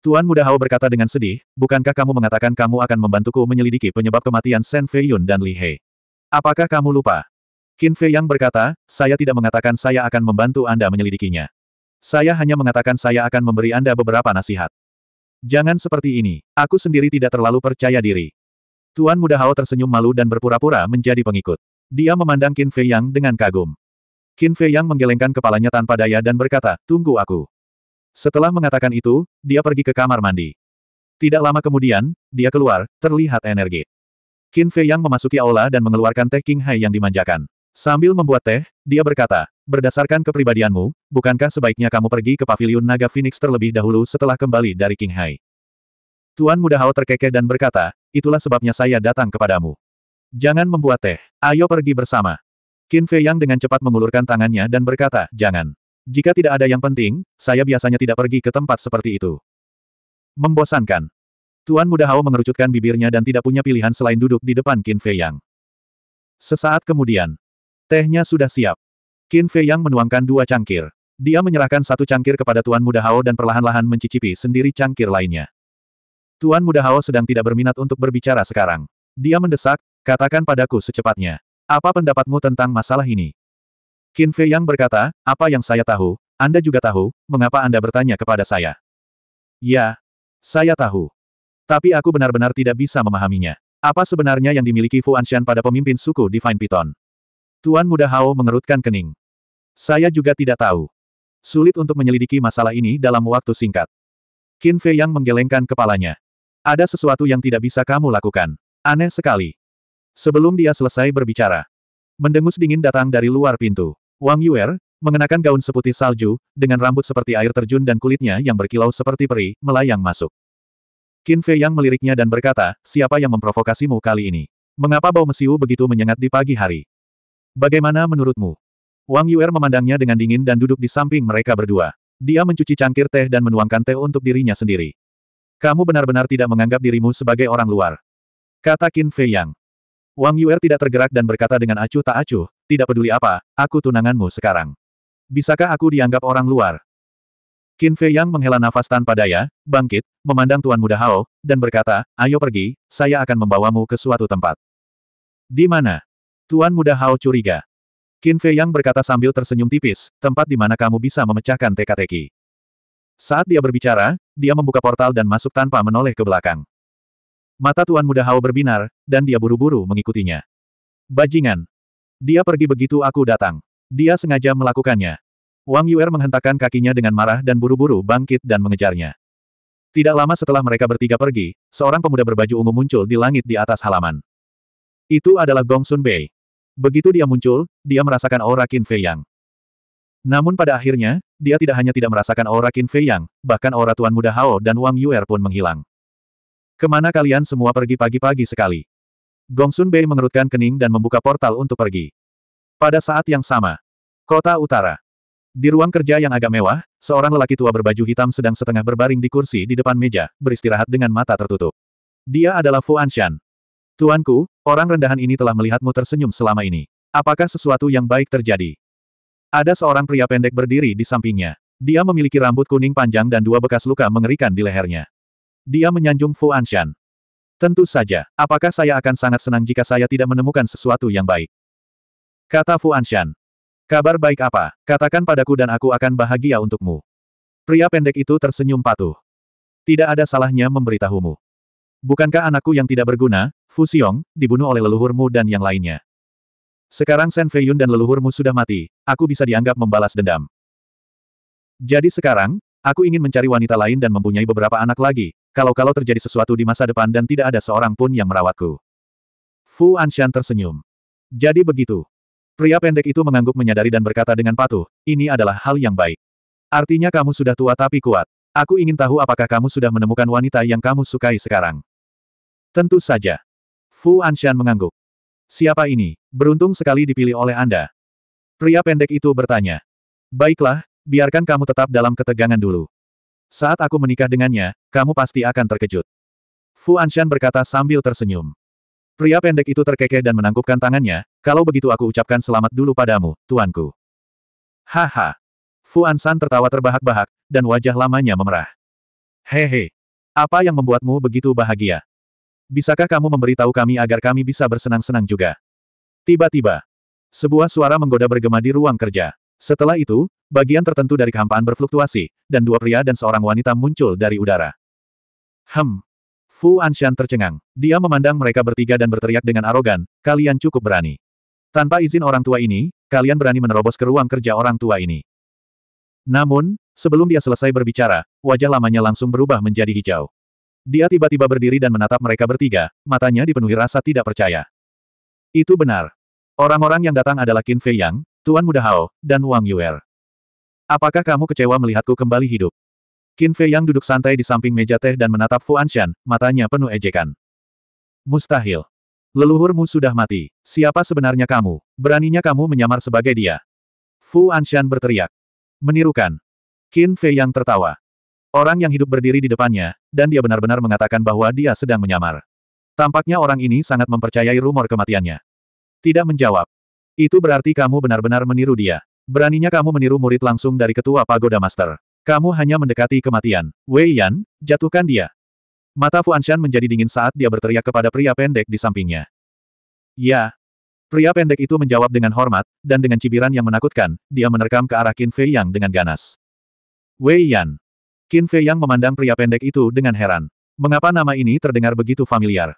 Tuan muda Hao berkata dengan sedih, bukankah kamu mengatakan kamu akan membantuku menyelidiki penyebab kematian Shen Fei Yun dan Li He? Apakah kamu lupa? Qin Fei Yang berkata, saya tidak mengatakan saya akan membantu Anda menyelidikinya. Saya hanya mengatakan saya akan memberi Anda beberapa nasihat. Jangan seperti ini, aku sendiri tidak terlalu percaya diri. Tuan Muda Hao tersenyum malu dan berpura-pura menjadi pengikut. Dia memandang Qin Fei Yang dengan kagum. Qin Fei Yang menggelengkan kepalanya tanpa daya dan berkata, tunggu aku. Setelah mengatakan itu, dia pergi ke kamar mandi. Tidak lama kemudian, dia keluar, terlihat energi. Qin Fei Yang memasuki aula dan mengeluarkan teh King Hai yang dimanjakan. Sambil membuat teh, dia berkata, berdasarkan kepribadianmu, bukankah sebaiknya kamu pergi ke paviliun naga Phoenix terlebih dahulu setelah kembali dari Qinghai? Tuan Muda Hao terkekeh dan berkata, itulah sebabnya saya datang kepadamu. Jangan membuat teh, ayo pergi bersama. Qin Fei Yang dengan cepat mengulurkan tangannya dan berkata, jangan. Jika tidak ada yang penting, saya biasanya tidak pergi ke tempat seperti itu. Membosankan. Tuan Muda Hao mengerucutkan bibirnya dan tidak punya pilihan selain duduk di depan Qin Fei Yang. Sesaat kemudian, Tehnya sudah siap. Qin Fei Yang menuangkan dua cangkir. Dia menyerahkan satu cangkir kepada Tuan Muda Hao dan perlahan-lahan mencicipi sendiri cangkir lainnya. Tuan Muda Hao sedang tidak berminat untuk berbicara sekarang. Dia mendesak, katakan padaku secepatnya. Apa pendapatmu tentang masalah ini? Qin Fei Yang berkata, apa yang saya tahu, Anda juga tahu, mengapa Anda bertanya kepada saya? Ya, saya tahu. Tapi aku benar-benar tidak bisa memahaminya. Apa sebenarnya yang dimiliki Fu Anshan pada pemimpin suku Divine Python? Tuan Muda Hao mengerutkan kening. Saya juga tidak tahu. Sulit untuk menyelidiki masalah ini dalam waktu singkat. Qin Fei yang menggelengkan kepalanya. Ada sesuatu yang tidak bisa kamu lakukan. Aneh sekali. Sebelum dia selesai berbicara. Mendengus dingin datang dari luar pintu. Wang Yuer, mengenakan gaun seputih salju, dengan rambut seperti air terjun dan kulitnya yang berkilau seperti peri, melayang masuk. Qin Fei yang meliriknya dan berkata, siapa yang memprovokasimu kali ini? Mengapa bau mesiu begitu menyengat di pagi hari? Bagaimana menurutmu? Wang Yuer memandangnya dengan dingin dan duduk di samping mereka berdua. Dia mencuci cangkir teh dan menuangkan teh untuk dirinya sendiri. Kamu benar-benar tidak menganggap dirimu sebagai orang luar. Kata Qin Fei Yang. Wang Yuer tidak tergerak dan berkata dengan acuh tak acuh, tidak peduli apa, aku tunanganmu sekarang. Bisakah aku dianggap orang luar? Qin Fei Yang menghela nafas tanpa daya, bangkit, memandang Tuan Muda Hao, dan berkata, ayo pergi, saya akan membawamu ke suatu tempat. Di mana? Tuan muda Hao curiga. Qin Fei Yang berkata sambil tersenyum tipis, tempat di mana kamu bisa memecahkan teka-teki. Saat dia berbicara, dia membuka portal dan masuk tanpa menoleh ke belakang. Mata Tuan Muda Hao berbinar, dan dia buru-buru mengikutinya. Bajingan! Dia pergi begitu aku datang. Dia sengaja melakukannya. Wang Yuer menghentakkan kakinya dengan marah dan buru-buru bangkit dan mengejarnya. Tidak lama setelah mereka bertiga pergi, seorang pemuda berbaju ungu muncul di langit di atas halaman. Itu adalah Gong Sun Bei. Begitu dia muncul, dia merasakan aura Qin Fei Yang. Namun pada akhirnya, dia tidak hanya tidak merasakan aura Qin Fei Yang, bahkan aura Tuan Muda Hao dan Wang Yuer pun menghilang. Kemana kalian semua pergi pagi-pagi sekali? Gongsun Bei mengerutkan kening dan membuka portal untuk pergi. Pada saat yang sama, kota utara. Di ruang kerja yang agak mewah, seorang lelaki tua berbaju hitam sedang setengah berbaring di kursi di depan meja, beristirahat dengan mata tertutup. Dia adalah Fu Anshan. Tuanku, Orang rendahan ini telah melihatmu tersenyum selama ini. Apakah sesuatu yang baik terjadi? Ada seorang pria pendek berdiri di sampingnya. Dia memiliki rambut kuning panjang dan dua bekas luka mengerikan di lehernya. Dia menyanjung Fu Anshan. Tentu saja, apakah saya akan sangat senang jika saya tidak menemukan sesuatu yang baik? Kata Fu Anshan. Kabar baik apa? Katakan padaku dan aku akan bahagia untukmu. Pria pendek itu tersenyum patuh. Tidak ada salahnya memberitahumu. Bukankah anakku yang tidak berguna, Fu Xiong, dibunuh oleh leluhurmu dan yang lainnya? Sekarang Sen Feiyun dan leluhurmu sudah mati, aku bisa dianggap membalas dendam. Jadi sekarang, aku ingin mencari wanita lain dan mempunyai beberapa anak lagi, kalau-kalau terjadi sesuatu di masa depan dan tidak ada seorang pun yang merawatku. Fu Anshan tersenyum. Jadi begitu. Pria pendek itu mengangguk menyadari dan berkata dengan patuh, ini adalah hal yang baik. Artinya kamu sudah tua tapi kuat. Aku ingin tahu apakah kamu sudah menemukan wanita yang kamu sukai sekarang. Tentu saja. Fu Anshan mengangguk. Siapa ini? Beruntung sekali dipilih oleh Anda. Pria pendek itu bertanya. Baiklah, biarkan kamu tetap dalam ketegangan dulu. Saat aku menikah dengannya, kamu pasti akan terkejut. Fu Anshan berkata sambil tersenyum. Pria pendek itu terkekeh dan menangkupkan tangannya, kalau begitu aku ucapkan selamat dulu padamu, tuanku. Haha. Fu Anshan tertawa terbahak-bahak, dan wajah lamanya memerah. Hehe. Apa yang membuatmu begitu bahagia? Bisakah kamu memberitahu kami agar kami bisa bersenang-senang juga? Tiba-tiba, sebuah suara menggoda bergema di ruang kerja. Setelah itu, bagian tertentu dari kehampaan berfluktuasi, dan dua pria dan seorang wanita muncul dari udara. Hem. Fu Anshan tercengang. Dia memandang mereka bertiga dan berteriak dengan arogan, kalian cukup berani. Tanpa izin orang tua ini, kalian berani menerobos ke ruang kerja orang tua ini. Namun, sebelum dia selesai berbicara, wajah lamanya langsung berubah menjadi hijau. Dia tiba-tiba berdiri dan menatap mereka bertiga, matanya dipenuhi rasa tidak percaya. Itu benar. Orang-orang yang datang adalah Qin Fei Yang, Tuan Muda Hao, dan Wang Yuer. Apakah kamu kecewa melihatku kembali hidup? Qin Fei Yang duduk santai di samping meja teh dan menatap Fu Anshan, matanya penuh ejekan. Mustahil. Leluhurmu sudah mati. Siapa sebenarnya kamu? Beraninya kamu menyamar sebagai dia. Fu Anshan berteriak. Menirukan. Qin Fei Yang tertawa. Orang yang hidup berdiri di depannya, dan dia benar-benar mengatakan bahwa dia sedang menyamar. Tampaknya orang ini sangat mempercayai rumor kematiannya. Tidak menjawab. Itu berarti kamu benar-benar meniru dia. Beraninya kamu meniru murid langsung dari ketua pagoda master. Kamu hanya mendekati kematian. Wei Yan, jatuhkan dia. Mata Fu Anshan menjadi dingin saat dia berteriak kepada pria pendek di sampingnya. Ya. Pria pendek itu menjawab dengan hormat, dan dengan cibiran yang menakutkan, dia menerkam ke arah Qin Fei Yang dengan ganas. Wei Yan. Qin Fei Yang memandang pria pendek itu dengan heran. Mengapa nama ini terdengar begitu familiar?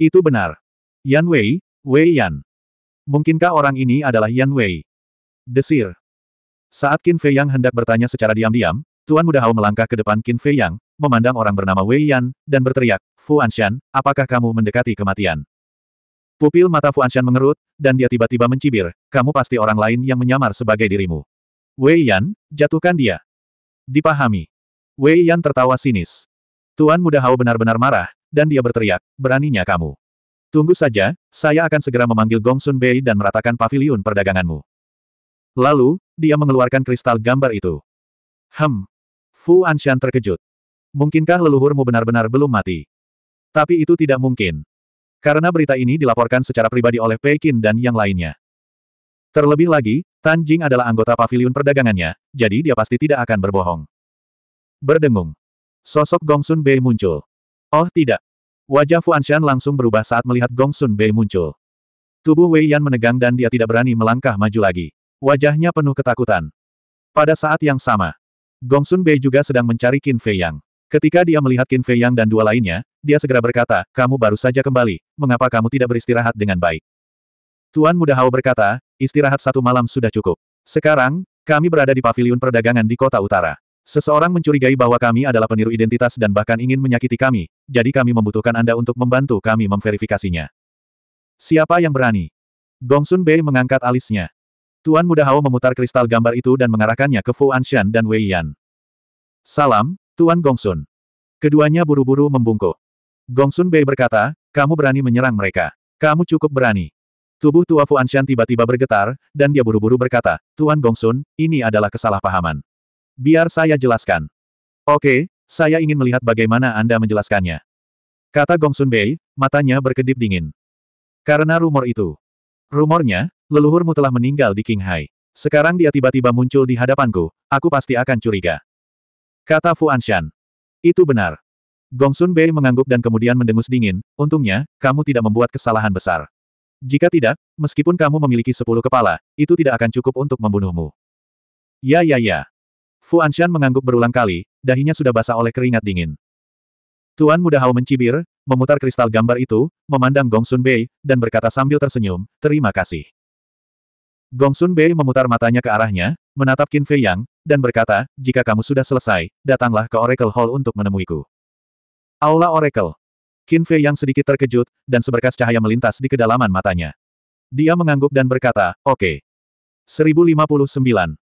Itu benar. Yan Wei, Wei Yan. Mungkinkah orang ini adalah Yan Wei? Desir. Saat Qin Fei Yang hendak bertanya secara diam-diam, Tuan Muda Hao melangkah ke depan Qin Fei Yang, memandang orang bernama Wei Yan, dan berteriak, Fu Anshan, apakah kamu mendekati kematian? Pupil mata Fu Anshan mengerut, dan dia tiba-tiba mencibir, kamu pasti orang lain yang menyamar sebagai dirimu. Wei Yan, jatuhkan dia. Dipahami. Wei Yan tertawa sinis. Tuan Muda Hao benar-benar marah, dan dia berteriak, beraninya kamu. Tunggu saja, saya akan segera memanggil Gong Sun Bei dan meratakan paviliun perdaganganmu. Lalu, dia mengeluarkan kristal gambar itu. Hem. Fu Anshan terkejut. Mungkinkah leluhurmu benar-benar belum mati? Tapi itu tidak mungkin. Karena berita ini dilaporkan secara pribadi oleh Pekin dan yang lainnya. Terlebih lagi, Tan Jing adalah anggota paviliun perdagangannya, jadi dia pasti tidak akan berbohong. Berdengung. Sosok Gongsun Bei muncul. Oh tidak. Wajah Fuanshan langsung berubah saat melihat Gongsun Bei muncul. Tubuh Wei Yan menegang dan dia tidak berani melangkah maju lagi. Wajahnya penuh ketakutan. Pada saat yang sama, Gongsun Bei juga sedang mencari Qin Fei Yang. Ketika dia melihat Qin Fei Yang dan dua lainnya, dia segera berkata, kamu baru saja kembali, mengapa kamu tidak beristirahat dengan baik? Tuan Muda Hao berkata, istirahat satu malam sudah cukup. Sekarang, kami berada di paviliun perdagangan di kota utara. Seseorang mencurigai bahwa kami adalah peniru identitas dan bahkan ingin menyakiti kami, jadi kami membutuhkan Anda untuk membantu kami memverifikasinya. Siapa yang berani? Gongsun Bei mengangkat alisnya. Tuan Muda Hao memutar kristal gambar itu dan mengarahkannya ke Fu Anshan dan Wei Yan. Salam, Tuan Gongsun. Keduanya buru-buru membungkuk. Gongsun Bei berkata, kamu berani menyerang mereka. Kamu cukup berani. Tubuh tua Fu Anshan tiba-tiba bergetar, dan dia buru-buru berkata, Tuan Gongsun, ini adalah kesalahpahaman. Biar saya jelaskan. Oke, saya ingin melihat bagaimana Anda menjelaskannya. Kata Gong Bei, matanya berkedip dingin. Karena rumor itu. Rumornya, leluhurmu telah meninggal di Qinghai. Sekarang dia tiba-tiba muncul di hadapanku, aku pasti akan curiga. Kata Fu Anshan. Itu benar. Gong Bei mengangguk dan kemudian mendengus dingin, untungnya, kamu tidak membuat kesalahan besar. Jika tidak, meskipun kamu memiliki sepuluh kepala, itu tidak akan cukup untuk membunuhmu. Ya ya ya. Fu Anshan mengangguk berulang kali, dahinya sudah basah oleh keringat dingin. Tuan Muda Hao mencibir, memutar kristal gambar itu, memandang Gong Sun Bei, dan berkata sambil tersenyum, terima kasih. Gong Sun Bei memutar matanya ke arahnya, menatap Qin Fei Yang, dan berkata, jika kamu sudah selesai, datanglah ke Oracle Hall untuk menemuiku. Aula Oracle. Qin Fei Yang sedikit terkejut, dan seberkas cahaya melintas di kedalaman matanya. Dia mengangguk dan berkata, oke. Okay. 1059.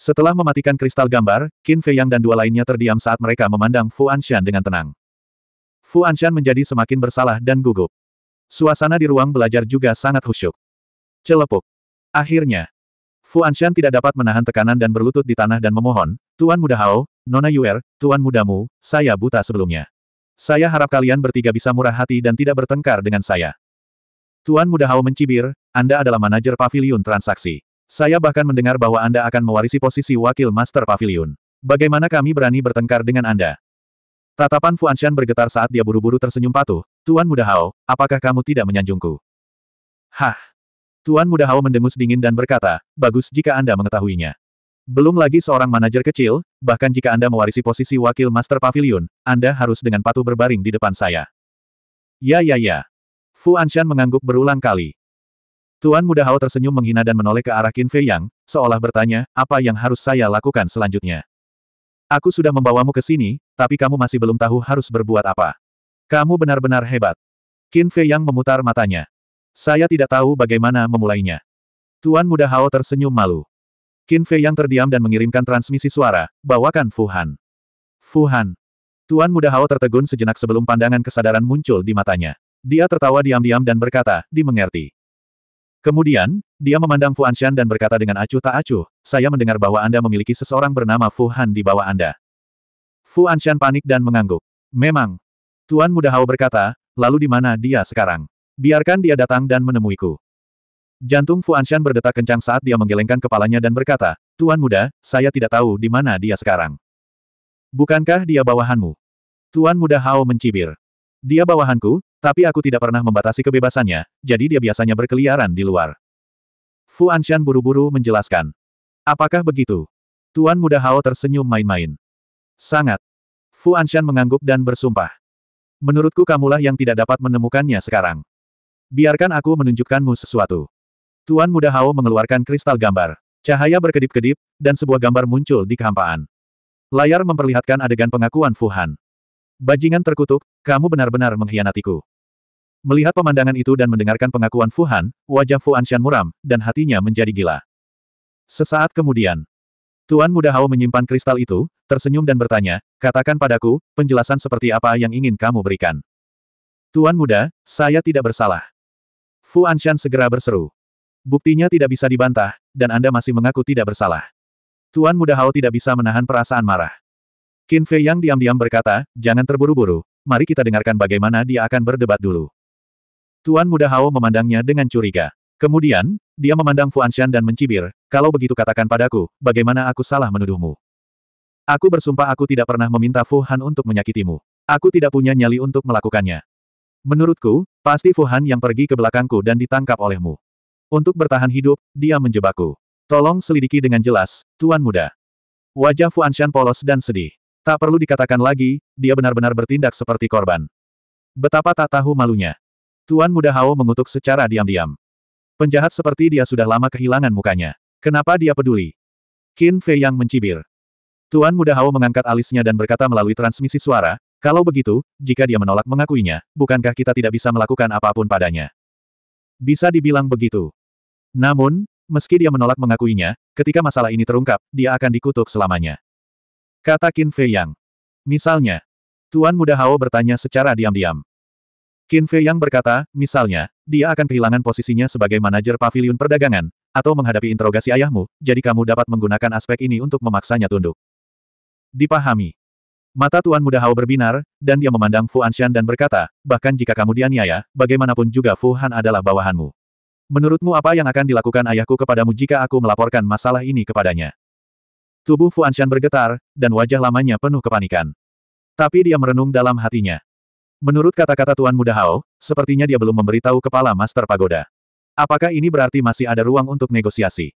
Setelah mematikan kristal gambar, Qin Yang dan dua lainnya terdiam saat mereka memandang Fu Anshan dengan tenang. Fu Anshan menjadi semakin bersalah dan gugup. Suasana di ruang belajar juga sangat khusyuk. Celepuk. Akhirnya, Fu Anshan tidak dapat menahan tekanan dan berlutut di tanah dan memohon, Tuan Muda Hao, Nona Yuer, Tuan Mudamu, saya buta sebelumnya. Saya harap kalian bertiga bisa murah hati dan tidak bertengkar dengan saya. Tuan Muda Hao mencibir, Anda adalah manajer pavilion transaksi. Saya bahkan mendengar bahwa Anda akan mewarisi posisi wakil Master Pavilion. Bagaimana kami berani bertengkar dengan Anda? Tatapan Fu Anshan bergetar saat dia buru-buru tersenyum patuh. Tuan Muda Hao, apakah kamu tidak menyanjungku? Hah! Tuan Muda Hao mendengus dingin dan berkata, bagus jika Anda mengetahuinya. Belum lagi seorang manajer kecil, bahkan jika Anda mewarisi posisi wakil Master Pavilion, Anda harus dengan patuh berbaring di depan saya. Ya ya ya. Fu Anshan mengangguk berulang kali. Tuan Muda Hao tersenyum menghina dan menoleh ke arah Qin Fei Yang, seolah bertanya, apa yang harus saya lakukan selanjutnya? Aku sudah membawamu ke sini, tapi kamu masih belum tahu harus berbuat apa. Kamu benar-benar hebat. Qin Fei Yang memutar matanya. Saya tidak tahu bagaimana memulainya. Tuan Muda Hao tersenyum malu. Qin Fei Yang terdiam dan mengirimkan transmisi suara, bawakan Fuhan. Fuhan. Tuan Muda Hao tertegun sejenak sebelum pandangan kesadaran muncul di matanya. Dia tertawa diam-diam dan berkata, dimengerti. Kemudian, dia memandang Fu Anshan dan berkata dengan acuh tak acuh, saya mendengar bahwa Anda memiliki seseorang bernama Fu Han di bawah Anda. Fu Anshan panik dan mengangguk. Memang. Tuan Muda Hao berkata, lalu di mana dia sekarang? Biarkan dia datang dan menemuiku. Jantung Fu Anshan berdetak kencang saat dia menggelengkan kepalanya dan berkata, Tuan Muda, saya tidak tahu di mana dia sekarang. Bukankah dia bawahanmu? Tuan Muda Hao mencibir. Dia bawahanku, tapi aku tidak pernah membatasi kebebasannya, jadi dia biasanya berkeliaran di luar. Fu Anshan buru-buru menjelaskan. Apakah begitu? Tuan Muda Hao tersenyum main-main. Sangat. Fu Anshan mengangguk dan bersumpah. Menurutku kamulah yang tidak dapat menemukannya sekarang. Biarkan aku menunjukkanmu sesuatu. Tuan Muda Hao mengeluarkan kristal gambar. Cahaya berkedip-kedip, dan sebuah gambar muncul di kehampaan. Layar memperlihatkan adegan pengakuan Fu Han. Bajingan terkutuk, kamu benar-benar mengkhianatiku. Melihat pemandangan itu dan mendengarkan pengakuan Fu Han, wajah Fu Anshan muram, dan hatinya menjadi gila. Sesaat kemudian, Tuan Muda Hao menyimpan kristal itu, tersenyum dan bertanya, katakan padaku, penjelasan seperti apa yang ingin kamu berikan. Tuan Muda, saya tidak bersalah. Fu Anshan segera berseru. Buktinya tidak bisa dibantah, dan Anda masih mengaku tidak bersalah. Tuan Muda Hao tidak bisa menahan perasaan marah. Qin Fei yang diam-diam berkata, jangan terburu-buru, mari kita dengarkan bagaimana dia akan berdebat dulu. Tuan Muda Hao memandangnya dengan curiga. Kemudian, dia memandang Fuanshan dan mencibir, kalau begitu katakan padaku, bagaimana aku salah menuduhmu. Aku bersumpah aku tidak pernah meminta Fu Han untuk menyakitimu. Aku tidak punya nyali untuk melakukannya. Menurutku, pasti Fu Han yang pergi ke belakangku dan ditangkap olehmu. Untuk bertahan hidup, dia menjebakku. Tolong selidiki dengan jelas, Tuan Muda. Wajah Fuanshan polos dan sedih. Tak perlu dikatakan lagi, dia benar-benar bertindak seperti korban. Betapa tak tahu malunya. Tuan Muda Hao mengutuk secara diam-diam. Penjahat seperti dia sudah lama kehilangan mukanya. Kenapa dia peduli? Qin Fei yang mencibir. Tuan Muda Hao mengangkat alisnya dan berkata melalui transmisi suara, kalau begitu, jika dia menolak mengakuinya, bukankah kita tidak bisa melakukan apapun padanya? Bisa dibilang begitu. Namun, meski dia menolak mengakuinya, ketika masalah ini terungkap, dia akan dikutuk selamanya. Kata Qin Fei Yang. Misalnya, Tuan Muda Hao bertanya secara diam-diam. Qin Fei Yang berkata, misalnya, dia akan kehilangan posisinya sebagai manajer pavilion perdagangan, atau menghadapi interogasi ayahmu, jadi kamu dapat menggunakan aspek ini untuk memaksanya tunduk. Dipahami. Mata Tuan Muda Hao berbinar, dan dia memandang Fu Anshan dan berkata, bahkan jika kamu dianiaya, bagaimanapun juga Fu Han adalah bawahanmu. Menurutmu apa yang akan dilakukan ayahku kepadamu jika aku melaporkan masalah ini kepadanya? Tubuh Fuanshan bergetar, dan wajah lamanya penuh kepanikan. Tapi dia merenung dalam hatinya. Menurut kata-kata Tuan Muda Hao, sepertinya dia belum memberitahu kepala Master Pagoda. Apakah ini berarti masih ada ruang untuk negosiasi?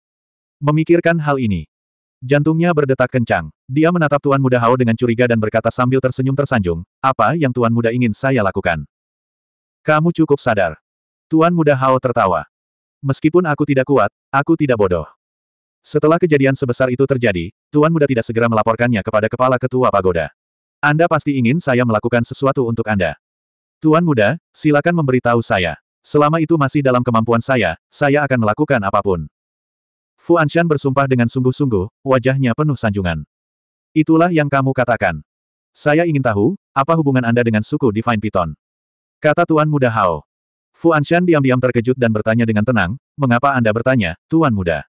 Memikirkan hal ini, jantungnya berdetak kencang. Dia menatap Tuan Muda Hao dengan curiga dan berkata sambil tersenyum tersanjung, apa yang Tuan Muda ingin saya lakukan? Kamu cukup sadar. Tuan Muda Hao tertawa. Meskipun aku tidak kuat, aku tidak bodoh. Setelah kejadian sebesar itu terjadi, Tuan Muda tidak segera melaporkannya kepada kepala ketua pagoda. Anda pasti ingin saya melakukan sesuatu untuk Anda. Tuan Muda, silakan memberitahu saya. Selama itu masih dalam kemampuan saya, saya akan melakukan apapun. Fu Anshan bersumpah dengan sungguh-sungguh, wajahnya penuh sanjungan. Itulah yang kamu katakan. Saya ingin tahu, apa hubungan Anda dengan suku Divine Python? Kata Tuan Muda Hao. Fu Anshan diam-diam terkejut dan bertanya dengan tenang, mengapa Anda bertanya, Tuan Muda?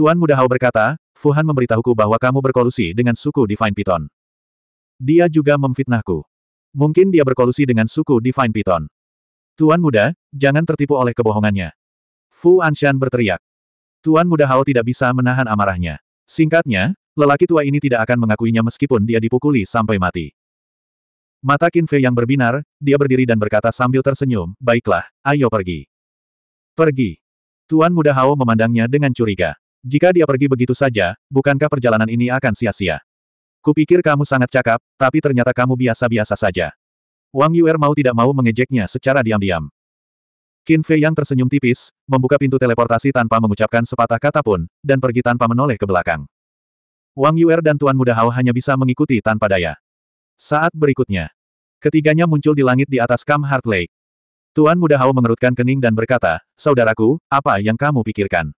Tuan Muda Hao berkata, Fuhan memberitahuku bahwa kamu berkolusi dengan suku Divine Python. Dia juga memfitnahku. Mungkin dia berkolusi dengan suku Divine Python. Tuan Muda, jangan tertipu oleh kebohongannya. Fu Anshan berteriak. Tuan Muda Hao tidak bisa menahan amarahnya. Singkatnya, lelaki tua ini tidak akan mengakuinya meskipun dia dipukuli sampai mati. Mata Qin Fei yang berbinar, dia berdiri dan berkata sambil tersenyum, baiklah, ayo pergi. Pergi. Tuan Muda Hao memandangnya dengan curiga. Jika dia pergi begitu saja, bukankah perjalanan ini akan sia-sia? Kupikir kamu sangat cakap, tapi ternyata kamu biasa-biasa saja. Wang Yuer mau tidak mau mengejeknya secara diam-diam. Qin Fei yang tersenyum tipis, membuka pintu teleportasi tanpa mengucapkan sepatah kata pun, dan pergi tanpa menoleh ke belakang. Wang Yuer dan Tuan Muda Hao hanya bisa mengikuti tanpa daya. Saat berikutnya, ketiganya muncul di langit di atas Kam Heart Lake. Tuan Muda Hao mengerutkan kening dan berkata, Saudaraku, apa yang kamu pikirkan?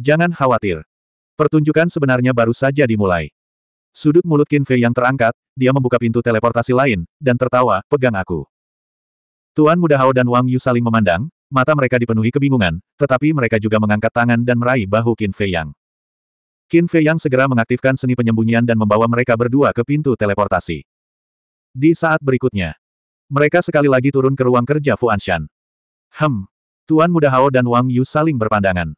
Jangan khawatir. Pertunjukan sebenarnya baru saja dimulai. Sudut mulut Qin Fei yang terangkat, dia membuka pintu teleportasi lain, dan tertawa, pegang aku. Tuan Muda Hao dan Wang Yu saling memandang, mata mereka dipenuhi kebingungan, tetapi mereka juga mengangkat tangan dan meraih bahu Qin Fei Yang. Qin Fei Yang segera mengaktifkan seni penyembunyian dan membawa mereka berdua ke pintu teleportasi. Di saat berikutnya, mereka sekali lagi turun ke ruang kerja Fuanshan. Anshan. Hem, Tuan Muda Hao dan Wang Yu saling berpandangan.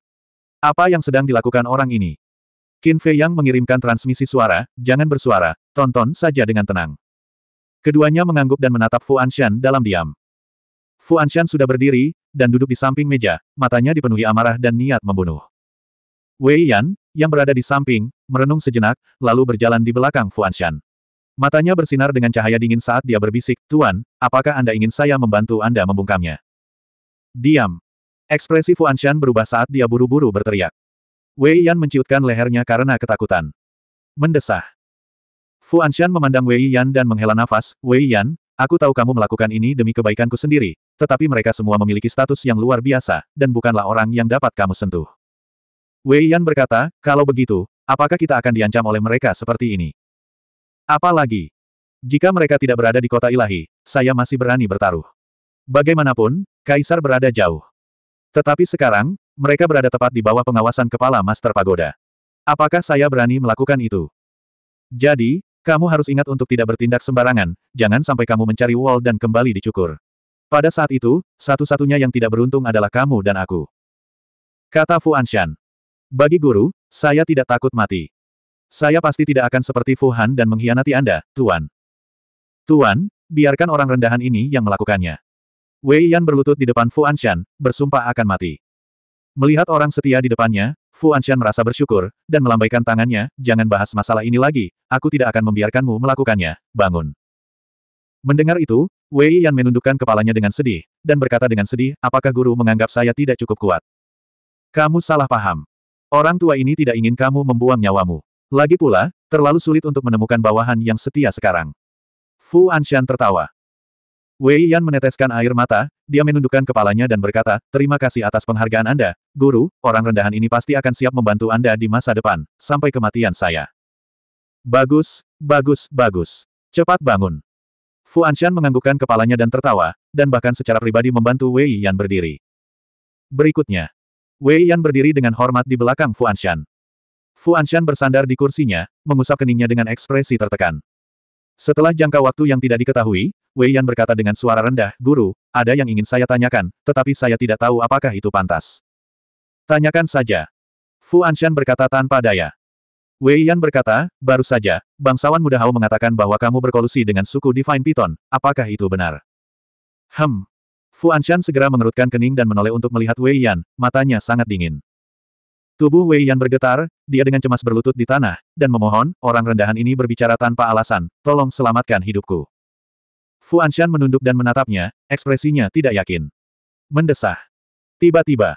Apa yang sedang dilakukan orang ini? Qin Fei Yang mengirimkan transmisi suara, jangan bersuara, tonton saja dengan tenang. Keduanya mengangguk dan menatap Fu Anshan dalam diam. Fu Anshan sudah berdiri, dan duduk di samping meja, matanya dipenuhi amarah dan niat membunuh. Wei Yan, yang berada di samping, merenung sejenak, lalu berjalan di belakang Fu Anshan. Matanya bersinar dengan cahaya dingin saat dia berbisik, Tuan, apakah Anda ingin saya membantu Anda membungkamnya? Diam. Ekspresi Fuanshan berubah saat dia buru-buru berteriak. Wei Yan menciutkan lehernya karena ketakutan. Mendesah. Fuanshan memandang Wei Yan dan menghela nafas, Wei Yan, aku tahu kamu melakukan ini demi kebaikanku sendiri, tetapi mereka semua memiliki status yang luar biasa, dan bukanlah orang yang dapat kamu sentuh. Wei Yan berkata, kalau begitu, apakah kita akan diancam oleh mereka seperti ini? Apalagi, jika mereka tidak berada di kota ilahi, saya masih berani bertaruh. Bagaimanapun, Kaisar berada jauh. Tetapi sekarang, mereka berada tepat di bawah pengawasan kepala Master Pagoda. Apakah saya berani melakukan itu? Jadi, kamu harus ingat untuk tidak bertindak sembarangan, jangan sampai kamu mencari wall dan kembali dicukur. Pada saat itu, satu-satunya yang tidak beruntung adalah kamu dan aku. Kata Fu Anshan. Bagi guru, saya tidak takut mati. Saya pasti tidak akan seperti Fu Han dan mengkhianati Anda, Tuan. Tuan, biarkan orang rendahan ini yang melakukannya. Wei Yan berlutut di depan Fu Anshan, bersumpah akan mati. Melihat orang setia di depannya, Fu Anshan merasa bersyukur, dan melambaikan tangannya, jangan bahas masalah ini lagi, aku tidak akan membiarkanmu melakukannya, bangun. Mendengar itu, Wei Yan menundukkan kepalanya dengan sedih, dan berkata dengan sedih, apakah guru menganggap saya tidak cukup kuat? Kamu salah paham. Orang tua ini tidak ingin kamu membuang nyawamu. Lagi pula, terlalu sulit untuk menemukan bawahan yang setia sekarang. Fu Anshan tertawa. Wei Yan meneteskan air mata, dia menundukkan kepalanya dan berkata, terima kasih atas penghargaan Anda, guru, orang rendahan ini pasti akan siap membantu Anda di masa depan, sampai kematian saya. Bagus, bagus, bagus. Cepat bangun. Fu Anshan menganggukkan kepalanya dan tertawa, dan bahkan secara pribadi membantu Wei Yan berdiri. Berikutnya, Wei Yan berdiri dengan hormat di belakang Fu Anshan. Fu Anshan bersandar di kursinya, mengusap keningnya dengan ekspresi tertekan. Setelah jangka waktu yang tidak diketahui, Wei Yan berkata dengan suara rendah, Guru, ada yang ingin saya tanyakan, tetapi saya tidak tahu apakah itu pantas. Tanyakan saja. Fu Anshan berkata tanpa daya. Wei Yan berkata, baru saja, bangsawan muda Hao mengatakan bahwa kamu berkolusi dengan suku Divine Python, apakah itu benar? Hem. Fu Anshan segera mengerutkan kening dan menoleh untuk melihat Wei Yan, matanya sangat dingin. Tubuh Wei Yan bergetar, dia dengan cemas berlutut di tanah, dan memohon, orang rendahan ini berbicara tanpa alasan, tolong selamatkan hidupku. Fu Anshan menunduk dan menatapnya, ekspresinya tidak yakin. Mendesah. Tiba-tiba.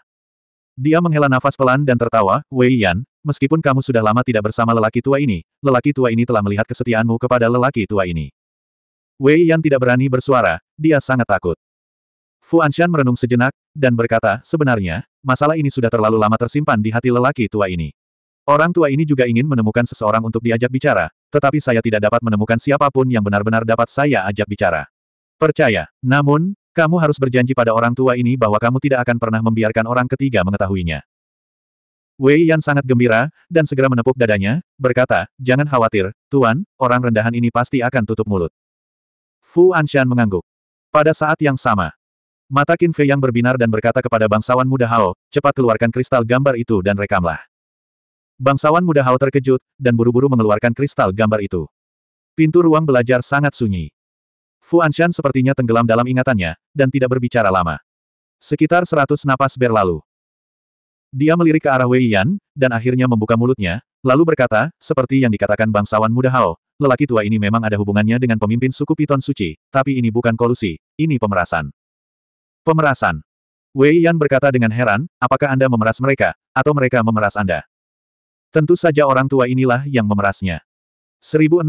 Dia menghela nafas pelan dan tertawa, Wei Yan, meskipun kamu sudah lama tidak bersama lelaki tua ini, lelaki tua ini telah melihat kesetiaanmu kepada lelaki tua ini. Wei Yan tidak berani bersuara, dia sangat takut. Fu Anshan merenung sejenak, dan berkata, sebenarnya, masalah ini sudah terlalu lama tersimpan di hati lelaki tua ini. Orang tua ini juga ingin menemukan seseorang untuk diajak bicara, tetapi saya tidak dapat menemukan siapapun yang benar-benar dapat saya ajak bicara. Percaya, namun, kamu harus berjanji pada orang tua ini bahwa kamu tidak akan pernah membiarkan orang ketiga mengetahuinya. Wei Yan sangat gembira, dan segera menepuk dadanya, berkata, jangan khawatir, Tuan, orang rendahan ini pasti akan tutup mulut. Fu Anshan mengangguk. Pada saat yang sama, Mata Qin Fei yang berbinar dan berkata kepada bangsawan muda Hao, cepat keluarkan kristal gambar itu dan rekamlah. Bangsawan muda Hao terkejut, dan buru-buru mengeluarkan kristal gambar itu. Pintu ruang belajar sangat sunyi. Fu Anshan sepertinya tenggelam dalam ingatannya, dan tidak berbicara lama. Sekitar seratus napas berlalu. Dia melirik ke arah Wei Yan, dan akhirnya membuka mulutnya, lalu berkata, seperti yang dikatakan bangsawan muda Hao, lelaki tua ini memang ada hubungannya dengan pemimpin suku Piton Suci, tapi ini bukan kolusi, ini pemerasan. Pemerasan. Wei Yan berkata dengan heran, apakah Anda memeras mereka, atau mereka memeras Anda? Tentu saja orang tua inilah yang memerasnya. 1060.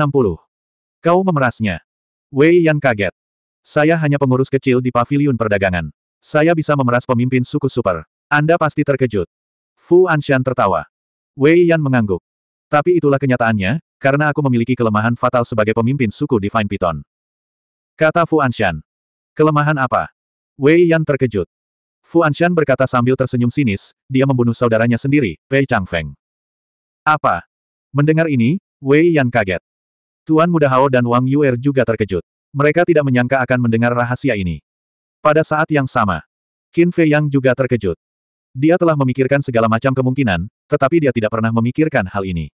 Kau memerasnya. Wei Yan kaget. Saya hanya pengurus kecil di paviliun perdagangan. Saya bisa memeras pemimpin suku super. Anda pasti terkejut. Fu Anshan tertawa. Wei Yan mengangguk. Tapi itulah kenyataannya, karena aku memiliki kelemahan fatal sebagai pemimpin suku Divine Python. Kata Fu Anshan. Kelemahan apa? Wei Yan terkejut. Fu Anshan berkata sambil tersenyum sinis, dia membunuh saudaranya sendiri, Pei Chang Feng. Apa? Mendengar ini, Wei Yan kaget. Tuan Muda Hao dan Wang Yuer juga terkejut. Mereka tidak menyangka akan mendengar rahasia ini. Pada saat yang sama, Qin Fei Yang juga terkejut. Dia telah memikirkan segala macam kemungkinan, tetapi dia tidak pernah memikirkan hal ini.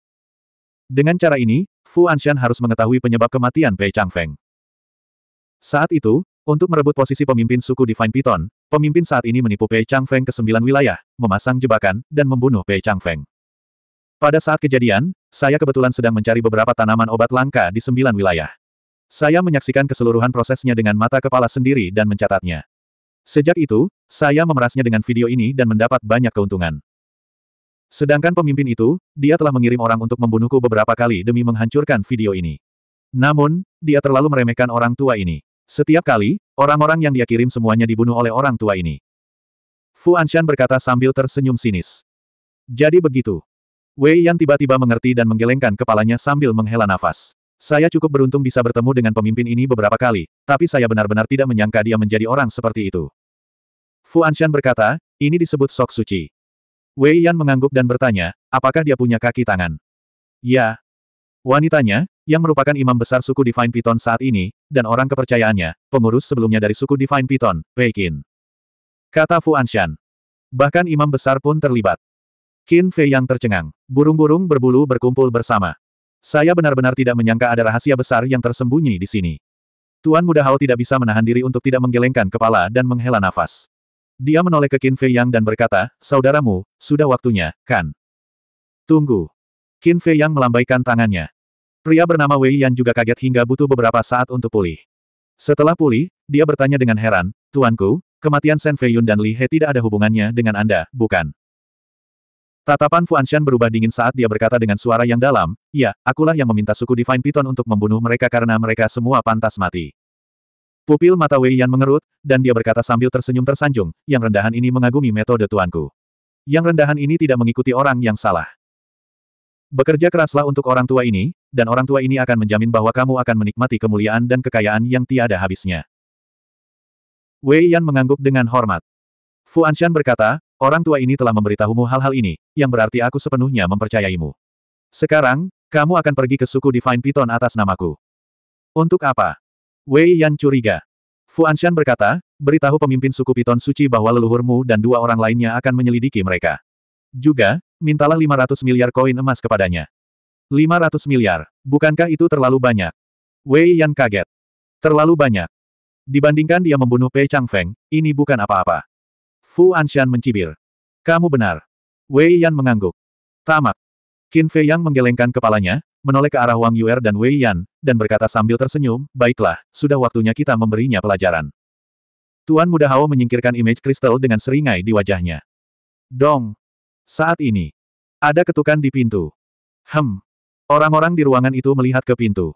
Dengan cara ini, Fu Anshan harus mengetahui penyebab kematian Pei Chang Feng. Saat itu, untuk merebut posisi pemimpin suku Divine Python, pemimpin saat ini menipu Pei Changfeng ke sembilan wilayah, memasang jebakan, dan membunuh Pei Changfeng. Pada saat kejadian, saya kebetulan sedang mencari beberapa tanaman obat langka di sembilan wilayah. Saya menyaksikan keseluruhan prosesnya dengan mata kepala sendiri dan mencatatnya. Sejak itu, saya memerasnya dengan video ini dan mendapat banyak keuntungan. Sedangkan pemimpin itu, dia telah mengirim orang untuk membunuhku beberapa kali demi menghancurkan video ini. Namun, dia terlalu meremehkan orang tua ini. Setiap kali, orang-orang yang dia kirim semuanya dibunuh oleh orang tua ini. Fu Anshan berkata sambil tersenyum sinis. Jadi begitu. Wei Yan tiba-tiba mengerti dan menggelengkan kepalanya sambil menghela nafas. Saya cukup beruntung bisa bertemu dengan pemimpin ini beberapa kali, tapi saya benar-benar tidak menyangka dia menjadi orang seperti itu. Fu Anshan berkata, ini disebut sok suci. Wei Yan mengangguk dan bertanya, apakah dia punya kaki tangan? Ya. Wanitanya, yang merupakan imam besar suku Divine Python saat ini, dan orang kepercayaannya, pengurus sebelumnya dari suku Divine Python, Qin," Kata Fu Anshan. Bahkan imam besar pun terlibat. Qin Fei yang tercengang. Burung-burung berbulu berkumpul bersama. Saya benar-benar tidak menyangka ada rahasia besar yang tersembunyi di sini. Tuan Muda Hao tidak bisa menahan diri untuk tidak menggelengkan kepala dan menghela nafas. Dia menoleh ke Qin Fei Yang dan berkata, Saudaramu, sudah waktunya, kan? Tunggu. Qin Fei Yang melambaikan tangannya. Pria bernama Wei Yan juga kaget hingga butuh beberapa saat untuk pulih. Setelah pulih, dia bertanya dengan heran, Tuanku, kematian Shen Fei Yun dan Li He tidak ada hubungannya dengan Anda, bukan? Tatapan Fuanshan berubah dingin saat dia berkata dengan suara yang dalam, Ya, akulah yang meminta suku Divine Python untuk membunuh mereka karena mereka semua pantas mati. Pupil mata Wei Yan mengerut, dan dia berkata sambil tersenyum tersanjung, yang rendahan ini mengagumi metode tuanku. Yang rendahan ini tidak mengikuti orang yang salah. Bekerja keraslah untuk orang tua ini, dan orang tua ini akan menjamin bahwa kamu akan menikmati kemuliaan dan kekayaan yang tiada habisnya. Wei Yan mengangguk dengan hormat. Fu Anshan berkata, orang tua ini telah memberitahumu hal-hal ini, yang berarti aku sepenuhnya mempercayaimu. Sekarang, kamu akan pergi ke suku Divine Python atas namaku. Untuk apa? Wei Yan curiga. Fu Anshan berkata, beritahu pemimpin suku Piton suci bahwa leluhurmu dan dua orang lainnya akan menyelidiki mereka. Juga, mintalah 500 miliar koin emas kepadanya. 500 miliar, bukankah itu terlalu banyak? Wei Yan kaget. Terlalu banyak. Dibandingkan dia membunuh Pei Chang Feng, ini bukan apa-apa. Fu Anshan mencibir. Kamu benar. Wei Yan mengangguk. Tamak. Qin Fei Yang menggelengkan kepalanya, menoleh ke arah Wang Yuer dan Wei Yan, dan berkata sambil tersenyum, baiklah, sudah waktunya kita memberinya pelajaran. Tuan Muda Hao menyingkirkan image kristal dengan seringai di wajahnya. Dong! Saat ini, ada ketukan di pintu. Hem. Orang-orang di ruangan itu melihat ke pintu.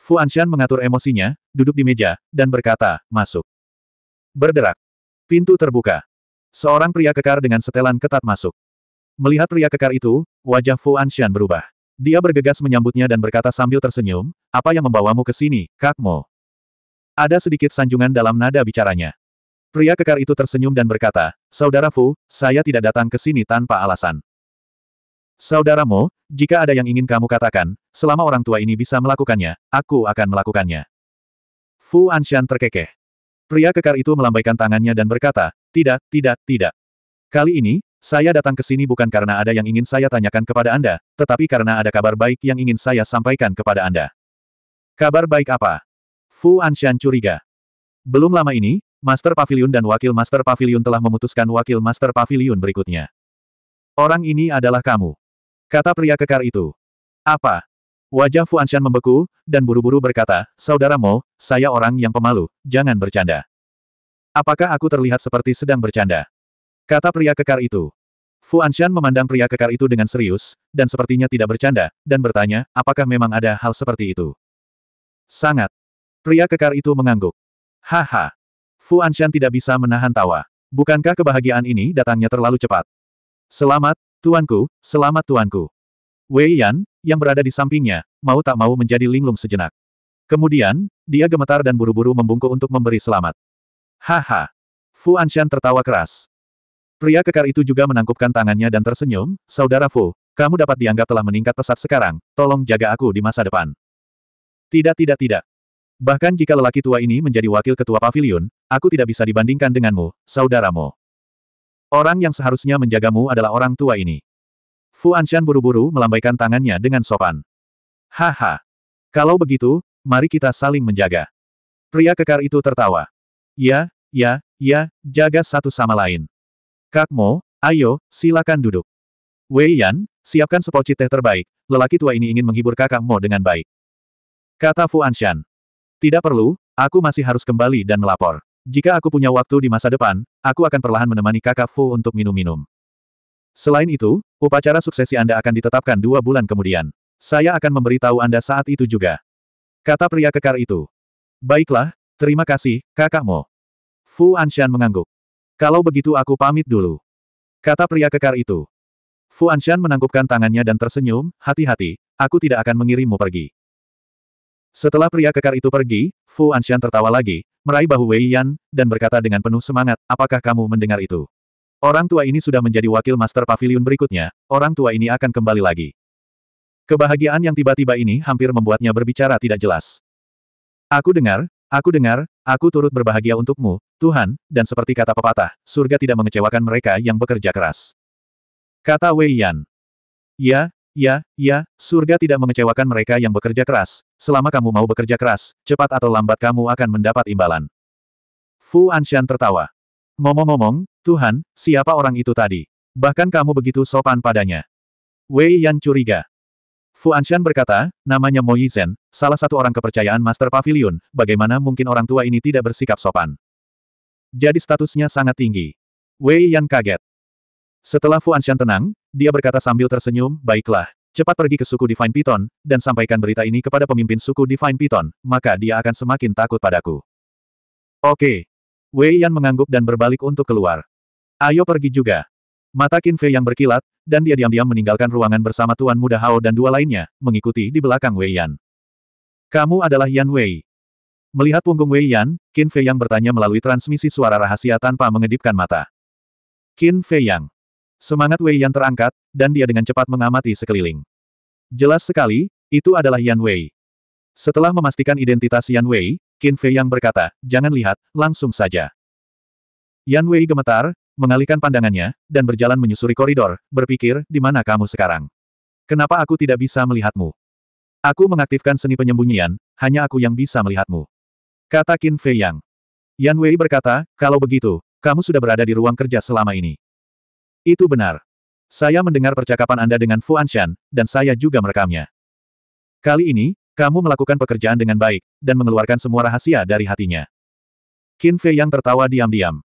Fu Anshan mengatur emosinya, duduk di meja, dan berkata, masuk. Berderak. Pintu terbuka. Seorang pria kekar dengan setelan ketat masuk. Melihat pria kekar itu, wajah Fu Anshan berubah. Dia bergegas menyambutnya dan berkata sambil tersenyum, apa yang membawamu ke sini, Kakmo? Ada sedikit sanjungan dalam nada bicaranya. Pria kekar itu tersenyum dan berkata, Saudara Fu, saya tidak datang ke sini tanpa alasan. Saudaramu, jika ada yang ingin kamu katakan, selama orang tua ini bisa melakukannya, aku akan melakukannya. Fu Anshan terkekeh. Pria kekar itu melambaikan tangannya dan berkata, tidak, tidak, tidak. Kali ini, saya datang ke sini bukan karena ada yang ingin saya tanyakan kepada Anda, tetapi karena ada kabar baik yang ingin saya sampaikan kepada Anda. Kabar baik apa? Fu Anshan curiga. Belum lama ini, Master Pavilion dan Wakil Master Pavilion telah memutuskan Wakil Master Pavilion berikutnya. Orang ini adalah kamu. Kata pria kekar itu. Apa? Wajah Fu Anshan membeku, dan buru-buru berkata, Saudara Mo, saya orang yang pemalu, jangan bercanda. Apakah aku terlihat seperti sedang bercanda? Kata pria kekar itu. Fu Anshan memandang pria kekar itu dengan serius, dan sepertinya tidak bercanda, dan bertanya, apakah memang ada hal seperti itu? Sangat. Pria kekar itu mengangguk. Haha. Fu Anshan tidak bisa menahan tawa. Bukankah kebahagiaan ini datangnya terlalu cepat? Selamat, tuanku, selamat tuanku. Wei Yan, yang berada di sampingnya, mau tak mau menjadi linglung sejenak. Kemudian, dia gemetar dan buru-buru membungkuk untuk memberi selamat. Haha. Fu Anshan tertawa keras. Pria kekar itu juga menangkupkan tangannya dan tersenyum, Saudara Fu, kamu dapat dianggap telah meningkat pesat sekarang, tolong jaga aku di masa depan. Tidak tidak tidak, Bahkan jika lelaki tua ini menjadi wakil ketua pavilion, aku tidak bisa dibandingkan denganmu, saudaramu. Orang yang seharusnya menjagamu adalah orang tua ini. Fu Anshan buru-buru melambaikan tangannya dengan sopan. Haha. Kalau begitu, mari kita saling menjaga. Pria kekar itu tertawa. Ya, ya, ya, jaga satu sama lain. Kak Mo, ayo, silakan duduk. Wei Yan, siapkan sepoci teh terbaik, lelaki tua ini ingin menghibur kakak Mo dengan baik. Kata Fu Anshan. Tidak perlu, aku masih harus kembali dan melapor. Jika aku punya waktu di masa depan, aku akan perlahan menemani kakak Fu untuk minum-minum. Selain itu, upacara suksesi Anda akan ditetapkan dua bulan kemudian. Saya akan memberitahu Anda saat itu juga. Kata pria kekar itu. Baiklah, terima kasih, kakakmu. Fu Anshan mengangguk. Kalau begitu aku pamit dulu. Kata pria kekar itu. Fu Anshan menangkupkan tangannya dan tersenyum, hati-hati, aku tidak akan mengirimmu pergi. Setelah pria kekar itu pergi, Fu Anshan tertawa lagi, meraih bahu Wei Yan, dan berkata dengan penuh semangat, apakah kamu mendengar itu? Orang tua ini sudah menjadi wakil master pavilion berikutnya, orang tua ini akan kembali lagi. Kebahagiaan yang tiba-tiba ini hampir membuatnya berbicara tidak jelas. Aku dengar, aku dengar, aku turut berbahagia untukmu, Tuhan, dan seperti kata pepatah, surga tidak mengecewakan mereka yang bekerja keras. Kata Wei Yan. Ya, Ya, ya, surga tidak mengecewakan mereka yang bekerja keras. Selama kamu mau bekerja keras, cepat atau lambat kamu akan mendapat imbalan. Fu Anshan tertawa. Ngomong-ngomong, Tuhan, siapa orang itu tadi? Bahkan kamu begitu sopan padanya. Wei Yan curiga. Fu Anshan berkata, namanya Mo Yizhen, salah satu orang kepercayaan Master Pavilion, bagaimana mungkin orang tua ini tidak bersikap sopan? Jadi statusnya sangat tinggi. Wei Yan kaget. Setelah Fuan Shan tenang, dia berkata sambil tersenyum, baiklah, cepat pergi ke suku Divine Python, dan sampaikan berita ini kepada pemimpin suku Divine Python, maka dia akan semakin takut padaku. Oke. Wei Yan mengangguk dan berbalik untuk keluar. Ayo pergi juga. Mata Qin Fei yang berkilat, dan dia diam-diam meninggalkan ruangan bersama Tuan Muda Hao dan dua lainnya, mengikuti di belakang Wei Yan. Kamu adalah Yan Wei. Melihat punggung Wei Yan, Qin Fei yang bertanya melalui transmisi suara rahasia tanpa mengedipkan mata. Qin Fei yang Semangat Wei Yan terangkat, dan dia dengan cepat mengamati sekeliling. Jelas sekali, itu adalah Yan Wei. Setelah memastikan identitas Yan Wei, Qin Fei yang berkata, jangan lihat, langsung saja. Yan Wei gemetar, mengalihkan pandangannya, dan berjalan menyusuri koridor, berpikir, di mana kamu sekarang? Kenapa aku tidak bisa melihatmu? Aku mengaktifkan seni penyembunyian, hanya aku yang bisa melihatmu. Kata Qin Fei Yang. Yan Wei berkata, kalau begitu, kamu sudah berada di ruang kerja selama ini. Itu benar. Saya mendengar percakapan Anda dengan Fu Anshan, dan saya juga merekamnya. Kali ini, kamu melakukan pekerjaan dengan baik, dan mengeluarkan semua rahasia dari hatinya. Qin Fei yang tertawa diam-diam.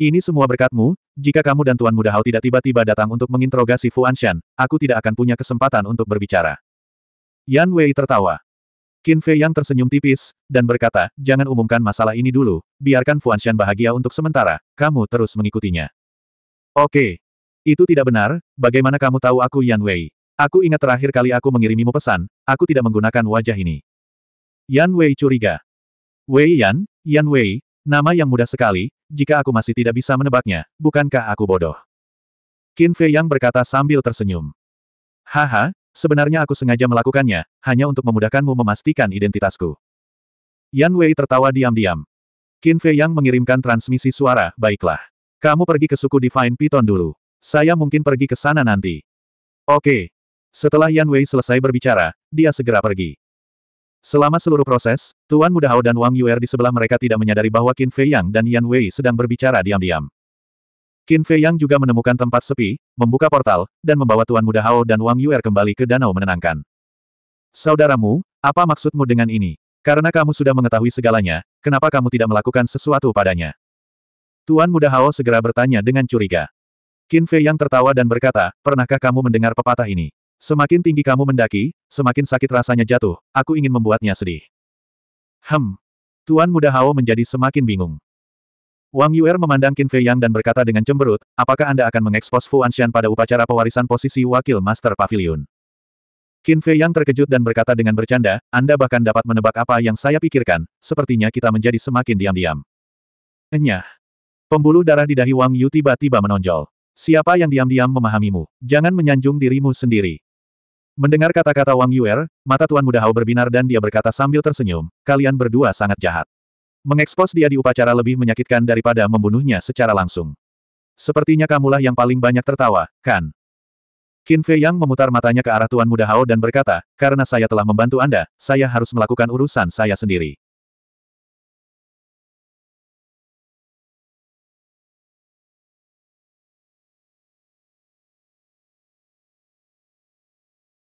Ini semua berkatmu, jika kamu dan Tuan Muda Hao tidak tiba-tiba datang untuk menginterogasi Fu Anshan, aku tidak akan punya kesempatan untuk berbicara. Yan Wei tertawa. Qin Fei yang tersenyum tipis, dan berkata, jangan umumkan masalah ini dulu, biarkan Fu Anshan bahagia untuk sementara, kamu terus mengikutinya. Oke. Itu tidak benar, bagaimana kamu tahu aku Yan Wei? Aku ingat terakhir kali aku mengirimimu pesan, aku tidak menggunakan wajah ini. Yan Wei curiga. Wei Yan, Yan Wei, nama yang mudah sekali, jika aku masih tidak bisa menebaknya, bukankah aku bodoh? Qin Fei Yang berkata sambil tersenyum. Haha, sebenarnya aku sengaja melakukannya, hanya untuk memudahkanmu memastikan identitasku. Yan Wei tertawa diam-diam. Qin Fei Yang mengirimkan transmisi suara, baiklah. Kamu pergi ke suku Divine Python dulu. Saya mungkin pergi ke sana nanti. Oke. Setelah Yan Wei selesai berbicara, dia segera pergi. Selama seluruh proses, Tuan Muda Hao dan Wang Yuer di sebelah mereka tidak menyadari bahwa Qin Fei Yang dan Yan Wei sedang berbicara diam-diam. Qin Fei Yang juga menemukan tempat sepi, membuka portal, dan membawa Tuan Muda Hao dan Wang Yuer kembali ke danau menenangkan. Saudaramu, apa maksudmu dengan ini? Karena kamu sudah mengetahui segalanya, kenapa kamu tidak melakukan sesuatu padanya? Tuan Muda Hao segera bertanya dengan curiga. Qin Fei yang tertawa dan berkata, pernahkah kamu mendengar pepatah ini? Semakin tinggi kamu mendaki, semakin sakit rasanya jatuh, aku ingin membuatnya sedih. Hem. Tuan Muda Hao menjadi semakin bingung. Wang Yuer memandang Qin Fei Yang dan berkata dengan cemberut, apakah Anda akan mengekspos Fu Anshan pada upacara pewarisan posisi Wakil Master Pavilion? Qin Fei Yang terkejut dan berkata dengan bercanda, Anda bahkan dapat menebak apa yang saya pikirkan, sepertinya kita menjadi semakin diam-diam. Enyah. Pembuluh darah di dahi Wang Yu tiba-tiba menonjol. Siapa yang diam-diam memahamimu? Jangan menyanjung dirimu sendiri. Mendengar kata-kata Wang Yuer, mata Tuan Muda Hao berbinar dan dia berkata sambil tersenyum, kalian berdua sangat jahat. Mengekspos dia di upacara lebih menyakitkan daripada membunuhnya secara langsung. Sepertinya kamulah yang paling banyak tertawa, kan? Qin Fei Yang memutar matanya ke arah Tuan Muda Hao dan berkata, karena saya telah membantu Anda, saya harus melakukan urusan saya sendiri.